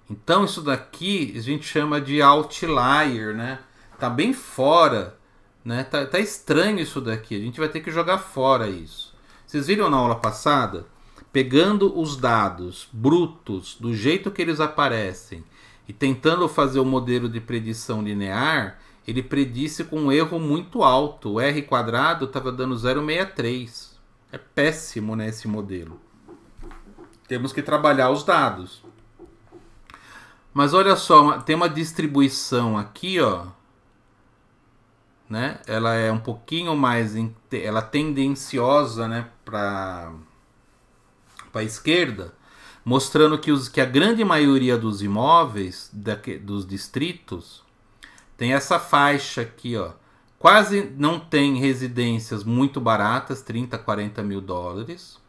Então isso daqui a gente chama de outlier, né? Tá bem fora, né? Tá, tá estranho isso daqui. A gente vai ter que jogar fora isso. Vocês viram na aula passada? Pegando os dados brutos do jeito que eles aparecem e tentando fazer o modelo de predição linear, ele predisse com um erro muito alto. O R quadrado estava dando 0,63. É péssimo né, esse modelo. Temos que trabalhar os dados. Mas olha só, tem uma distribuição aqui, ó. Né? Ela é um pouquinho mais ela é tendenciosa, né, para para esquerda, mostrando que os que a grande maioria dos imóveis daqui, dos distritos tem essa faixa aqui, ó. Quase não tem residências muito baratas, 30, 40 mil dólares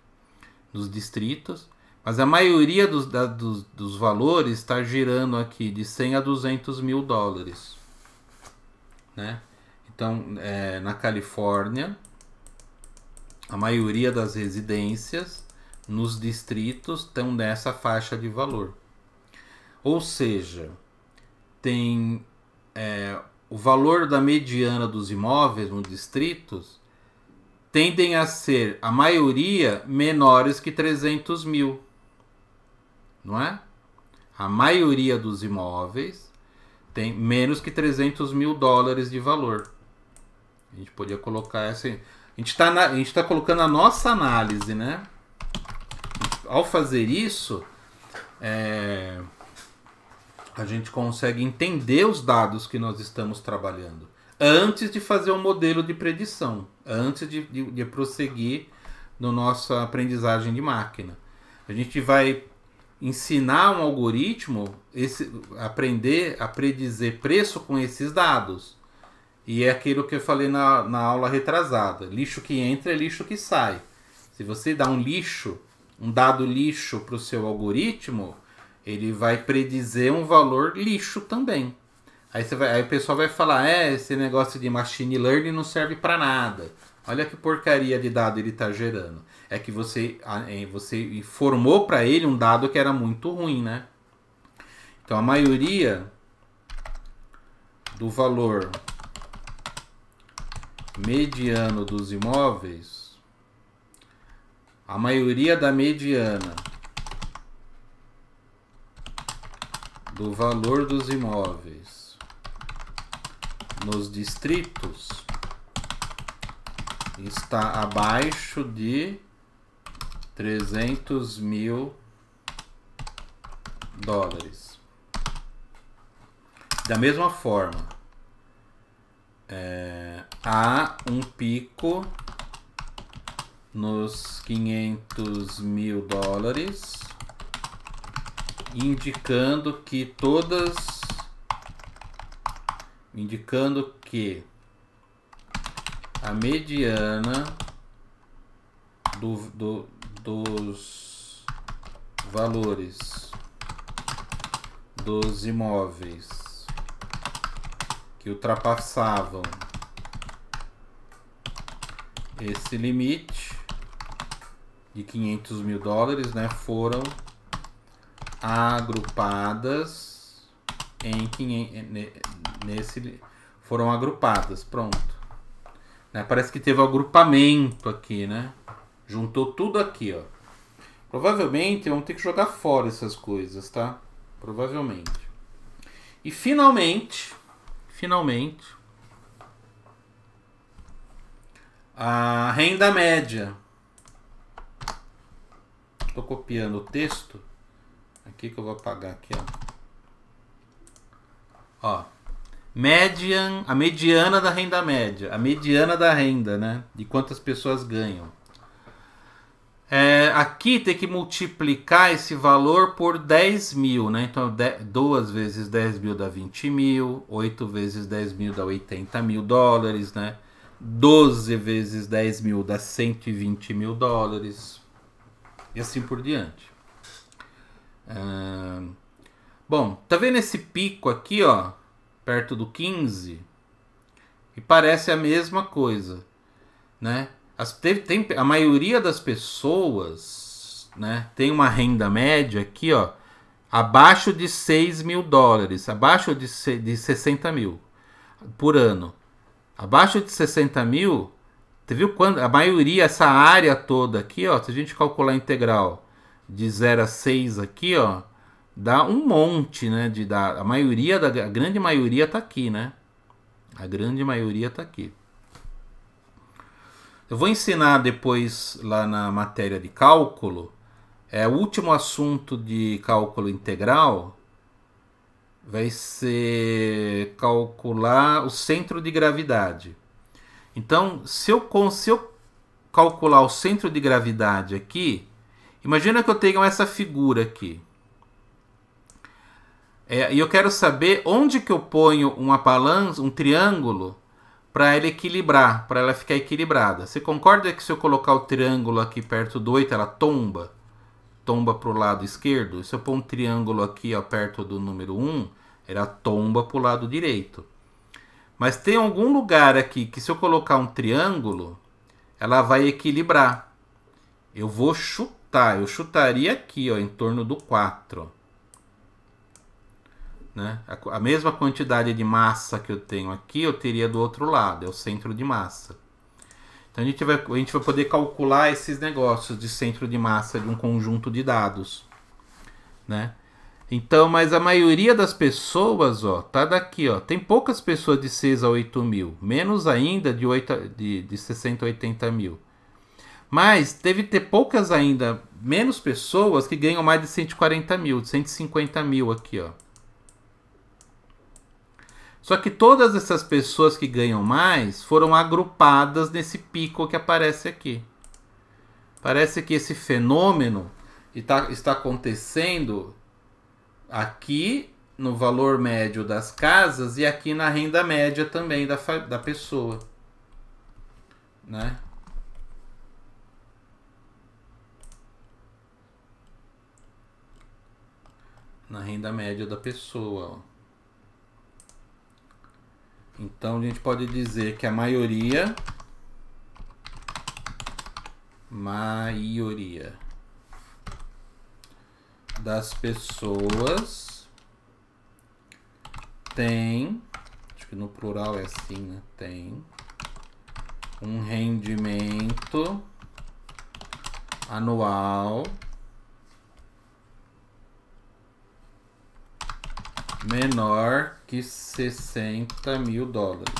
nos distritos mas a maioria dos, da, dos, dos valores está girando aqui de 100 a 200 mil dólares. Né? Então, é, na Califórnia, a maioria das residências nos distritos estão nessa faixa de valor. Ou seja, tem é, o valor da mediana dos imóveis nos distritos tendem a ser a maioria menores que 300 mil não é? A maioria dos imóveis tem menos que 300 mil dólares de valor. A gente podia colocar essa. Assim, a gente está tá colocando a nossa análise, né? Ao fazer isso, é, a gente consegue entender os dados que nós estamos trabalhando antes de fazer um modelo de predição, antes de, de, de prosseguir no nossa aprendizagem de máquina. A gente vai ensinar um algoritmo esse, aprender a predizer preço com esses dados. E é aquilo que eu falei na, na aula retrasada: lixo que entra é lixo que sai. Se você dá um lixo, um dado lixo para o seu algoritmo, ele vai predizer um valor lixo também. Aí, você vai, aí o pessoal vai falar: é, esse negócio de machine learning não serve para nada. Olha que porcaria de dado ele está gerando é que você, é, você informou para ele um dado que era muito ruim, né? Então a maioria do valor mediano dos imóveis, a maioria da mediana do valor dos imóveis nos distritos está abaixo de trezentos mil dólares. Da mesma forma, é, há um pico nos 500 mil dólares, indicando que todas, indicando que a mediana do, do, dos valores dos imóveis que ultrapassavam esse limite de 500 mil dólares, né, foram agrupadas em 500, nesse foram agrupadas, pronto. Né, parece que teve um agrupamento aqui, né? Juntou tudo aqui, ó. Provavelmente vão ter que jogar fora essas coisas, tá? Provavelmente. E finalmente, finalmente, a renda média. Estou copiando o texto aqui que eu vou apagar aqui, ó. Ó. Median, a mediana da renda média, a mediana da renda, né? De quantas pessoas ganham. É, aqui tem que multiplicar esse valor por 10 mil, né? Então, 2 vezes 10 mil dá 20 mil, 8 vezes 10 mil dá 80 mil dólares, né? 12 vezes 10 mil dá 120 mil dólares, e assim por diante. É... Bom, tá vendo esse pico aqui, ó, perto do 15? E parece a mesma coisa, né? As, teve, tem, a maioria das pessoas né, tem uma renda média aqui, ó, abaixo de 6 mil dólares, abaixo de, de 60 mil por ano. Abaixo de 60 mil, você viu quando? A maioria, essa área toda aqui, ó, se a gente calcular a integral de 0 a 6 aqui, ó, dá um monte, né? De, da, a maioria, da, a grande maioria tá aqui, né? A grande maioria tá aqui. Eu vou ensinar depois lá na matéria de cálculo. É o último assunto de cálculo integral vai ser calcular o centro de gravidade. Então, se eu, se eu calcular o centro de gravidade aqui, imagina que eu tenho essa figura aqui. É, e eu quero saber onde que eu ponho uma balança, um triângulo para ela equilibrar, para ela ficar equilibrada. Você concorda que se eu colocar o triângulo aqui perto do 8, ela tomba? Tomba para o lado esquerdo? Se eu pôr um triângulo aqui ó, perto do número 1, ela tomba para o lado direito. Mas tem algum lugar aqui que se eu colocar um triângulo, ela vai equilibrar. Eu vou chutar, eu chutaria aqui ó, em torno do 4 né? A, a mesma quantidade de massa que eu tenho aqui, eu teria do outro lado, é o centro de massa. Então a gente vai, a gente vai poder calcular esses negócios de centro de massa de um conjunto de dados, né? Então, mas a maioria das pessoas, ó, tá daqui, ó. Tem poucas pessoas de 6 a 8 mil, menos ainda de, 8, de, de 60 a 80 mil. Mas deve ter poucas ainda, menos pessoas que ganham mais de 140 mil, de 150 mil aqui, ó. Só que todas essas pessoas que ganham mais foram agrupadas nesse pico que aparece aqui. Parece que esse fenômeno está acontecendo aqui no valor médio das casas e aqui na renda média também da, da pessoa. Né? Na renda média da pessoa. Ó. Então a gente pode dizer que a maioria maioria das pessoas tem, acho que no plural é assim, né? Tem um rendimento anual menor que 60 mil dólares.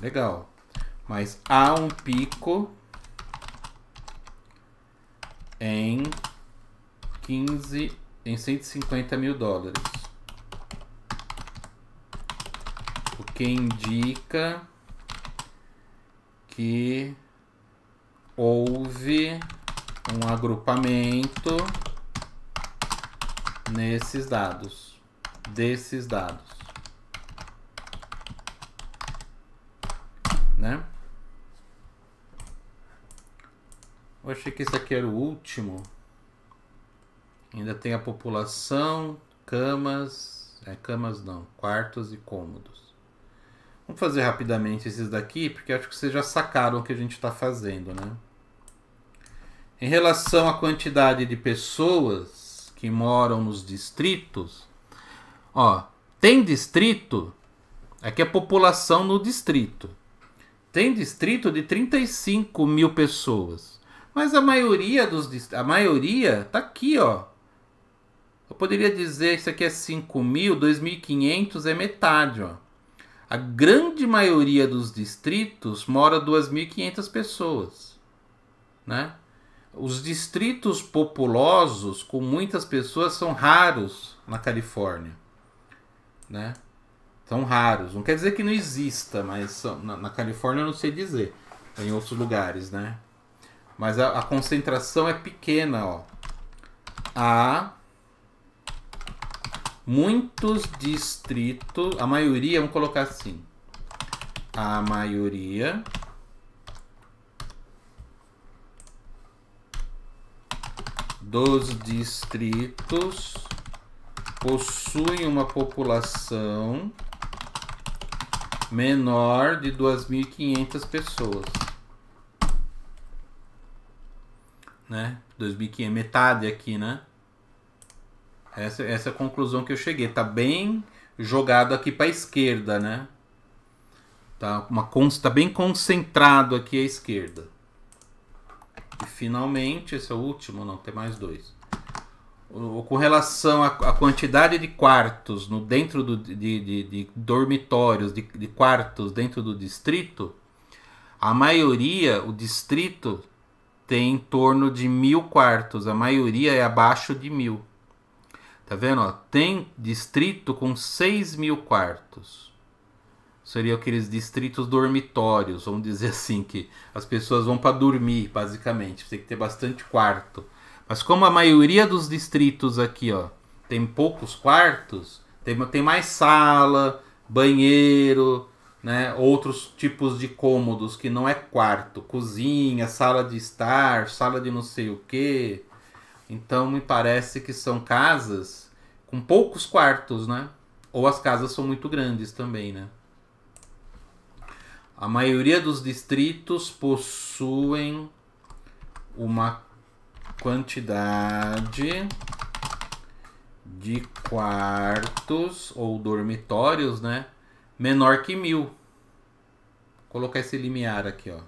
Legal. Mas há um pico em 15 em 150 mil dólares. O que indica que houve um agrupamento nesses dados, desses dados, né? Eu achei que esse aqui era o último. Ainda tem a população, camas, é camas não, quartos e cômodos. Vamos fazer rapidamente esses daqui, porque acho que vocês já sacaram o que a gente está fazendo, né? Em relação à quantidade de pessoas, que moram nos distritos. Ó, tem distrito, aqui é população no distrito. Tem distrito de 35 mil pessoas. Mas a maioria dos a maioria tá aqui, ó. Eu poderia dizer isso aqui é 5 mil, 2.500 é metade, ó. A grande maioria dos distritos mora 2.500 pessoas, né? Os distritos populosos com muitas pessoas são raros na Califórnia, né? São raros. Não quer dizer que não exista, mas são, na, na, Califórnia eu não sei dizer. Em outros lugares, né? Mas a, a concentração é pequena, ó. A muitos distritos, a maioria, vamos colocar assim, a maioria dos distritos possuem uma população menor de 2.500 pessoas. Né? 2.500, metade aqui, né? Essa, essa é a conclusão que eu cheguei. Tá bem jogado aqui para a esquerda, né? Tá, uma, tá bem concentrado aqui à esquerda. E finalmente, esse é o último, não, tem mais dois. O, com relação à quantidade de quartos no, dentro do, de, de, de dormitórios, de, de quartos dentro do distrito, a maioria, o distrito, tem em torno de mil quartos. A maioria é abaixo de mil. Tá vendo? Ó? Tem distrito com seis mil quartos seriam aqueles distritos dormitórios, vamos dizer assim, que as pessoas vão para dormir, basicamente. Tem que ter bastante quarto. Mas como a maioria dos distritos aqui, ó, tem poucos quartos, tem, tem mais sala, banheiro, né, outros tipos de cômodos que não é quarto, cozinha, sala de estar, sala de não sei o que. Então me parece que são casas com poucos quartos, né? Ou as casas são muito grandes também, né? A maioria dos distritos possuem uma quantidade de quartos ou dormitórios, né? Menor que mil. Vou colocar esse limiar aqui, ó.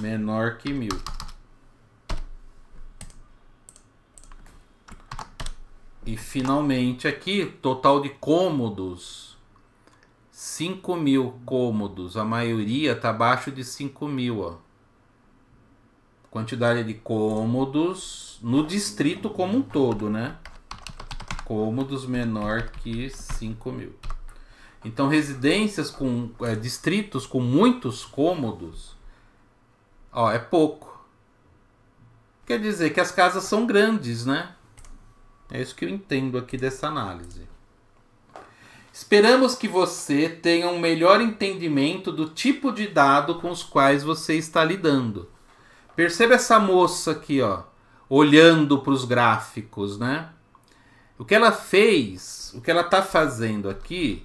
Menor que mil. E finalmente aqui, total de cômodos 5 mil cômodos, a maioria está abaixo de 5 mil. Quantidade de cômodos no distrito como um todo, né? Cômodos menor que 5 mil. Então, residências com é, distritos com muitos cômodos ó, é pouco. Quer dizer que as casas são grandes, né? É isso que eu entendo aqui dessa análise. Esperamos que você tenha um melhor entendimento do tipo de dado com os quais você está lidando. Perceba essa moça aqui, ó, olhando para os gráficos, né? O que ela fez, o que ela está fazendo aqui,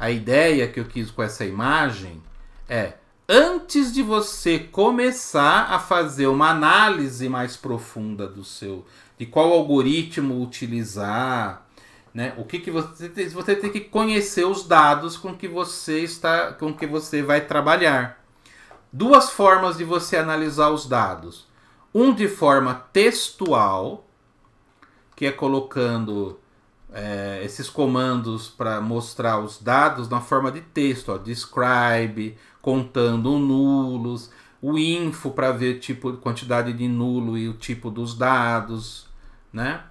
a ideia que eu quis com essa imagem é antes de você começar a fazer uma análise mais profunda do seu, de qual algoritmo utilizar, né? O que, que você, tem, você tem que conhecer os dados com que você está, com que você vai trabalhar. Duas formas de você analisar os dados. Um de forma textual, que é colocando é, esses comandos para mostrar os dados na forma de texto, ó, describe, contando nulos, o info para ver tipo quantidade de nulo e o tipo dos dados, né?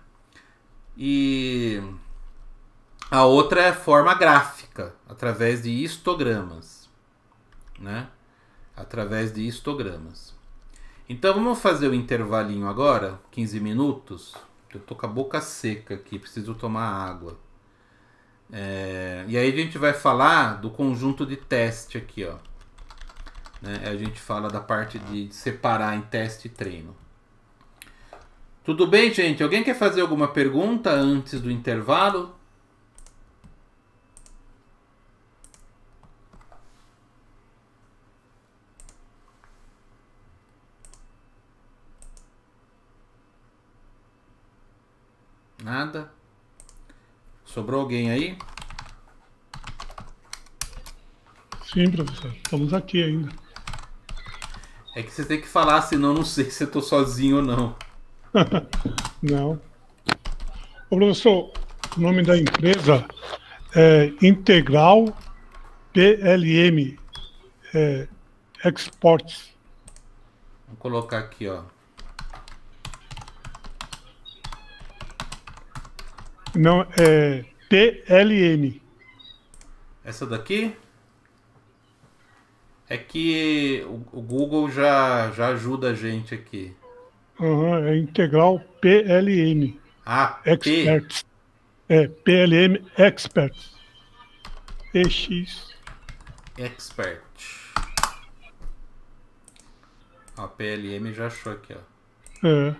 E a outra é forma gráfica, através de histogramas, né? Através de histogramas. Então vamos fazer o intervalinho agora, 15 minutos. Eu tô com a boca seca aqui, preciso tomar água. É, e aí a gente vai falar do conjunto de teste aqui, ó. Né? A gente fala da parte de separar em teste e treino. Tudo bem, gente? Alguém quer fazer alguma pergunta antes do intervalo? nada. Sobrou alguém aí? Sim, professor. Estamos aqui ainda. É que você tem que falar, senão não sei se eu tô sozinho ou não. não. Ô, professor, o nome da empresa é Integral PLM é, Exports. Vou colocar aqui, ó. Não, é TLN. Essa daqui? É que o, Google já, já ajuda a gente aqui. Uhum, é integral PLM. Ah, Experts. É, P... É, PLM Experts. EX. Expert. A PLM já achou aqui, ó. É.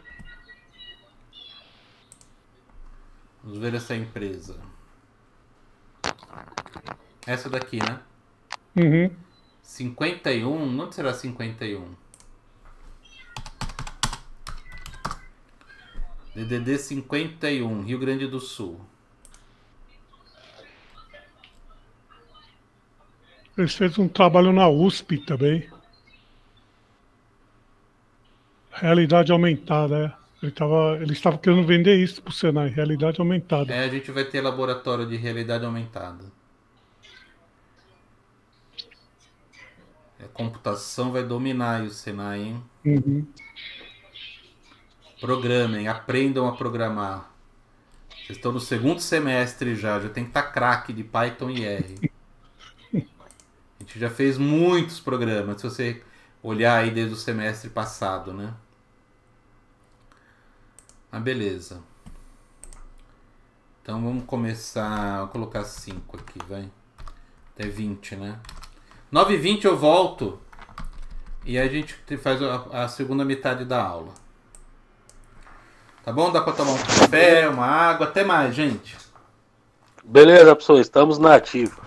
Vamos ver essa empresa. Essa daqui, né? Uhum. 51? Onde será 51? DDD 51, Rio Grande do Sul. Ele fez um trabalho na USP também. Realidade aumentada, é. Ele estava, ele estavam querendo vender isso pro Senai, realidade aumentada. É, a gente vai ter laboratório de realidade aumentada. É, a computação vai dominar o Senai, hein? Uhum. Programem, aprendam a programar. Vocês estão no segundo semestre já, já tem que estar tá craque de Python e R. a gente já fez muitos programas, se você olhar aí desde o semestre passado, né? Ah, beleza. Então vamos começar. Vou colocar 5 aqui, vai. Até 20, né? 9 e 20 eu volto. E aí a gente faz a, a segunda metade da aula. Tá bom? Dá pra tomar um café, uma água. Até mais, gente. Beleza, pessoal. Estamos na ativa.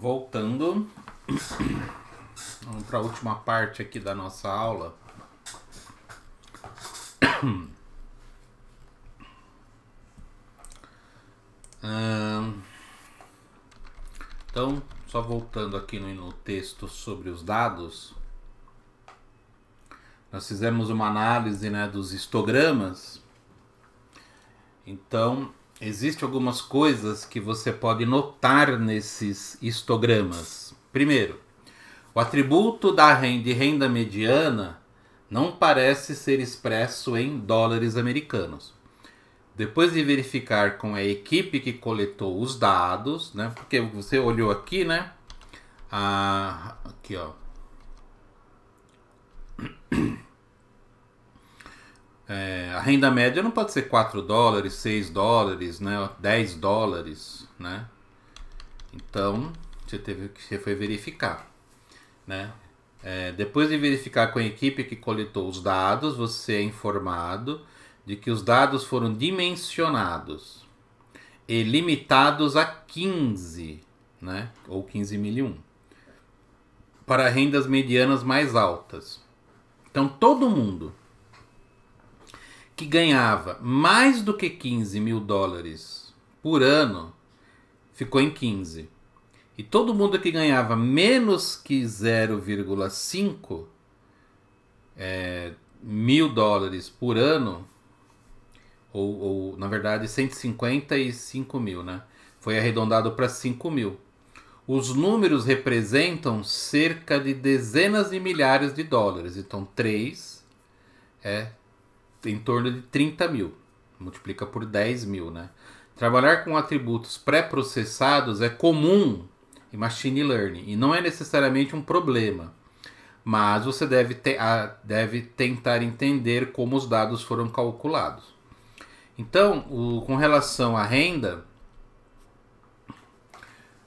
Voltando para a última parte aqui da nossa aula. Então, só voltando aqui no, no texto sobre os dados, nós fizemos uma análise né, dos histogramas. Então, Existem algumas coisas que você pode notar nesses histogramas. Primeiro, o atributo da renda, de renda mediana não parece ser expresso em dólares americanos. Depois de verificar com a equipe que coletou os dados, né? Porque você olhou aqui, né? Ah, aqui, ó É, a renda média não pode ser 4 dólares, 6 dólares, né, 10 dólares, né? Então, você, teve, você foi verificar, né? É, depois de verificar com a equipe que coletou os dados, você é informado de que os dados foram dimensionados e limitados a 15, né? Ou 15 milhões para rendas medianas mais altas. Então todo mundo que ganhava mais do que 15 mil dólares por ano ficou em 15. E todo mundo que ganhava menos que 0,5 é, mil dólares por ano, ou, ou na verdade 155 mil, né? Foi arredondado para 5 mil. Os números representam cerca de dezenas de milhares de dólares. Então, 3 é em torno de 30 mil. Multiplica por 10 mil, né? Trabalhar com atributos pré-processados é comum em machine learning e não é necessariamente um problema. Mas você deve, te, deve tentar entender como os dados foram calculados. Então, o, com relação à renda,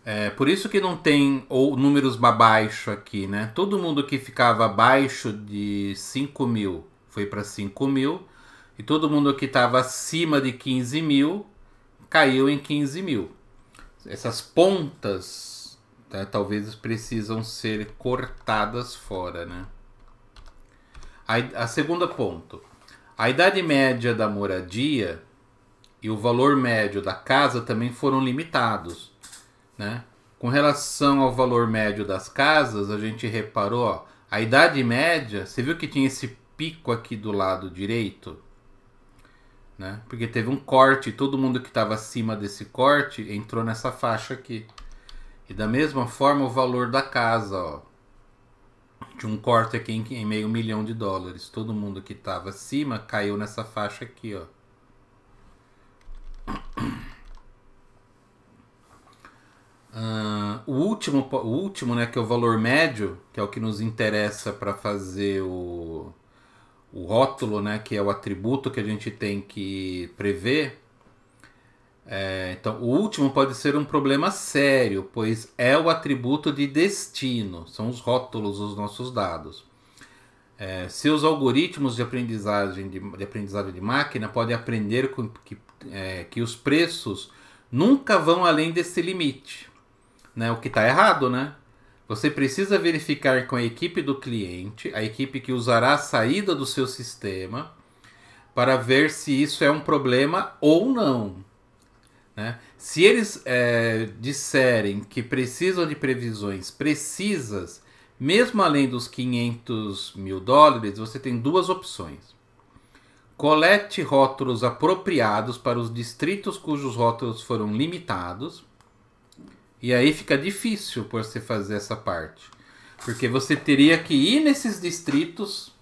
é por isso que não tem ou números abaixo aqui, né? Todo mundo que ficava abaixo de 5 mil foi para 5 mil. E todo mundo que estava acima de 15 mil caiu em 15 mil. Essas pontas tá, talvez precisam ser cortadas fora. Né? A, a segunda ponto. A idade média da moradia e o valor médio da casa também foram limitados. Né? Com relação ao valor médio das casas, a gente reparou ó, a idade média. Você viu que tinha esse pico aqui do lado direito, né? Porque teve um corte, todo mundo que estava acima desse corte entrou nessa faixa aqui. E da mesma forma o valor da casa, ó. de um corte aqui em, em meio milhão de dólares. Todo mundo que estava acima caiu nessa faixa aqui, ó. Uh, o último, o último né, que é o valor médio, que é o que nos interessa para fazer o, o rótulo, né, que é o atributo que a gente tem que prever. É, então, o último pode ser um problema sério, pois é o atributo de destino, são os rótulos dos nossos dados. É, seus algoritmos de aprendizagem de, de, aprendizagem de máquina podem aprender com, que, é, que os preços nunca vão além desse limite. Né? O que está errado, né? Você precisa verificar com a equipe do cliente, a equipe que usará a saída do seu sistema, para ver se isso é um problema ou não. Né? Se eles é, disserem que precisam de previsões precisas, mesmo além dos 500 mil dólares, você tem duas opções. Colete rótulos apropriados para os distritos cujos rótulos foram limitados e aí fica difícil você fazer essa parte. Porque você teria que ir nesses distritos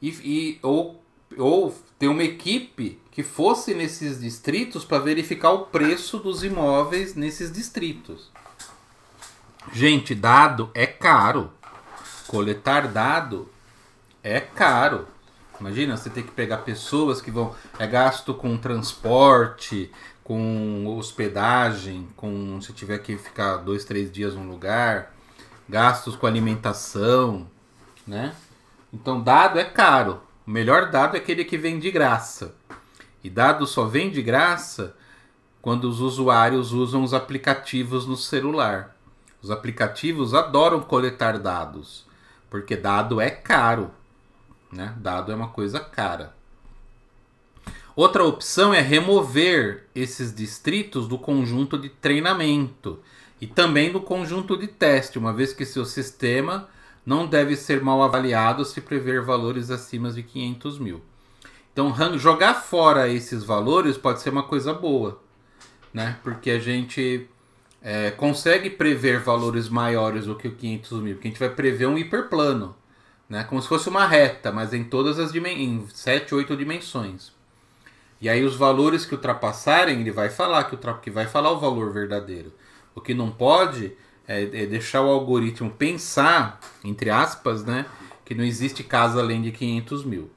e, e ou, ou ter uma equipe que fosse nesses distritos para verificar o preço dos imóveis nesses distritos. Gente, dado é caro. Coletar dado é caro. Imagina, você tem que pegar pessoas que vão. É gasto com transporte, com hospedagem, com se tiver que ficar dois, três dias num lugar, gastos com alimentação, né? Então dado é caro. O melhor dado é aquele que vem de graça. E dado só vem de graça quando os usuários usam os aplicativos no celular. Os aplicativos adoram coletar dados, porque dado é caro, né? Dado é uma coisa cara. Outra opção é remover esses distritos do conjunto de treinamento e também do conjunto de teste, uma vez que seu sistema não deve ser mal avaliado se prever valores acima de 500 mil. Então, jogar fora esses valores pode ser uma coisa boa, né? Porque a gente é, consegue prever valores maiores do que o 500 mil, porque a gente vai prever um hiperplano, né? Como se fosse uma reta, mas em todas as dimensões, em 7, 8 dimensões. E aí os valores que ultrapassarem, ele vai falar que, ultrap que vai falar o valor verdadeiro. O que não pode é, é deixar o algoritmo pensar, entre aspas, né, que não existe casa além de 500 mil,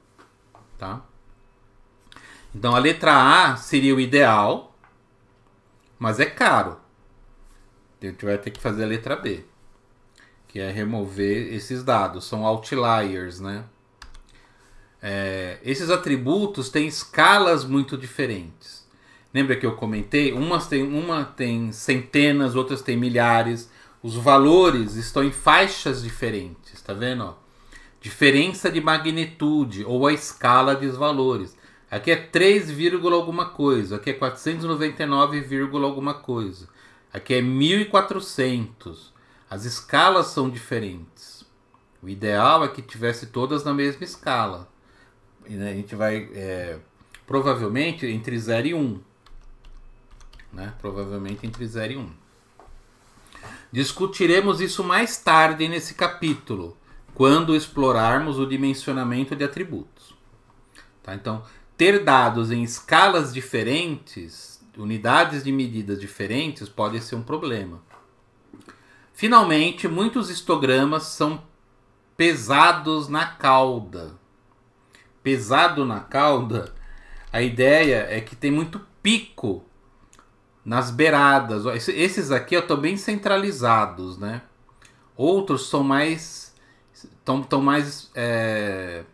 tá? Então a letra A seria o ideal, mas é caro. A gente vai ter que fazer a letra B, que é remover esses dados, são outliers, né? É, esses atributos têm escalas muito diferentes. Lembra que eu comentei? Umas tem, uma tem centenas, outras tem milhares. Os valores estão em faixas diferentes, tá vendo? Ó? Diferença de magnitude ou a escala dos valores. Aqui é 3, alguma coisa, aqui é 499, alguma coisa. Aqui é 1400. As escalas são diferentes. O ideal é que tivesse todas na mesma escala né, a gente vai é, provavelmente entre 0 e 1. Um, né? Provavelmente entre 0 e 1. Um. Discutiremos isso mais tarde nesse capítulo, quando explorarmos o dimensionamento de atributos. Tá? Então, ter dados em escalas diferentes, unidades de medidas diferentes, pode ser um problema. Finalmente, muitos histogramas são pesados na cauda pesado na cauda, a ideia é que tem muito pico nas beiradas. Esses aqui estão bem centralizados, né? Outros são mais. Estão tão mais. É,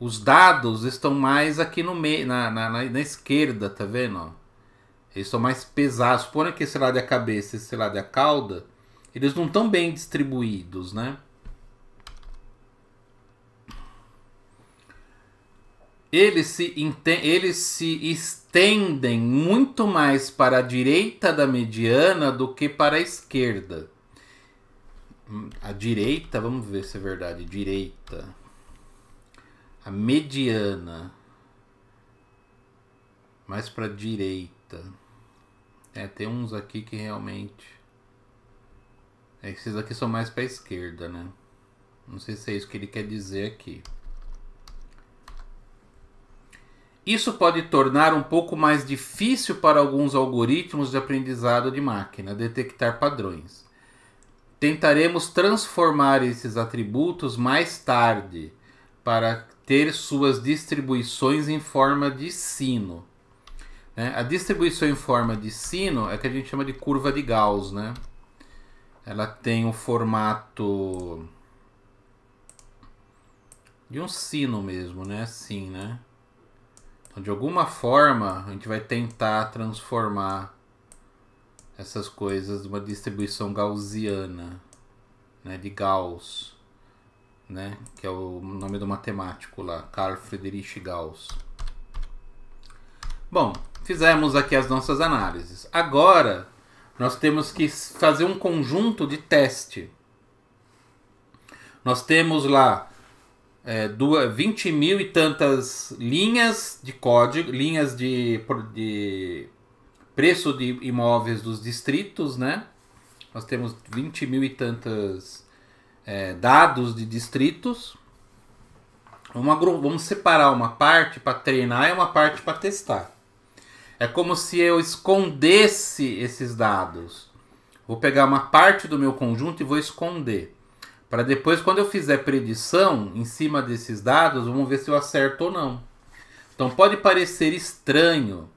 os dados estão mais aqui no meio, na, na, na, esquerda, tá vendo? Eles são mais pesados. Suponha que esse lado é a cabeça, esse lado é a cauda. Eles não estão bem distribuídos, né? eles se, eles se estendem muito mais para a direita da mediana do que para a esquerda. Hum, a direita, vamos ver se é verdade. Direita. A mediana. Mais para a direita. É, tem uns aqui que realmente. É, esses aqui são mais para a esquerda, né? Não sei se é isso que ele quer dizer aqui. Isso pode tornar um pouco mais difícil para alguns algoritmos de aprendizado de máquina detectar padrões. Tentaremos transformar esses atributos mais tarde para ter suas distribuições em forma de sino. Né? A distribuição em forma de sino é que a gente chama de curva de Gauss. Né? Ela tem o um formato de um sino mesmo, né? Assim, né? de alguma forma, a gente vai tentar transformar essas coisas numa distribuição gaussiana, né, de Gauss, né, que é o nome do matemático lá, Carl Friedrich Gauss. Bom, fizemos aqui as nossas análises. Agora, nós temos que fazer um conjunto de teste. Nós temos lá é, duas, 20 mil e tantas linhas de código, linhas de, de preço de imóveis dos distritos, né? Nós temos 20 mil e tantas é, dados de distritos. vamos separar uma parte para treinar e uma parte para testar. É como se eu escondesse esses dados. Vou pegar uma parte do meu conjunto e vou esconder. Para depois, quando eu fizer predição em cima desses dados, vamos ver se eu acerto ou não. Então pode parecer estranho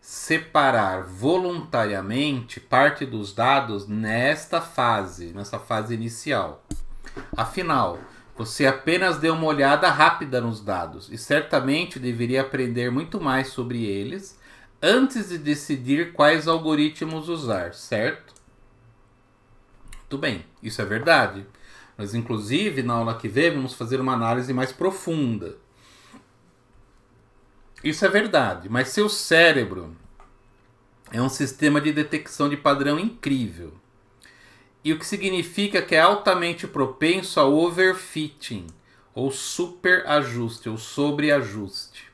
separar voluntariamente parte dos dados nesta fase, nessa fase inicial. Afinal, você apenas deu uma olhada rápida nos dados e certamente deveria aprender muito mais sobre eles antes de decidir quais algoritmos usar, certo? Tudo bem, isso é verdade. Mas, inclusive, na aula que vem, vamos fazer uma análise mais profunda. Isso é verdade, mas seu cérebro é um sistema de detecção de padrão incrível. E o que significa que é altamente propenso ao overfitting, ou superajuste, ou sobreajuste.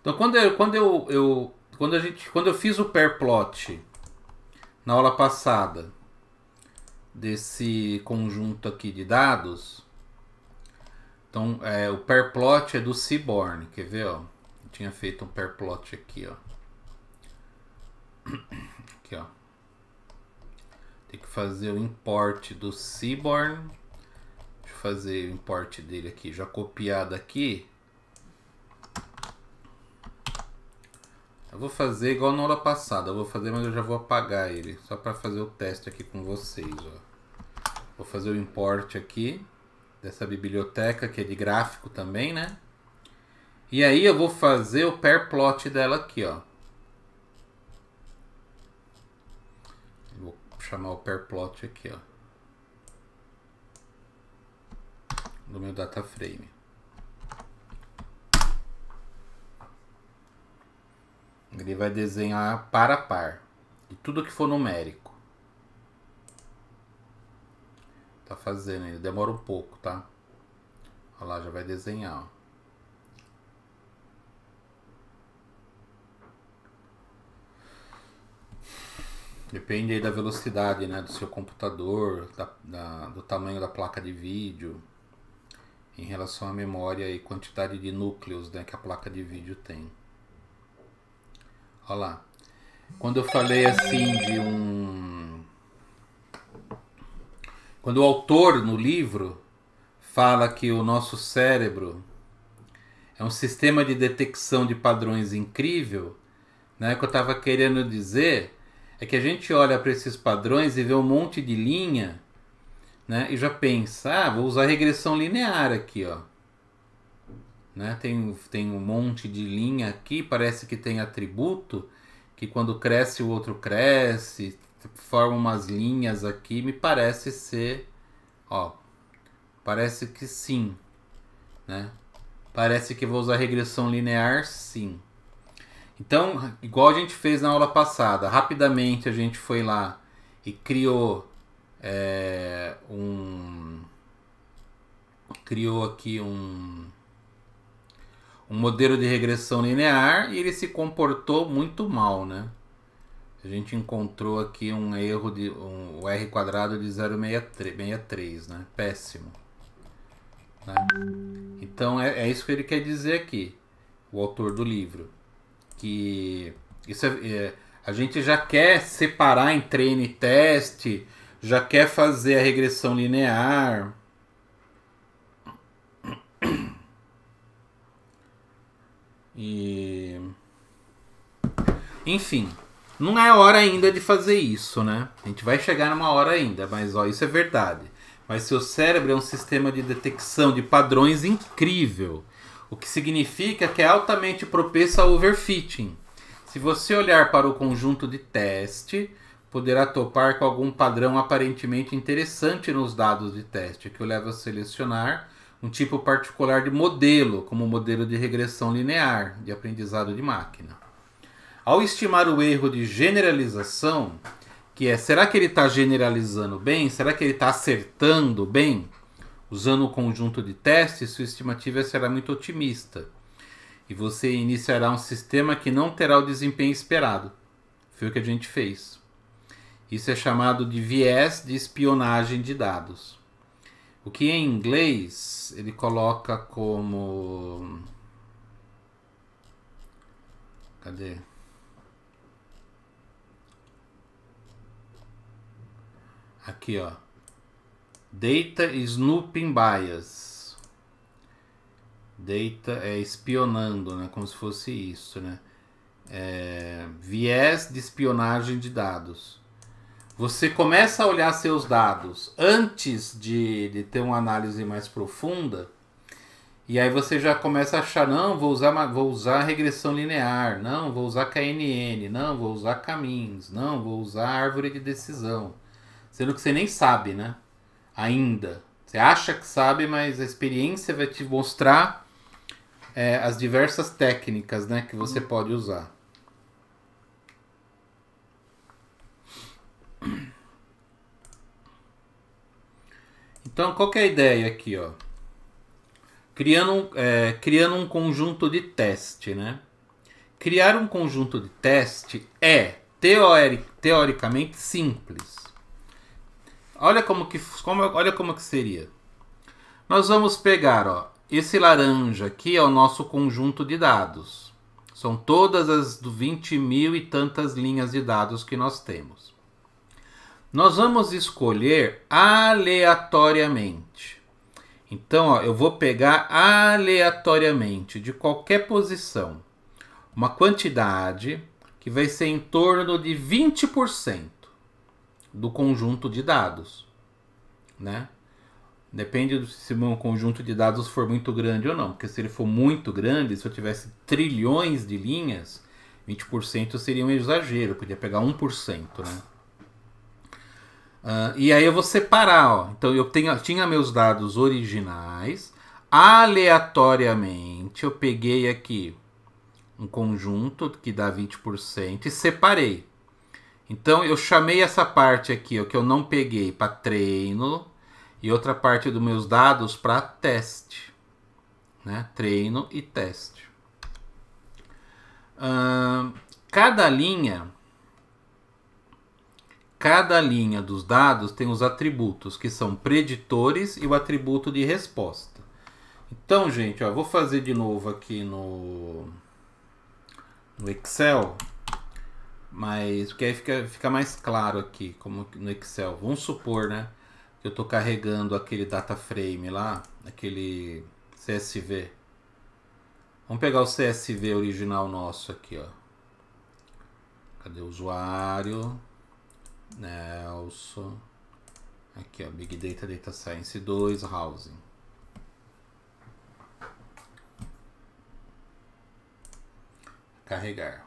Então, quando eu, quando eu, eu, quando a gente, quando eu fiz o perplot na aula passada, desse conjunto aqui de dados. Então, é, o perplot é do Seaborn, quer ver? Ó? Eu tinha feito um perplot aqui, ó. Aqui, ó. Tem que fazer o import do Seaborn. Deixa eu fazer o import dele aqui. Já copiado aqui. Eu vou fazer igual na aula passada. Eu vou fazer, mas eu já vou apagar ele. Só para fazer o teste aqui com vocês. Ó. Vou fazer o import aqui. Dessa biblioteca que é de gráfico também, né? E aí eu vou fazer o pair plot dela aqui, ó. Vou chamar o pair plot aqui, ó. Do meu data frame. Ele vai desenhar par a par. E tudo que for numérico. Tá fazendo ele. Demora um pouco, tá? Olha lá, já vai desenhar. Ó. Depende aí da velocidade né, do seu computador, da, da, do tamanho da placa de vídeo, em relação à memória e quantidade de núcleos né, que a placa de vídeo tem. Olha lá. Quando eu falei assim de um. Quando o autor no livro fala que o nosso cérebro é um sistema de detecção de padrões incrível, né? O que eu estava querendo dizer é que a gente olha para esses padrões e vê um monte de linha, né? E já pensa, ah, vou usar regressão linear aqui, ó. Né? Tem, tem um monte de linha aqui, parece que tem atributo, que quando cresce o outro cresce, forma umas linhas aqui, me parece ser, ó, parece que sim, né? Parece que vou usar regressão linear, sim. Então, igual a gente fez na aula passada, rapidamente a gente foi lá e criou é, um criou aqui um um modelo de regressão linear e ele se comportou muito mal, né? A gente encontrou aqui um erro de um, r quadrado de 0,63, né? Péssimo. Né? Então é, é, isso que ele quer dizer aqui, o autor do livro, que isso é, é, a gente já quer separar em treino e teste, já quer fazer a regressão linear, E. Enfim. Não é hora ainda de fazer isso, né? A gente vai chegar numa hora ainda, mas ó, isso é verdade. Mas seu cérebro é um sistema de detecção de padrões incrível, o que significa que é altamente propenso a overfitting. Se você olhar para o conjunto de teste, poderá topar com algum padrão aparentemente interessante nos dados de teste, que o leva a selecionar um tipo particular de modelo, como modelo de regressão linear de aprendizado de máquina. Ao estimar o erro de generalização, que é será que ele está generalizando bem? Será que ele está acertando bem? Usando o conjunto de testes, sua estimativa será muito otimista e você iniciará um sistema que não terá o desempenho esperado. Foi o que a gente fez. Isso é chamado de viés de espionagem de dados. O que em inglês ele coloca como. Cadê? Aqui, ó. Data snooping bias. Data é espionando, né? Como se fosse isso, né? É, viés de espionagem de dados você começa a olhar seus dados antes de, de ter uma análise mais profunda, e aí você já começa a achar, não, vou usar, vou usar regressão linear, não, vou usar KNN, não, vou usar caminhos, não, vou usar árvore de decisão. Sendo que você nem sabe, né? Ainda. Você acha que sabe, mas a experiência vai te mostrar é, as diversas técnicas né, que você pode usar. Então, qual é a ideia aqui, ó? Criando, é, criando um conjunto de teste, né? Criar um conjunto de teste é teori, teoricamente simples. Olha como que, como, olha como que seria. Nós vamos pegar, ó, esse laranja aqui é o nosso conjunto de dados. São todas as 20 mil e tantas linhas de dados que nós temos nós vamos escolher aleatoriamente. Então, ó, eu vou pegar aleatoriamente, de qualquer posição, uma quantidade que vai ser em torno de 20% do conjunto de dados. Né? Depende se o meu conjunto de dados for muito grande ou não, porque se ele for muito grande, se eu tivesse trilhões de linhas, 20% seria um exagero, podia pegar 1%. Né? Uh, e aí eu vou separar, ó. Então eu tenho, tinha meus dados originais. Aleatoriamente eu peguei aqui um conjunto que dá 20% e separei. Então eu chamei essa parte aqui, o que eu não peguei para treino e outra parte dos meus dados para teste. Né? Treino e teste. Uh, cada linha cada linha dos dados tem os atributos, que são preditores e o atributo de resposta. Então, gente, ó, vou fazer de novo aqui no, no Excel, mas que aí fica, fica mais claro aqui, como no Excel. Vamos supor, né, que eu estou carregando aquele data frame lá, aquele CSV. Vamos pegar o CSV original nosso aqui, ó. Cadê o usuário? Nelson. É, aqui, ó, Big Data Data Science 2, Housing. Carregar.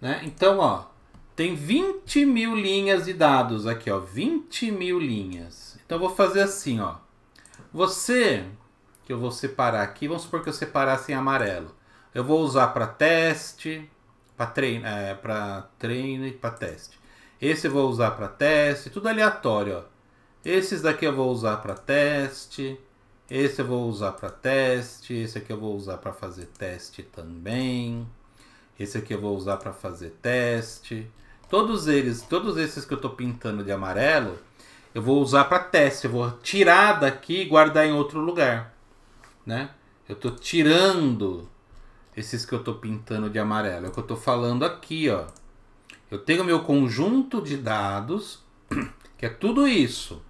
Né? Então, ó, tem 20 mil linhas de dados aqui, ó, 20 mil linhas. Então, eu vou fazer assim, ó. Você, que eu vou separar aqui, vamos supor que eu separasse em amarelo. Eu vou usar para teste, para treino, é, para treino e para teste. Esse eu vou usar para teste, tudo aleatório. Ó. Esses daqui eu vou usar para teste. Esse eu vou usar para teste. Esse aqui eu vou usar para fazer teste também. Esse aqui eu vou usar para fazer teste. Todos eles, todos esses que eu estou pintando de amarelo, eu vou usar para teste. Eu vou tirar daqui e guardar em outro lugar, né? Eu estou tirando esses que eu tô pintando de amarelo. É o que eu tô falando aqui, ó. Eu tenho meu conjunto de dados, que é tudo isso.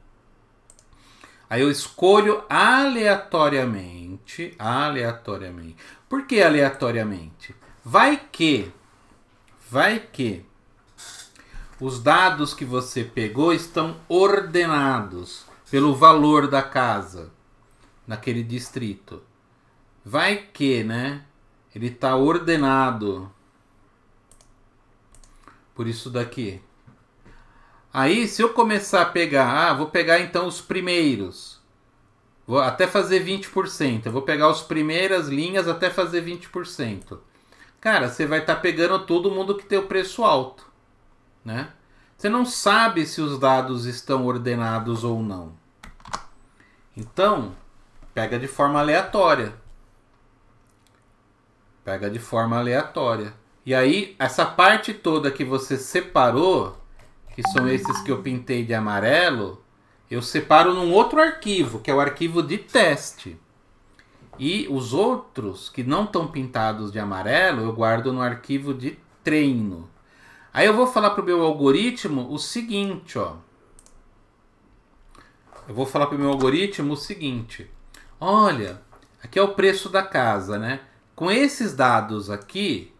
Aí eu escolho aleatoriamente, aleatoriamente. Por que aleatoriamente? Vai que vai que os dados que você pegou estão ordenados pelo valor da casa naquele distrito. Vai que, né? Ele está ordenado por isso daqui. Aí, se eu começar a pegar, ah, vou pegar então os primeiros. Vou até fazer 20%. Eu vou pegar as primeiras linhas até fazer 20%. Cara, você vai estar tá pegando todo mundo que tem o preço alto, né? Você não sabe se os dados estão ordenados ou não. Então, pega de forma aleatória. Pega de forma aleatória. E aí, essa parte toda que você separou, que são esses que eu pintei de amarelo, eu separo num outro arquivo, que é o arquivo de teste. E os outros que não estão pintados de amarelo, eu guardo no arquivo de treino. Aí eu vou falar para o meu algoritmo o seguinte, ó. Eu vou falar para o meu algoritmo o seguinte. Olha, aqui é o preço da casa, né? com esses dados aqui,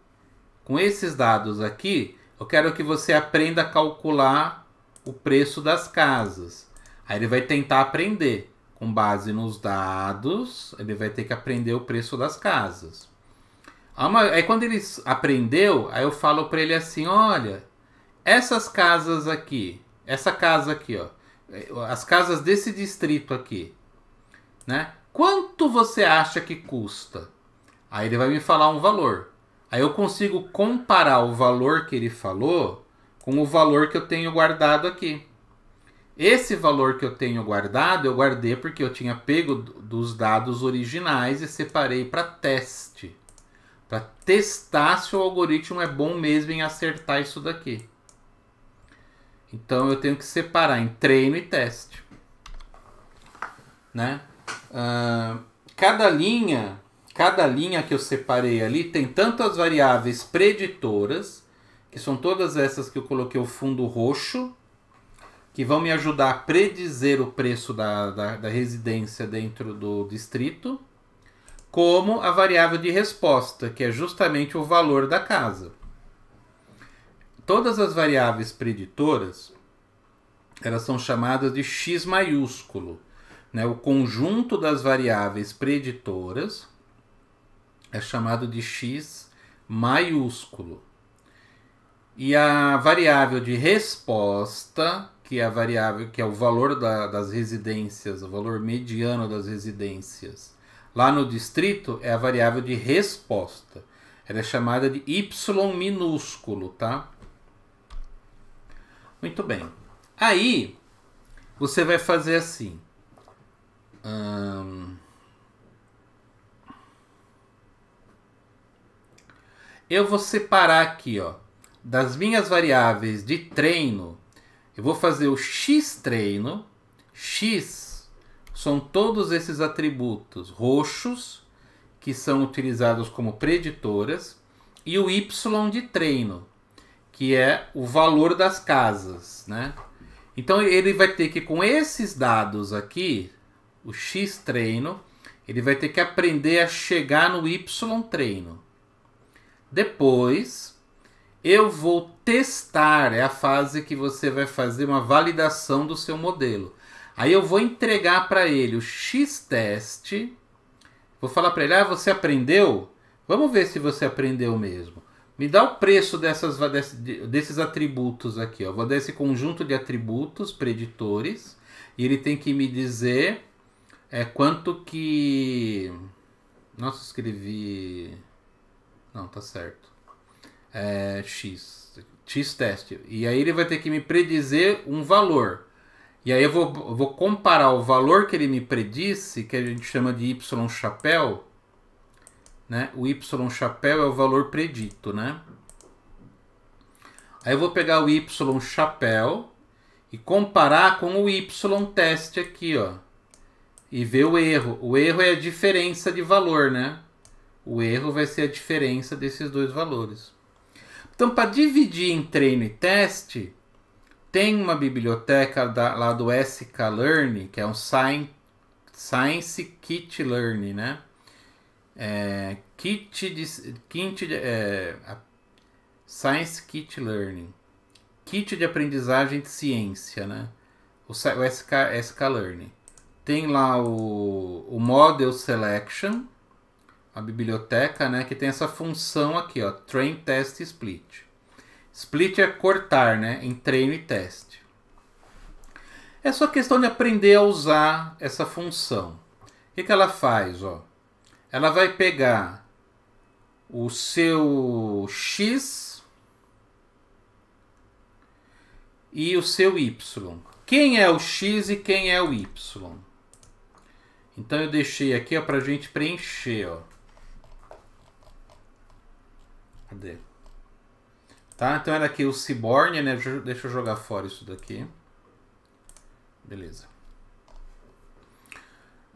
com esses dados aqui, eu quero que você aprenda a calcular o preço das casas. Aí ele vai tentar aprender com base nos dados, ele vai ter que aprender o preço das casas. Aí quando ele aprendeu, aí eu falo para ele assim, olha, essas casas aqui, essa casa aqui, ó, eh, as casas desse distrito aqui, né? Quanto você acha que custa? Aí ele vai me falar um valor. Aí eu consigo comparar o valor que ele falou com o valor que eu tenho guardado aqui. Esse valor que eu tenho guardado, eu guardei porque eu tinha pego dos dados originais e separei para teste. Para testar se o algoritmo é bom mesmo em acertar isso daqui. Então eu tenho que separar em treino e teste. Né? Uh, cada linha Cada linha que eu separei ali tem tanto as variáveis preditoras, que são todas essas que eu coloquei o fundo roxo, que vão me ajudar a predizer o preço da, da, da residência dentro do distrito, como a variável de resposta, que é justamente o valor da casa. Todas as variáveis preditoras, elas são chamadas de x maiúsculo, né? o conjunto das variáveis preditoras é chamado de x maiúsculo. E a variável de resposta, que é a variável que é o valor da, das residências, o valor mediano das residências, lá no distrito é a variável de resposta. Ela é chamada de y minúsculo, tá? Muito bem. Aí você vai fazer assim. Hum, eu vou separar aqui, ó, das minhas variáveis de treino, eu vou fazer o x treino, x são todos esses atributos roxos que são utilizados como preditoras e o y de treino, que é o valor das casas, né? Então ele vai ter que com esses dados aqui, o x treino, ele vai ter que aprender a chegar no y treino. Depois, eu vou testar. É a fase que você vai fazer uma validação do seu modelo. Aí eu vou entregar para ele o x test Vou falar para ele: ah, você aprendeu? Vamos ver se você aprendeu mesmo. Me dá o preço dessas, desses atributos aqui. Ó. Vou dar esse conjunto de atributos preditores. E ele tem que me dizer é, quanto que. Nossa, escrevi. Não, tá certo. É X. X teste. E aí ele vai ter que me predizer um valor. E aí eu vou, eu vou comparar o valor que ele me predisse, que a gente chama de Y chapéu. Né? O Y chapéu é o valor predito, né? Aí eu vou pegar o Y chapéu e comparar com o Y teste aqui, ó. E ver o erro. O erro é a diferença de valor, né? O erro vai ser a diferença desses dois valores. Então, para dividir em treino e teste, tem uma biblioteca da, lá do SK Learn, que é um Science Kit Learn, né? É, kit de, kit de, é, Science Kit Learning, kit de aprendizagem de ciência, né? O, o SK, SK Tem lá o, o Model Selection, a biblioteca, né, que tem essa função aqui, ó, train test split. Split é cortar, né, em treino e teste. É só questão de aprender a usar essa função. O que, que ela faz, ó? Ela vai pegar o seu x e o seu y. Quem é o x e quem é o y? Então eu deixei aqui para a gente preencher. Ó. Cadê? Tá, então era aqui o Ciborne, né? Deixa eu jogar fora isso daqui. Beleza.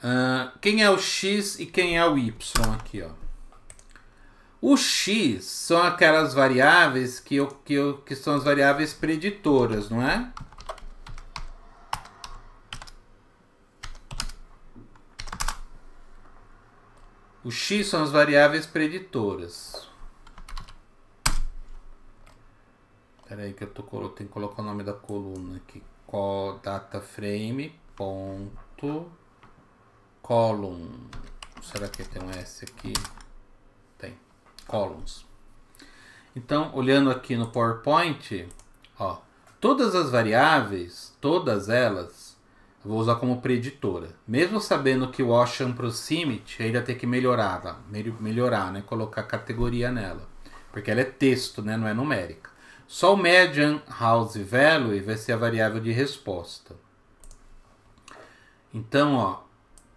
Uh, quem é o X e quem é o Y aqui, ó. O X são aquelas variáveis que, eu, que, eu, que são as variáveis preditoras, não é? O X são as variáveis preditoras. Espera aí que eu, tô, eu tenho que colocar o nome da coluna aqui. Co, data frame ponto column. Será que tem um S aqui? Tem. Columns. Então, olhando aqui no PowerPoint, ó, todas as variáveis, todas elas, vou usar como preditora. Mesmo sabendo que o Ocean Proximity ainda tem que melhorar, melhorar, né? Colocar categoria nela. Porque ela é texto, né? Não é numérica. Só o median house value vai ser a variável de resposta. Então, ó,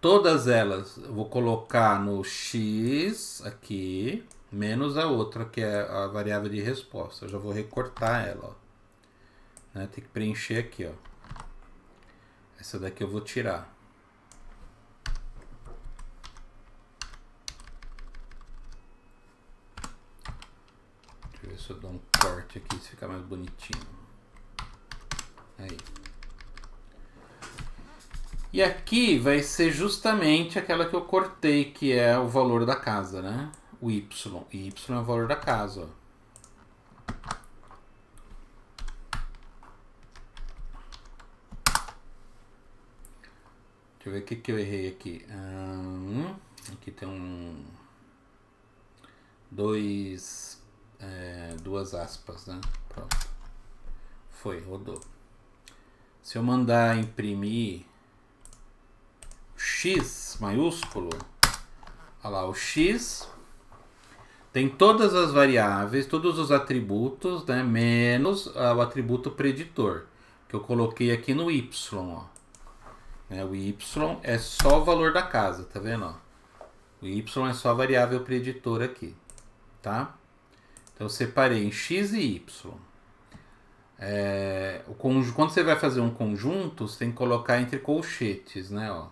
todas elas eu vou colocar no x aqui, menos a outra que é a variável de resposta. Eu já vou recortar ela, Né? Tem que preencher aqui, ó. Essa daqui eu vou tirar. Deixa eu ver se eu dou um corte aqui, se ficar mais bonitinho. Aí. E aqui vai ser justamente aquela que eu cortei, que é o valor da casa, né? O Y. E Y é o valor da casa, ó. Deixa eu ver o que, que eu errei aqui. Um, aqui tem um... Dois é, duas aspas, né? Pronto. Foi, rodou. Se eu mandar imprimir X maiúsculo, olha lá, o X tem todas as variáveis, todos os atributos, né? Menos ah, o atributo preditor, que eu coloquei aqui no Y, ó. É O Y é só o valor da casa, tá vendo? Ó? O Y é só a variável preditor aqui, Tá? eu separei em x e y. É, o conjunto, quando você vai fazer um conjunto, você tem que colocar entre colchetes, né? Ó,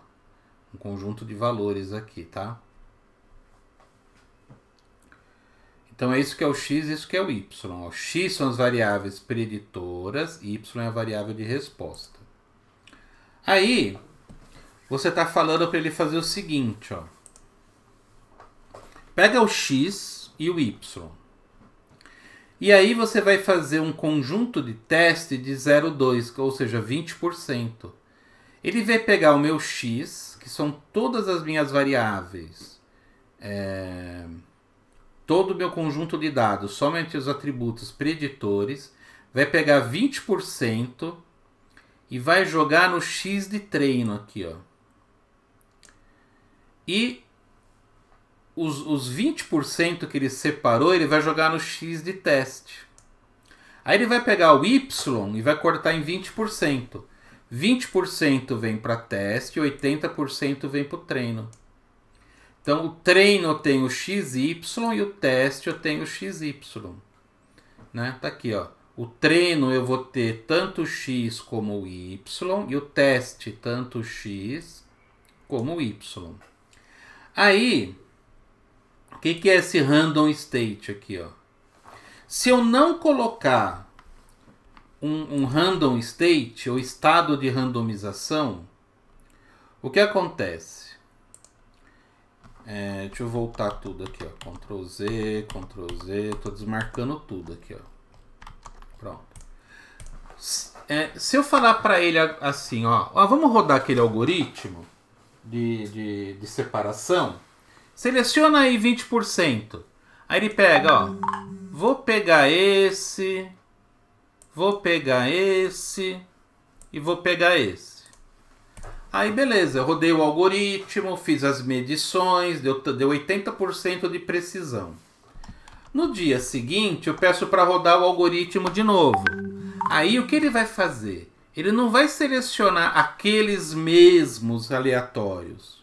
um conjunto de valores aqui, tá? Então é isso que é o x, isso que é o y. O x são as variáveis preditoras, y é a variável de resposta. Aí você está falando para ele fazer o seguinte, ó. Pega o x e o y. E aí você vai fazer um conjunto de teste de 0,2, ou seja, 20%. Ele vai pegar o meu x, que são todas as minhas variáveis, é, todo o meu conjunto de dados, somente os atributos preditores, vai pegar 20% e vai jogar no x de treino aqui, ó. E os, os 20% que ele separou, ele vai jogar no x de teste. Aí ele vai pegar o y e vai cortar em 20%. 20% vem para teste, 80% vem para o treino. Então o treino tem o XY e o teste eu tenho o XY. Né? Tá aqui, ó. O treino eu vou ter tanto o X como o Y e o teste tanto o X como o Y. Aí o que, que é esse random state aqui? Ó? Se eu não colocar um, um random state ou estado de randomização, o que acontece? É, deixa eu voltar tudo aqui, ó. Ctrl Z, Ctrl Z, tô desmarcando tudo aqui, ó. Pronto. É, se eu falar para ele assim, ó, ó, vamos rodar aquele algoritmo de, de, de separação. Seleciona aí 20%. Aí ele pega, ó. Vou pegar esse. Vou pegar esse. E vou pegar esse. Aí beleza, eu rodei o algoritmo, fiz as medições, deu, deu 80% de precisão. No dia seguinte, eu peço para rodar o algoritmo de novo. Aí o que ele vai fazer? Ele não vai selecionar aqueles mesmos aleatórios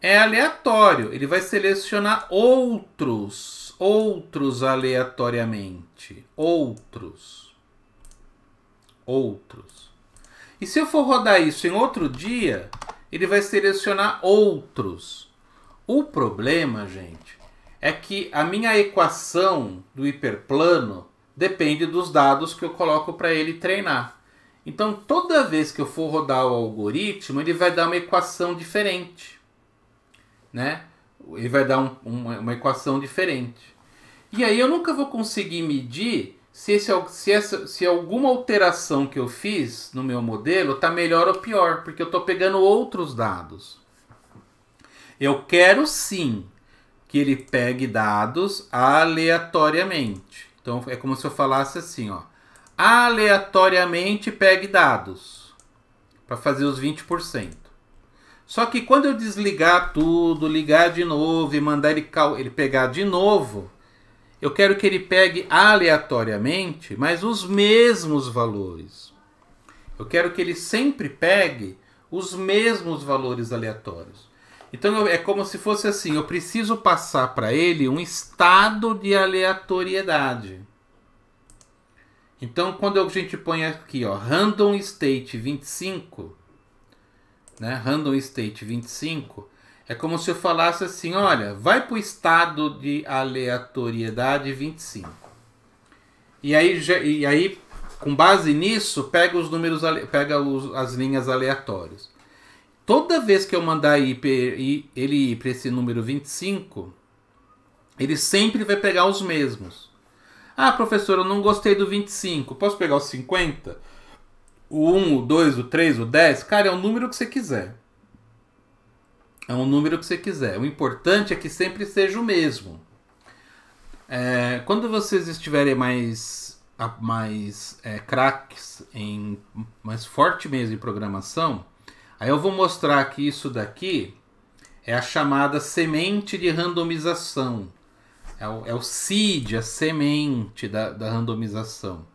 é aleatório. Ele vai selecionar outros, outros aleatoriamente, outros, outros. E se eu for rodar isso em outro dia, ele vai selecionar outros. O problema, gente, é que a minha equação do hiperplano depende dos dados que eu coloco para ele treinar. Então, toda vez que eu for rodar o algoritmo, ele vai dar uma equação diferente né? Ele vai dar um, uma, uma, equação diferente. E aí eu nunca vou conseguir medir se, esse, se, essa, se alguma alteração que eu fiz no meu modelo está melhor ou pior, porque eu estou pegando outros dados. Eu quero sim que ele pegue dados aleatoriamente. Então é como se eu falasse assim, ó. Aleatoriamente pegue dados para fazer os 20%. Só que quando eu desligar tudo, ligar de novo e mandar ele, ele pegar de novo, eu quero que ele pegue aleatoriamente, mas os mesmos valores. Eu quero que ele sempre pegue os mesmos valores aleatórios. Então eu, é como se fosse assim: eu preciso passar para ele um estado de aleatoriedade. Então, quando a gente põe aqui, ó, random state 25, né, Random State 25, é como se eu falasse assim: olha, vai para o estado de aleatoriedade 25. E aí, e aí com base nisso, pega os números, pega os, as linhas aleatórias. Toda vez que eu mandar ele ir para esse número 25, ele sempre vai pegar os mesmos. Ah, professor, eu não gostei do 25, posso pegar os 50? o 1, o 2, o 3, o 10, cara, é o número que você quiser. É um número que você quiser. O importante é que sempre seja o mesmo. É, quando vocês estiverem mais, mais é, craques, em, mais forte mesmo em programação, aí eu vou mostrar que isso daqui é a chamada semente de randomização. É o, é o seed, a semente da, da randomização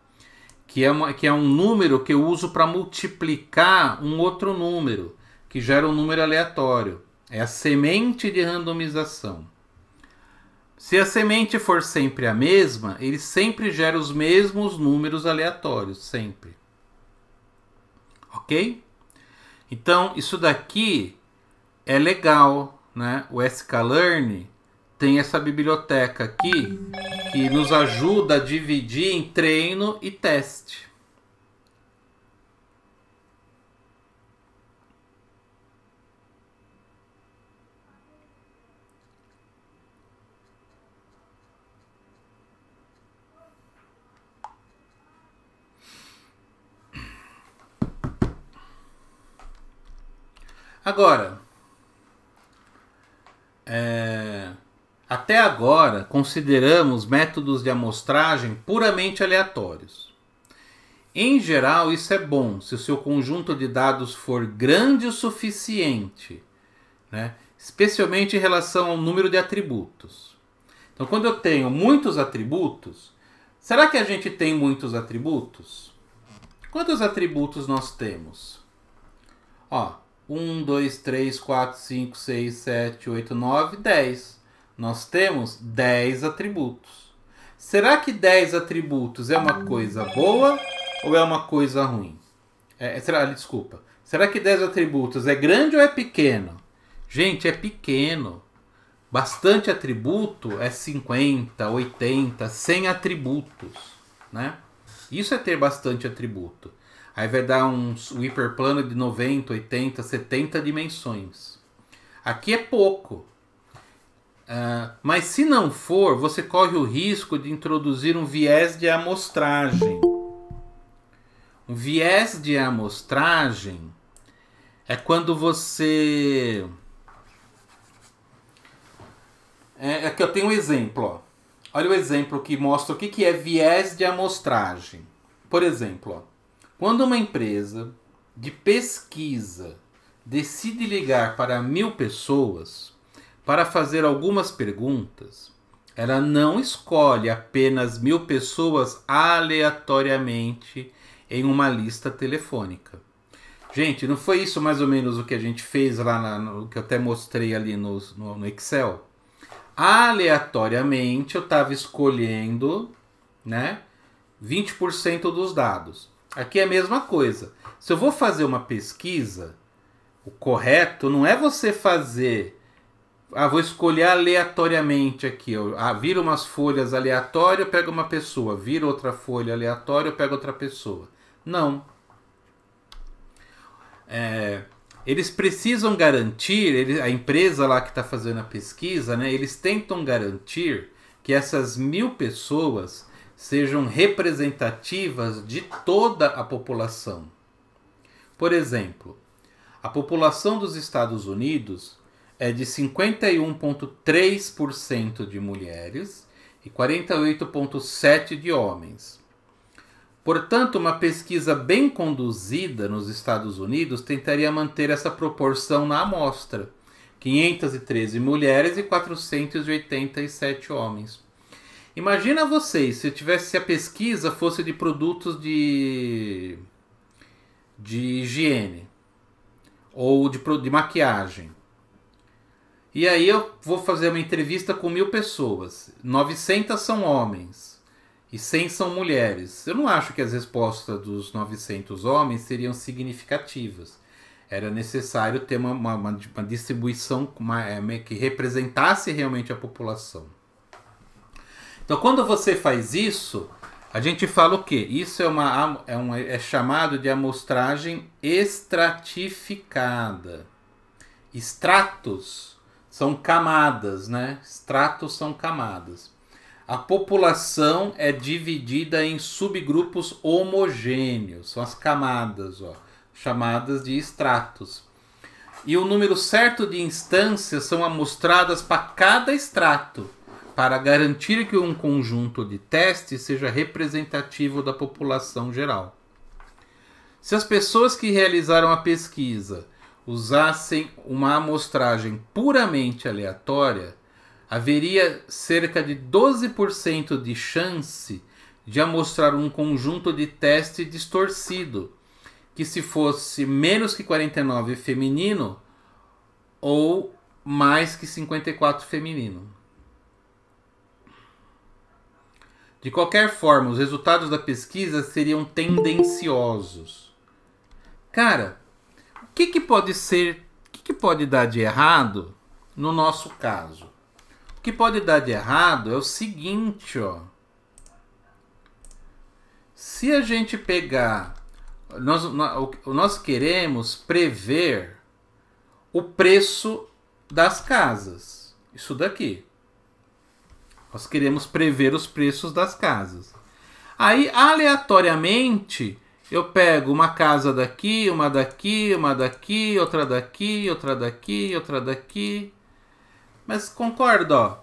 que é, uma, que é um número que eu uso para multiplicar um outro número, que gera um número aleatório. É a semente de randomização. Se a semente for sempre a mesma, ele sempre gera os mesmos números aleatórios, sempre. Ok? Então, isso daqui é legal, né? O sklearn tem essa biblioteca aqui que nos ajuda a dividir em treino e teste. Agora, é... Até agora, consideramos métodos de amostragem puramente aleatórios. Em geral, isso é bom se o seu conjunto de dados for grande o suficiente, né? especialmente em relação ao número de atributos. Então, quando eu tenho muitos atributos, será que a gente tem muitos atributos? Quantos atributos nós temos? Ó, 1, 2, 3, 4, 5, 6, 7, 8, 9, 10 nós temos 10 atributos. Será que 10 atributos é uma coisa boa ou é uma coisa ruim? É, é será, desculpa. Será que 10 atributos é grande ou é pequeno? Gente, é pequeno. Bastante atributo é 50, 80, 100 atributos. Né? Isso é ter bastante atributo. Aí vai dar um, um hiperplano de 90, 80, 70 dimensões. Aqui é pouco. Uh, mas se não for, você corre o risco de introduzir um viés de amostragem. Um viés de amostragem é quando você. É, é que eu tenho um exemplo. Ó. Olha o exemplo que mostra o que, que é viés de amostragem. Por exemplo, ó, quando uma empresa de pesquisa decide ligar para mil pessoas para fazer algumas perguntas. Ela não escolhe apenas mil pessoas aleatoriamente em uma lista telefônica. Gente, não foi isso mais ou menos o que a gente fez lá, na, no, que eu até mostrei ali no, no, no Excel? Aleatoriamente eu estava escolhendo né, 20% dos dados. Aqui é a mesma coisa. Se eu vou fazer uma pesquisa, o correto não é você fazer ah, vou escolher aleatoriamente aqui. eu Ah, vira umas folhas aleatórias, pega uma pessoa. Vira outra folha aleatória, pega outra pessoa. Não. É, eles precisam garantir, a empresa lá que está fazendo a pesquisa, né, eles tentam garantir que essas mil pessoas sejam representativas de toda a população. Por exemplo, a população dos Estados Unidos é de 51,3% de mulheres e 48,7% de homens. Portanto, uma pesquisa bem conduzida nos Estados Unidos tentaria manter essa proporção na amostra: 513 mulheres e 487 homens. Imagina vocês se tivesse se a pesquisa fosse de produtos de de higiene ou de, de maquiagem. E aí eu vou fazer uma entrevista com mil pessoas. 900 são homens e 100 são mulheres. Eu não acho que as respostas dos 900 homens seriam significativas. Era necessário ter uma, uma, uma distribuição é, que representasse realmente a população. Então, quando você faz isso, a gente fala o quê? Isso é, uma, é, um, é chamado de amostragem estratificada. Estratos são camadas, né? Estratos são camadas. A população é dividida em subgrupos homogêneos, são as camadas, ó, chamadas de estratos. E o número certo de instâncias são amostradas para cada estrato, para garantir que um conjunto de testes seja representativo da população geral. Se as pessoas que realizaram a pesquisa usassem uma amostragem puramente aleatória, haveria cerca de 12% de chance de amostrar um conjunto de teste distorcido, que se fosse menos que 49 feminino ou mais que 54 feminino. De qualquer forma, os resultados da pesquisa seriam tendenciosos. Cara, que, que pode ser, o que, que pode dar de errado no nosso caso? O que pode dar de errado é o seguinte, ó. Se a gente pegar, nós, nós queremos prever o preço das casas, isso daqui. Nós queremos prever os preços das casas. Aí, aleatoriamente, eu pego uma casa daqui, uma daqui, uma daqui, outra daqui, outra daqui, outra daqui. Mas concorda, ó.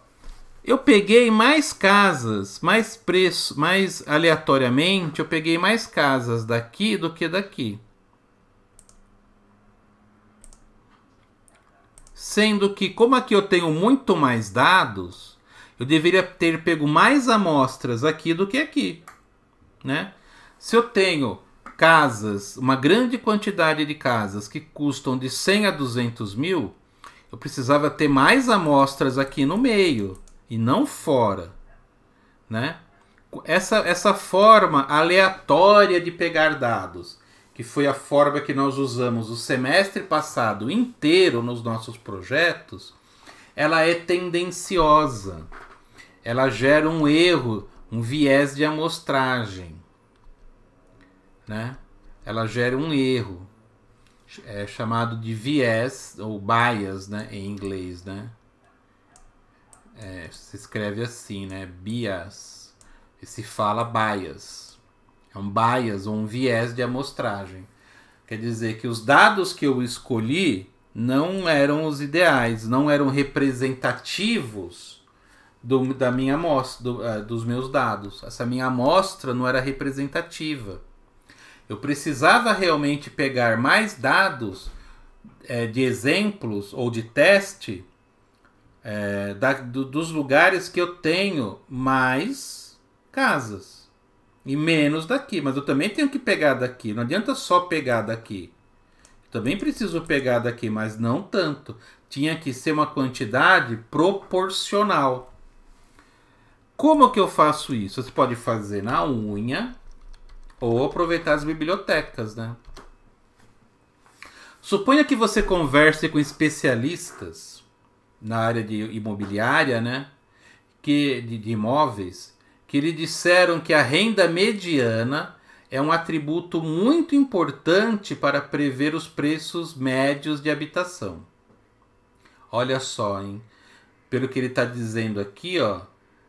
Eu peguei mais casas, mais preço, mais aleatoriamente, eu peguei mais casas daqui do que daqui. Sendo que, como aqui eu tenho muito mais dados, eu deveria ter pego mais amostras aqui do que aqui, né? Se eu tenho casas, uma grande quantidade de casas que custam de 100 a 200 mil, eu precisava ter mais amostras aqui no meio e não fora, né? Essa, essa forma aleatória de pegar dados, que foi a forma que nós usamos o semestre passado inteiro nos nossos projetos, ela é tendenciosa. Ela gera um erro, um viés de amostragem né? Ela gera um erro, é chamado de viés ou bias, né? Em inglês, né? É, se escreve assim, né? Bias. E se fala bias. É um bias ou um viés de amostragem. Quer dizer que os dados que eu escolhi não eram os ideais, não eram representativos do, da minha amostra, do, uh, dos meus dados. Essa minha amostra não era representativa. Eu precisava realmente pegar mais dados é, de exemplos ou de teste é, da, do, dos lugares que eu tenho mais casas e menos daqui. Mas eu também tenho que pegar daqui. Não adianta só pegar daqui. também preciso pegar daqui, mas não tanto. Tinha que ser uma quantidade proporcional. Como que eu faço isso? Você pode fazer na unha, ou aproveitar as bibliotecas, né? Suponha que você converse com especialistas na área de imobiliária, né? Que, de, de imóveis, que lhe disseram que a renda mediana é um atributo muito importante para prever os preços médios de habitação. Olha só, hein? Pelo que ele está dizendo aqui, ó,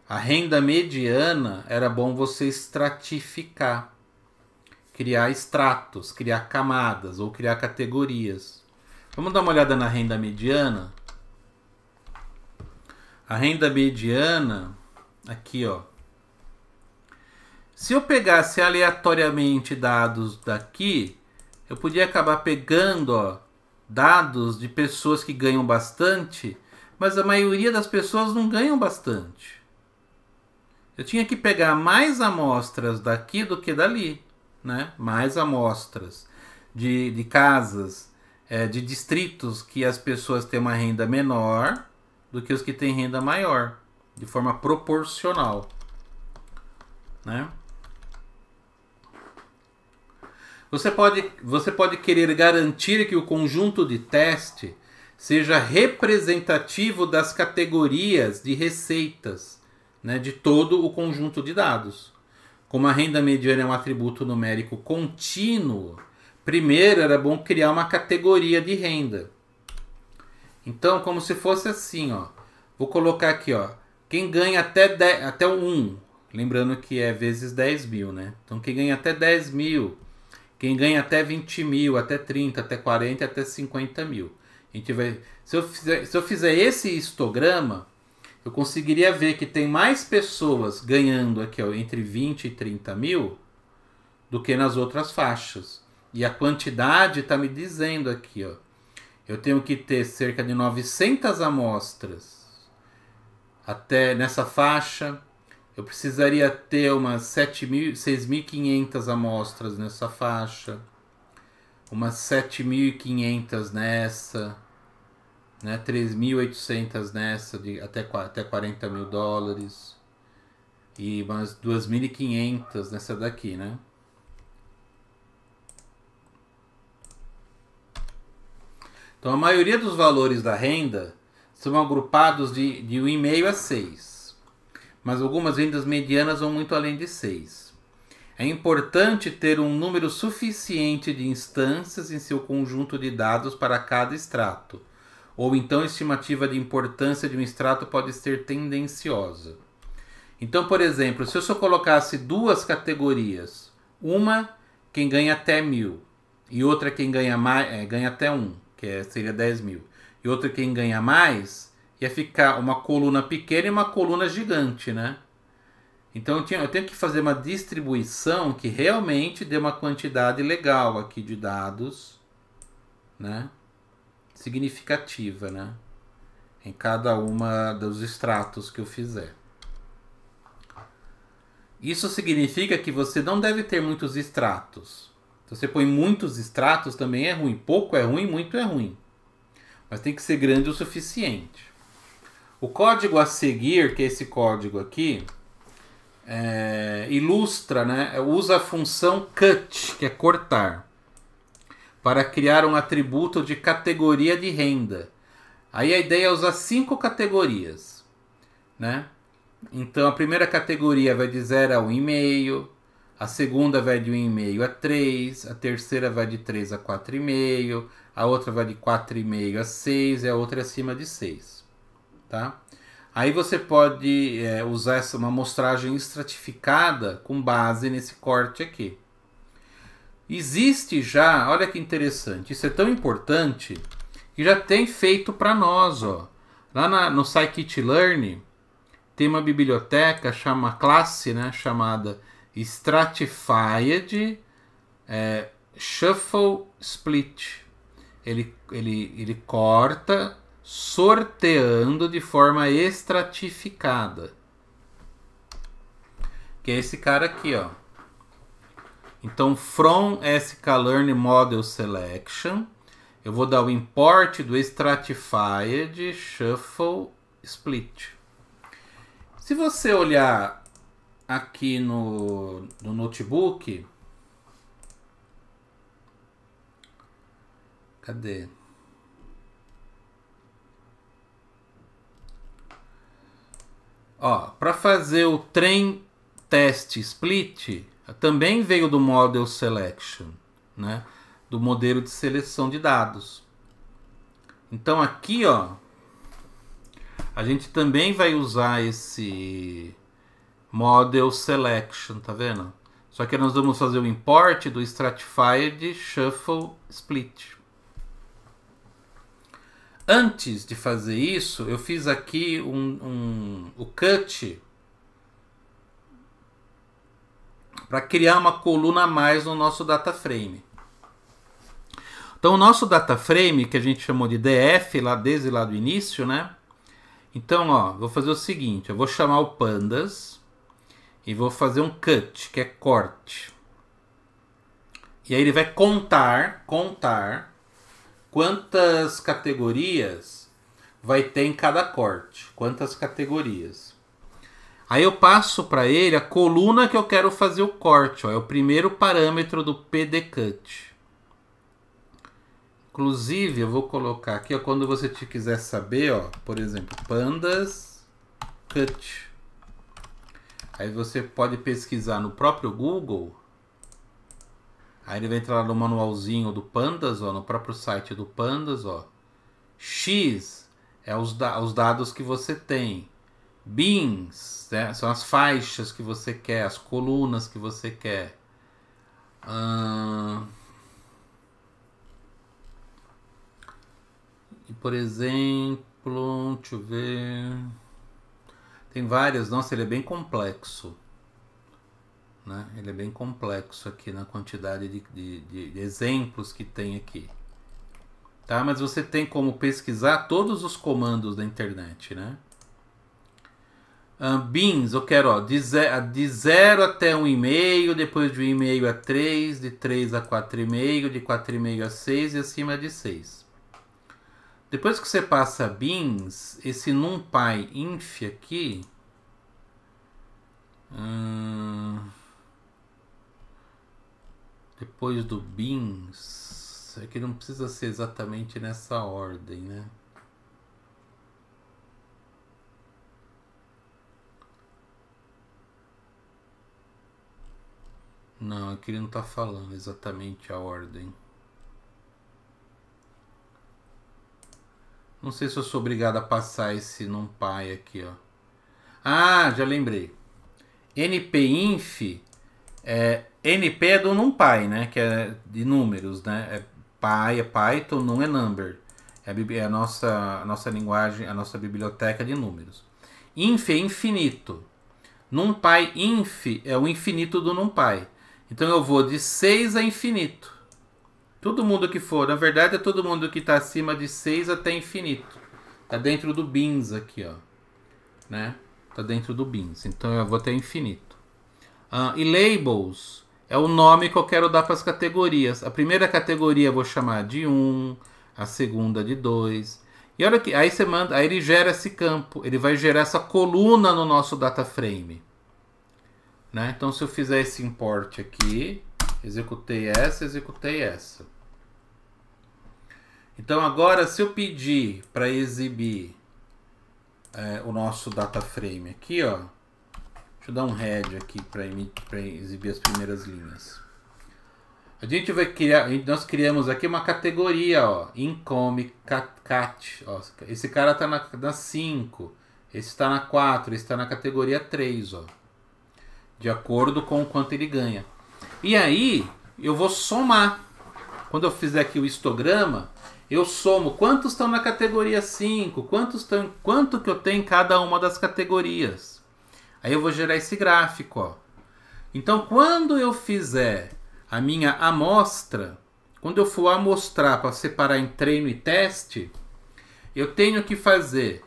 a renda mediana era bom você estratificar criar extratos, criar camadas ou criar categorias. Vamos dar uma olhada na renda mediana? A renda mediana, aqui ó. Se eu pegasse aleatoriamente dados daqui, eu podia acabar pegando ó, dados de pessoas que ganham bastante, mas a maioria das pessoas não ganham bastante. Eu tinha que pegar mais amostras daqui do que dali né? mais amostras de, de casas, é, de distritos que as pessoas têm uma renda menor do que os que têm renda maior, de forma proporcional. Né? Você pode, você pode querer garantir que o conjunto de teste seja representativo das categorias de receitas, né, de todo o conjunto de dados. Como a renda mediana é um atributo numérico contínuo, primeiro era bom criar uma categoria de renda. Então, como se fosse assim, ó. Vou colocar aqui, ó. Quem ganha até, 10, até 1, lembrando que é vezes 10 mil, né? Então, quem ganha até 10 mil, quem ganha até 20 mil, até 30, até 40, até 50 mil. A gente vai, se, eu fizer, se eu fizer esse histograma, eu conseguiria ver que tem mais pessoas ganhando aqui ó, entre 20 e 30 mil do que nas outras faixas. E a quantidade está me dizendo aqui, ó. Eu tenho que ter cerca de 900 amostras até nessa faixa. Eu precisaria ter umas 6.500 amostras nessa faixa, umas 7.500 nessa né? 3.800 nessa, de até, até 40 mil dólares. E mais 2.500 nessa daqui, né? Então a maioria dos valores da renda são agrupados de, de 1,5 a 6. Mas algumas vendas medianas vão muito além de 6. É importante ter um número suficiente de instâncias em seu conjunto de dados para cada extrato ou então estimativa de importância de um extrato pode ser tendenciosa. Então, por exemplo, se eu só colocasse duas categorias, uma quem ganha até mil e outra quem ganha mais, é, ganha até um, que é, seria 10 mil, e outra quem ganha mais, ia ficar uma coluna pequena e uma coluna gigante, né? Então eu, tinha, eu tenho que fazer uma distribuição que realmente dê uma quantidade legal aqui de dados, né? significativa, né? Em cada uma dos extratos que eu fizer. Isso significa que você não deve ter muitos extratos. Se você põe muitos extratos também é ruim. Pouco é ruim, muito é ruim. Mas tem que ser grande o suficiente. O código a seguir, que é esse código aqui, é, ilustra, né, usa a função cut, que é cortar para criar um atributo de categoria de renda. Aí a ideia é usar cinco categorias, né? Então a primeira categoria vai de 0 a 1,5, um a segunda vai de 1,5 um a 3, a terceira vai de 3 a 4,5, a outra vai de 4,5 a 6 e a outra é acima de 6, tá? Aí você pode é, usar essa, uma amostragem estratificada com base nesse corte aqui. Existe já, olha que interessante, isso é tão importante que já tem feito para nós, ó. Lá na, no Scikit Learn tem uma biblioteca, chama classe, né, chamada Stratified é, Shuffle Split. Ele, ele, ele corta sorteando de forma estratificada. Que é esse cara aqui, ó. Então, from sklearn model selection, eu vou dar o import do stratified shuffle split. Se você olhar aqui no, no notebook, cadê? Ó, para fazer o trem teste split, também veio do Model Selection, né? do modelo de seleção de dados. Então aqui ó, a gente também vai usar esse Model Selection, tá vendo? Só que nós vamos fazer o import do Stratified Shuffle Split. Antes de fazer isso, eu fiz aqui um, um o cut para criar uma coluna a mais no nosso data frame. Então, o nosso data frame, que a gente chamou de DF lá desde lá do início, né? Então, ó, vou fazer o seguinte, eu vou chamar o pandas e vou fazer um cut, que é corte. E aí ele vai contar, contar quantas categorias vai ter em cada corte, quantas categorias. Aí eu passo para ele a coluna que eu quero fazer o corte. Ó, é o primeiro parâmetro do PDCut. Inclusive, eu vou colocar aqui, ó, quando você te quiser saber, ó, por exemplo, pandas cut. Aí você pode pesquisar no próprio Google. Aí ele vai entrar no manualzinho do Pandas, ó, no próprio site do Pandas, ó. X é os, da os dados que você tem. Bins, né? são as faixas que você quer, as colunas que você quer. e por exemplo, deixa eu ver. Tem várias, nossa, ele é bem complexo. Né? Ele é bem complexo aqui na quantidade de, de, de exemplos que tem aqui tá? Mas você tem como pesquisar todos os comandos da internet, né? Um, beans, eu quero ó, de 0 até 1,5, um e meio, depois de 1,5 um a 3, de 3 a 4,5, de 4,5 a 6 e acima de 6. Depois que você passa beans, esse numpy inf aqui. Hum, depois do beans, é que não precisa ser exatamente nessa ordem, né? Não, aqui ele não está falando exatamente a ordem. Não sei se eu sou obrigado a passar esse num pai aqui, ó. Ah, já lembrei. NPINF é NP é do NumPy, né? Que é de números, né? É Py, é Python, num é number. É a, é a, nossa, a nossa linguagem, a nossa biblioteca de números. Inf é infinito. NumPy inf é o infinito do NumPy. Então eu vou de 6 a infinito. Todo mundo que for, na verdade é todo mundo que está acima de 6 até infinito. Está dentro do bins aqui, ó. Né? Está dentro do bins. Então eu vou até infinito. Ah, e labels é o nome que eu quero dar para as categorias. A primeira categoria eu vou chamar de 1, um, a segunda de 2. E olha que aí você manda, aí ele gera esse campo, ele vai gerar essa coluna no nosso data frame. Né? Então, se eu fizer esse import aqui, executei essa, executei essa. Então, agora, se eu pedir para exibir é, o nosso data frame aqui, ó, deixa eu dar um head aqui para exibir as primeiras linhas. A gente vai criar, nós criamos aqui uma categoria, ó, income, cat, cat ó, esse cara tá na 5, esse está na 4, esse está na categoria 3, ó de acordo com o quanto ele ganha. E aí eu vou somar. Quando eu fizer aqui o histograma, eu somo quantos estão na categoria 5, quantos estão, quanto que eu tenho em cada uma das categorias. Aí eu vou gerar esse gráfico, ó. Então, quando eu fizer a minha amostra, quando eu for amostrar para separar em treino e teste, eu tenho que fazer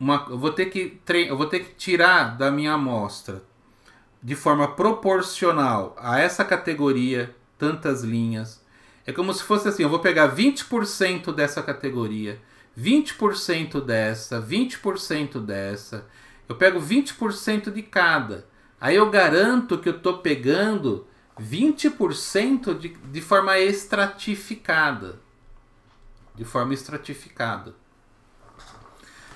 uma, eu vou ter que eu vou ter que tirar da minha amostra de forma proporcional a essa categoria, tantas linhas. É como se fosse assim: eu vou pegar 20% dessa categoria, 20% dessa, 20% dessa. Eu pego 20% de cada. Aí eu garanto que eu estou pegando 20% de, de forma estratificada. De forma estratificada.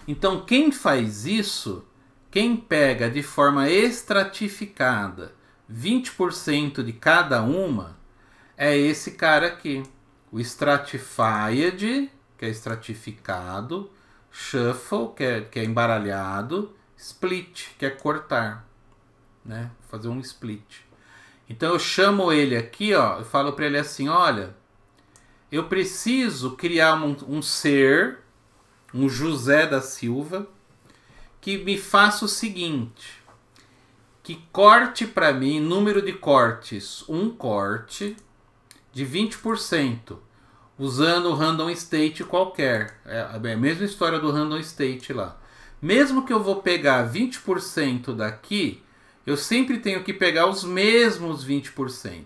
Então, quem faz isso quem pega de forma estratificada 20% de cada uma é esse cara aqui, o stratified, que é estratificado, shuffle, que é, que é embaralhado, split, que é cortar, né? Fazer um split. Então eu chamo ele aqui, ó, eu falo para ele assim, olha, eu preciso criar um, um ser, um José da Silva, que me faça o seguinte: que corte para mim número de cortes, um corte de 20%, usando o random state qualquer. É, é a mesma história do random state lá. Mesmo que eu vou pegar 20% daqui, eu sempre tenho que pegar os mesmos 20%.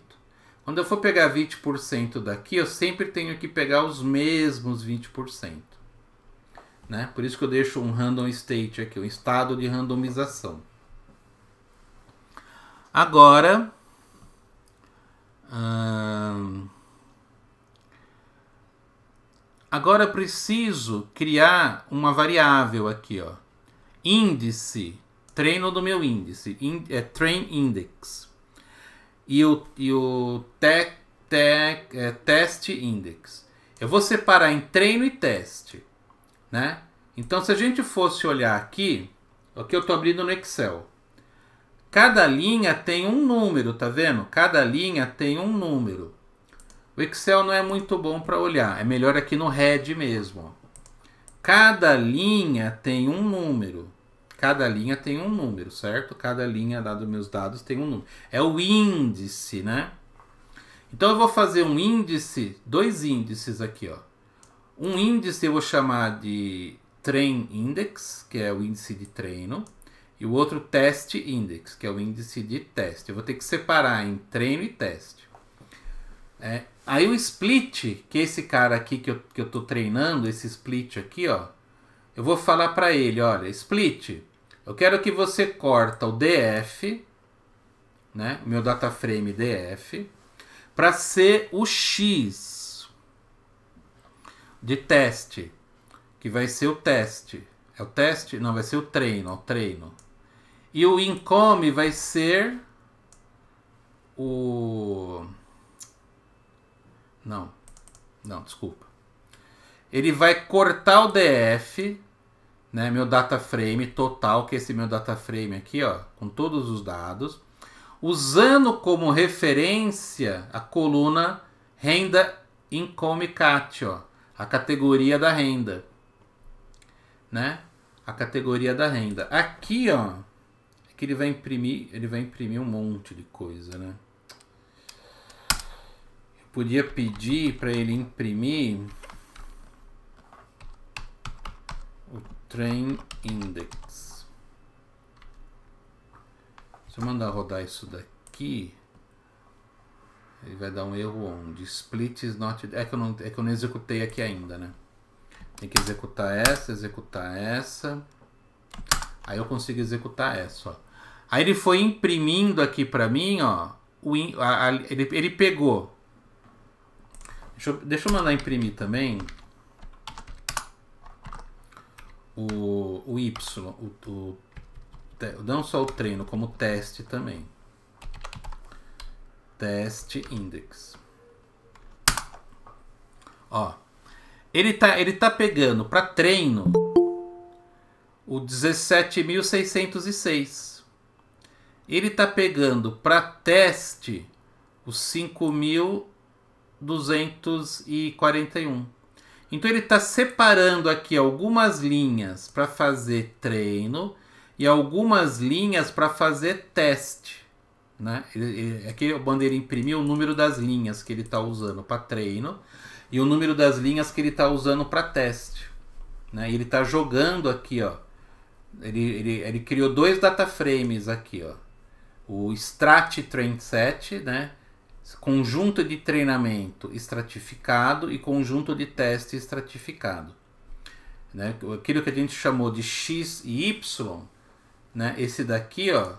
Quando eu for pegar 20% daqui, eu sempre tenho que pegar os mesmos 20%. Né? Por isso que eu deixo um random state aqui, um estado de randomização. Agora, hum, agora preciso criar uma variável aqui, ó, índice, treino do meu índice, in, é train index e o, e o te, te, é, test index. Eu vou separar em treino e teste né? Então, se a gente fosse olhar aqui, o que eu estou abrindo no Excel. Cada linha tem um número, tá vendo? Cada linha tem um número. O Excel não é muito bom para olhar, é melhor aqui no Red mesmo. Cada linha tem um número. Cada linha tem um número, certo? Cada linha dado dos meus dados tem um número. É o índice, né? Então eu vou fazer um índice, dois índices aqui, ó. Um índice eu vou chamar de train index, que é o índice de treino, e o outro test index, que é o índice de teste. Eu vou ter que separar em treino e teste. É, aí o split, que é esse cara aqui que eu, que eu tô treinando, esse split aqui, ó, eu vou falar para ele, olha, split, eu quero que você corta o DF, né, o meu data frame DF, para ser o X de teste, que vai ser o teste. É o teste? Não, vai ser o treino, o treino. E o income vai ser o Não. Não, desculpa. Ele vai cortar o DF, né, meu data frame total, que é esse meu data frame aqui, ó, com todos os dados, usando como referência a coluna renda income cat, ó a categoria da renda, né? A categoria da renda. Aqui, ó, é que ele vai imprimir, ele vai imprimir um monte de coisa, né? Eu podia pedir para ele imprimir o train index. Deixa eu mandar rodar isso daqui. Ele vai dar um erro onde? Split is not... É que, eu não, é que eu não executei aqui ainda, né? Tem que executar essa, executar essa. Aí eu consigo executar essa, ó. Aí ele foi imprimindo aqui para mim, ó. O in, a, a, ele, ele pegou. Deixa eu, deixa eu mandar imprimir também. O, o Y. O, o, não só o treino, como o teste também. Teste index. Ó. Ele tá, ele tá pegando para treino o 17.606. Ele tá pegando para teste o 5.241. Então ele está separando aqui algumas linhas para fazer treino e algumas linhas para fazer teste. Né? Ele, aqui é o bandeira imprime o número das linhas que ele está usando para treino e o número das linhas que ele está usando para teste. Né? E ele está jogando aqui, ó. Ele, ele, ele criou dois data frames aqui, ó. O Strat Train Set, né? conjunto de treinamento estratificado e conjunto de teste estratificado. Né? Aquilo que a gente chamou de X e Y, né? esse daqui ó,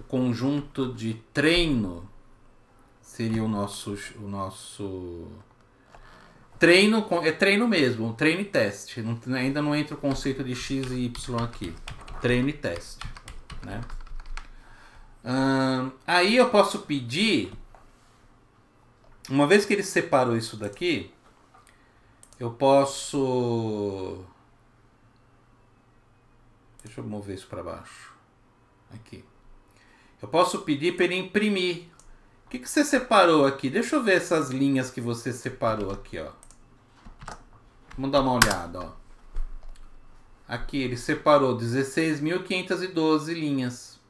o conjunto de treino seria o nosso o nosso treino é treino mesmo treino e teste não, ainda não entra o conceito de x e y aqui treino e teste né hum, aí eu posso pedir uma vez que ele separou isso daqui eu posso deixa eu mover isso para baixo aqui eu posso pedir para ele imprimir. O que, que você separou aqui? Deixa eu ver essas linhas que você separou aqui, ó. Vamos dar uma olhada, ó. Aqui ele separou 16.512 linhas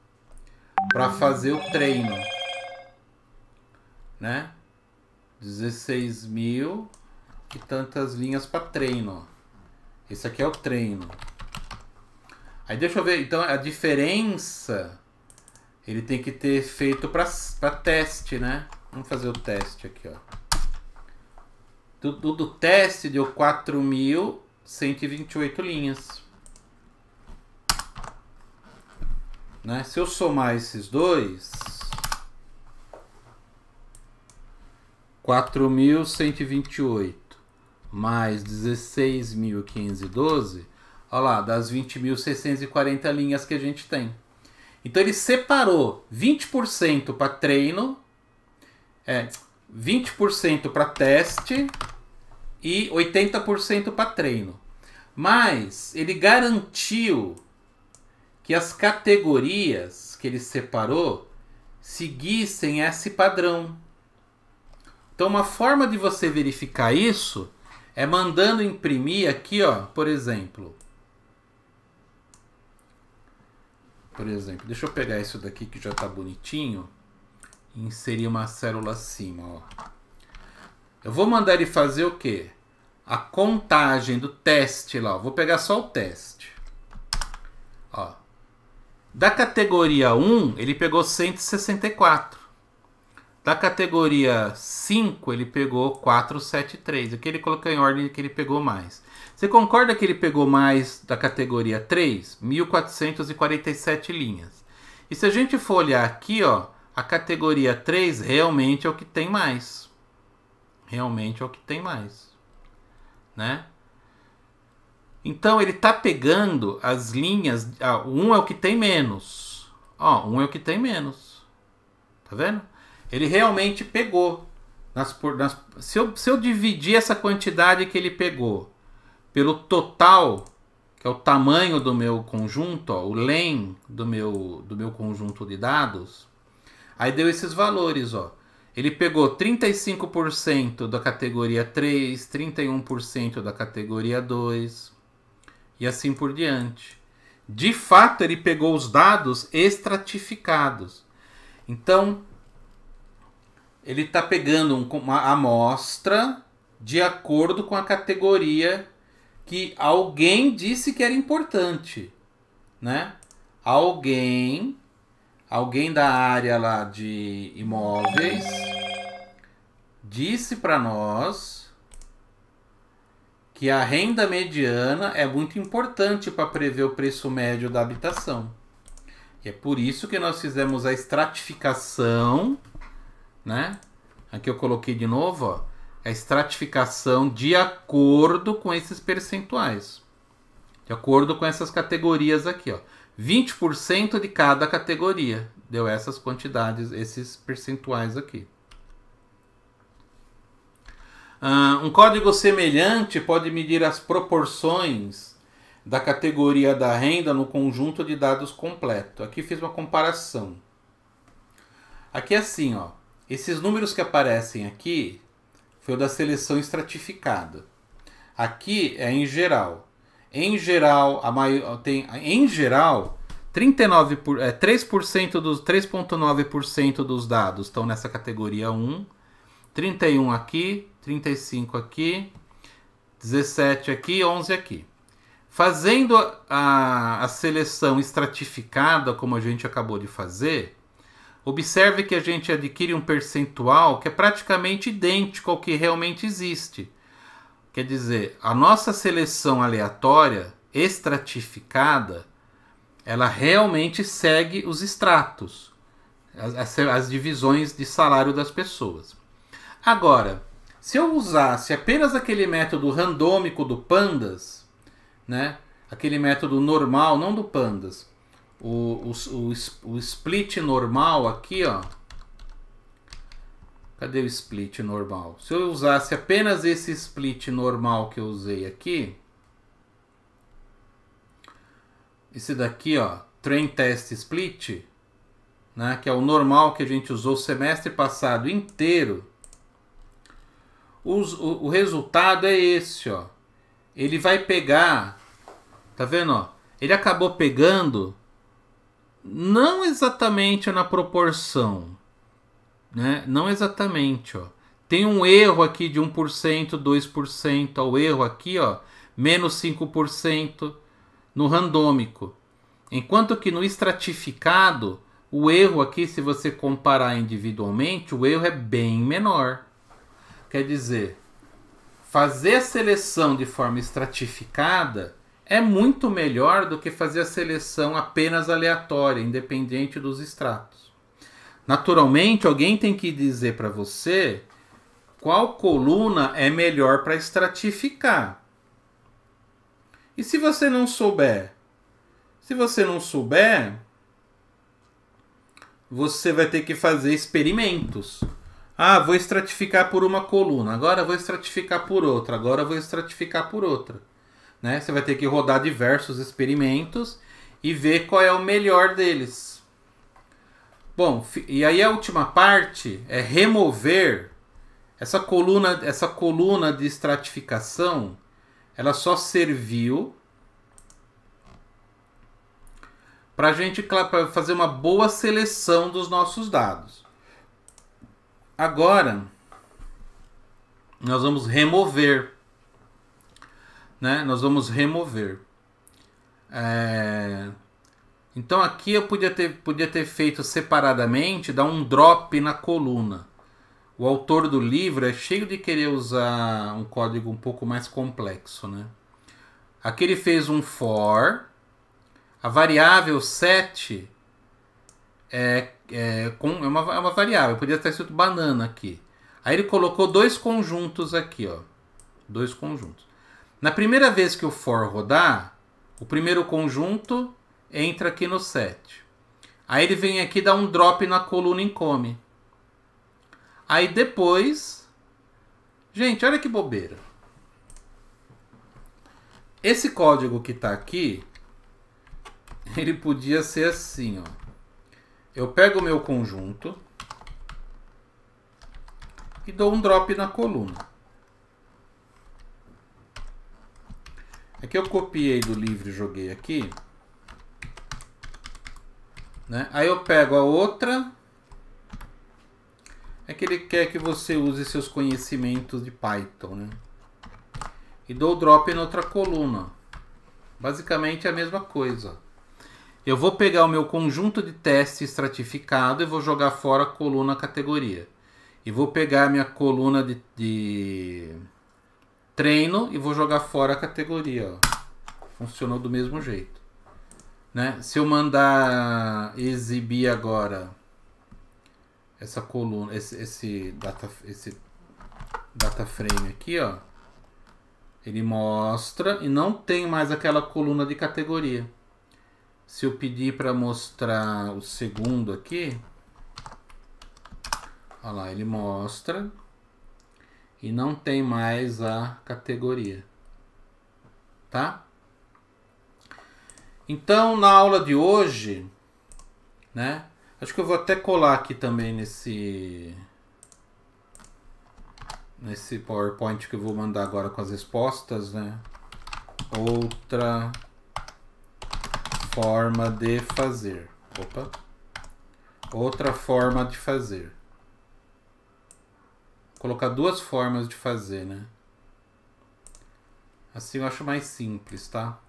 para fazer o treino, né? 16 mil e tantas linhas para treino. Esse aqui é o treino. Aí deixa eu ver, então a diferença ele tem que ter feito para teste, né? Vamos fazer o teste aqui, ó. Do, do, do teste deu 4.128 linhas. Né? Se eu somar esses dois... 4.128 mais 16.512, olha lá, das 20.640 linhas que a gente tem. Então ele separou 20% para treino, é, 20% para teste e 80% para treino. Mas ele garantiu que as categorias que ele separou seguissem esse padrão. Então uma forma de você verificar isso é mandando imprimir aqui, ó, por exemplo, Por exemplo, deixa eu pegar isso daqui que já está bonitinho e inserir uma célula acima. Ó. Eu vou mandar ele fazer o quê? A contagem do teste lá. Ó. Vou pegar só o teste. Ó. Da categoria 1, ele pegou 164. Da categoria 5, ele pegou 473. Aqui ele colocou em ordem que ele pegou mais. Você concorda que ele pegou mais da categoria 3, 1447 linhas? E se a gente for olhar aqui, ó, a categoria 3 realmente é o que tem mais. Realmente é o que tem mais, né? Então ele está pegando as linhas, ah, um é o que tem menos. Ó, um é o que tem menos. Tá vendo? Ele realmente pegou nas, nas, se, eu, se eu dividir essa quantidade que ele pegou pelo total, que é o tamanho do meu conjunto, ó, o len do meu, do meu conjunto de dados, aí deu esses valores. Ó. Ele pegou 35% da categoria 3, 31% da categoria 2 e assim por diante. De fato, ele pegou os dados estratificados. Então, ele está pegando uma amostra de acordo com a categoria que alguém disse que era importante, né? Alguém, alguém da área lá de imóveis disse para nós que a renda mediana é muito importante para prever o preço médio da habitação. E é por isso que nós fizemos a estratificação, né? Aqui eu coloquei de novo, ó é a estratificação de acordo com esses percentuais. De acordo com essas categorias aqui, ó. 20% de cada categoria deu essas quantidades, esses percentuais aqui. Uh, um código semelhante pode medir as proporções da categoria da renda no conjunto de dados completo. Aqui fiz uma comparação. Aqui é assim, ó. Esses números que aparecem aqui foi o da seleção estratificada. Aqui é em geral. Em geral, a maior, tem, em geral, 39 por, é, 3% dos 3.9% dos dados estão nessa categoria 1, 31 aqui, 35 aqui, 17 aqui, 11 aqui. Fazendo a, a seleção estratificada, como a gente acabou de fazer, Observe que a gente adquire um percentual que é praticamente idêntico ao que realmente existe. Quer dizer, a nossa seleção aleatória, estratificada, ela realmente segue os estratos, as, as divisões de salário das pessoas. Agora, se eu usasse apenas aquele método randômico do Pandas, né? aquele método normal, não do Pandas, o, o, o, o split normal aqui, ó. Cadê o split normal? Se eu usasse apenas esse split normal que eu usei aqui, esse daqui, ó, Train Test Split, né, que é o normal que a gente usou o semestre passado inteiro, os, o, o, resultado é esse, ó. Ele vai pegar, tá vendo, ó? Ele acabou pegando não exatamente na proporção, né? Não exatamente, ó. Tem um erro aqui de 1%, 2%, ó, o erro aqui, ó, menos 5% no randômico. Enquanto que no estratificado, o erro aqui, se você comparar individualmente, o erro é bem menor. Quer dizer, fazer a seleção de forma estratificada é muito melhor do que fazer a seleção apenas aleatória, independente dos extratos. Naturalmente, alguém tem que dizer para você qual coluna é melhor para estratificar. E se você não souber? Se você não souber, você vai ter que fazer experimentos. Ah, vou estratificar por uma coluna, agora vou estratificar por outra, agora vou estratificar por outra. Né? Você vai ter que rodar diversos experimentos e ver qual é o melhor deles. Bom, e aí a última parte é remover essa coluna, essa coluna de estratificação, ela só serviu para a gente fazer uma boa seleção dos nossos dados. Agora, nós vamos remover né? Nós vamos remover. É... Então aqui eu podia ter, podia ter feito separadamente, dar um drop na coluna. O autor do livro é cheio de querer usar um código um pouco mais complexo, né? Aqui ele fez um for. A variável set é, é, com, é, uma, é uma variável, podia ter escrito banana aqui. Aí ele colocou dois conjuntos aqui, ó. Dois conjuntos. Na primeira vez que o for rodar, o primeiro conjunto entra aqui no set. Aí ele vem aqui dá um drop na coluna income. Aí depois... Gente, olha que bobeira. Esse código que está aqui, ele podia ser assim, ó. Eu pego o meu conjunto e dou um drop na coluna. É que eu copiei do livro e joguei aqui. Né? Aí eu pego a outra. É que ele quer que você use seus conhecimentos de Python. Né? E dou drop em outra coluna. Basicamente é a mesma coisa. Eu vou pegar o meu conjunto de teste estratificado e vou jogar fora a coluna categoria. E vou pegar a minha coluna de, de treino e vou jogar fora a categoria. Ó. Funcionou do mesmo jeito. Né? Se eu mandar exibir agora essa coluna, esse, esse, data, esse data frame aqui, ó, ele mostra e não tem mais aquela coluna de categoria. Se eu pedir para mostrar o segundo aqui, olha lá, ele mostra e não tem mais a categoria. Tá? Então, na aula de hoje, né? Acho que eu vou até colar aqui também nesse nesse PowerPoint que eu vou mandar agora com as respostas, né? Outra forma de fazer. Opa. Outra forma de fazer colocar duas formas de fazer, né? Assim eu acho mais simples, tá?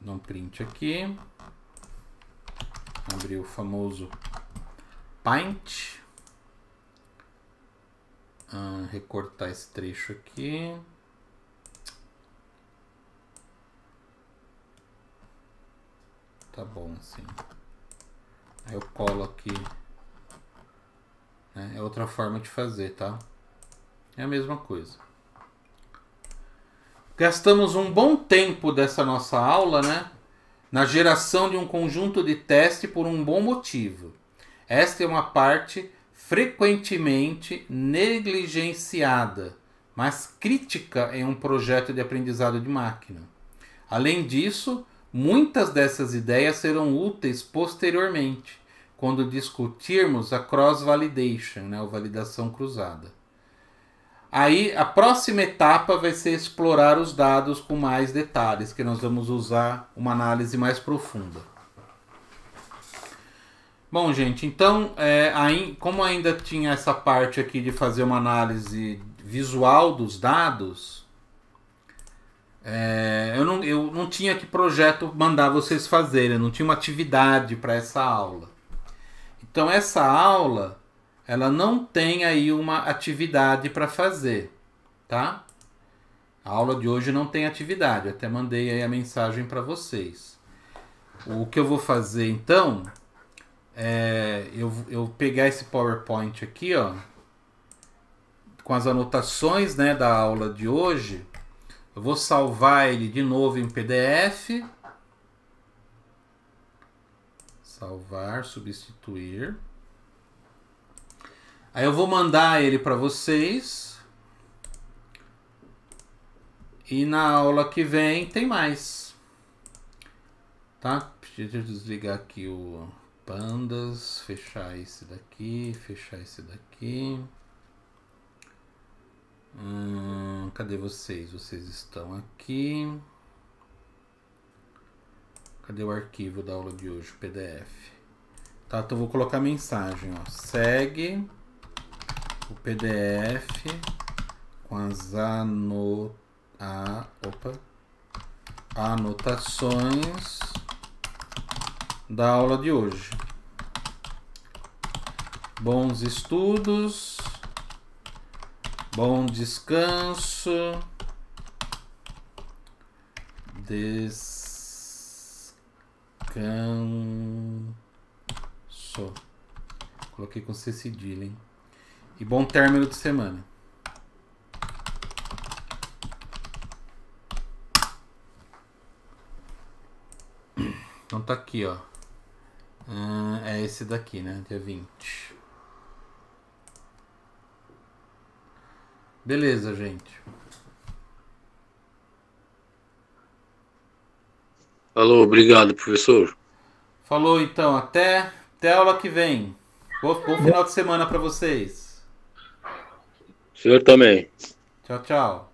Dá um print aqui. Abrir o famoso Paint. Ah, recortar esse trecho aqui. tá bom assim. Aí eu colo aqui. Né? É outra forma de fazer, tá? É a mesma coisa. Gastamos um bom tempo dessa nossa aula, né? Na geração de um conjunto de teste por um bom motivo. Esta é uma parte frequentemente negligenciada, mas crítica em um projeto de aprendizado de máquina. Além disso, Muitas dessas ideias serão úteis posteriormente, quando discutirmos a cross-validation, né, ou validação cruzada. Aí a próxima etapa vai ser explorar os dados com mais detalhes, que nós vamos usar uma análise mais profunda. Bom, gente, então, é, aí, como ainda tinha essa parte aqui de fazer uma análise visual dos dados, é, eu, não, eu não tinha que projeto mandar vocês fazerem, eu não tinha uma atividade para essa aula. Então essa aula, ela não tem aí uma atividade para fazer, tá? A aula de hoje não tem atividade, até mandei aí a mensagem para vocês. O que eu vou fazer então é eu, eu pegar esse PowerPoint aqui, ó, com as anotações né, da aula de hoje eu vou salvar ele de novo em PDF. Salvar, substituir. Aí eu vou mandar ele para vocês. E na aula que vem tem mais. Tá? Deixa eu desligar aqui o pandas, fechar esse daqui, fechar esse daqui. Hum, cadê vocês? Vocês estão aqui. Cadê o arquivo da aula de hoje? PDF. Tá, então vou colocar a mensagem, ó. Segue o PDF com as ano... a... Opa. anotações da aula de hoje. Bons estudos. Bom descanso. Descanso. Coloquei com C cedilha, hein? E bom término de semana. Então tá aqui, ó. Hum, é esse daqui, né? Dia 20. Beleza, gente. Falou, obrigado, professor. Falou, então. Até, até aula que vem. Bom, bom final de semana para vocês. senhor também. Tchau, tchau.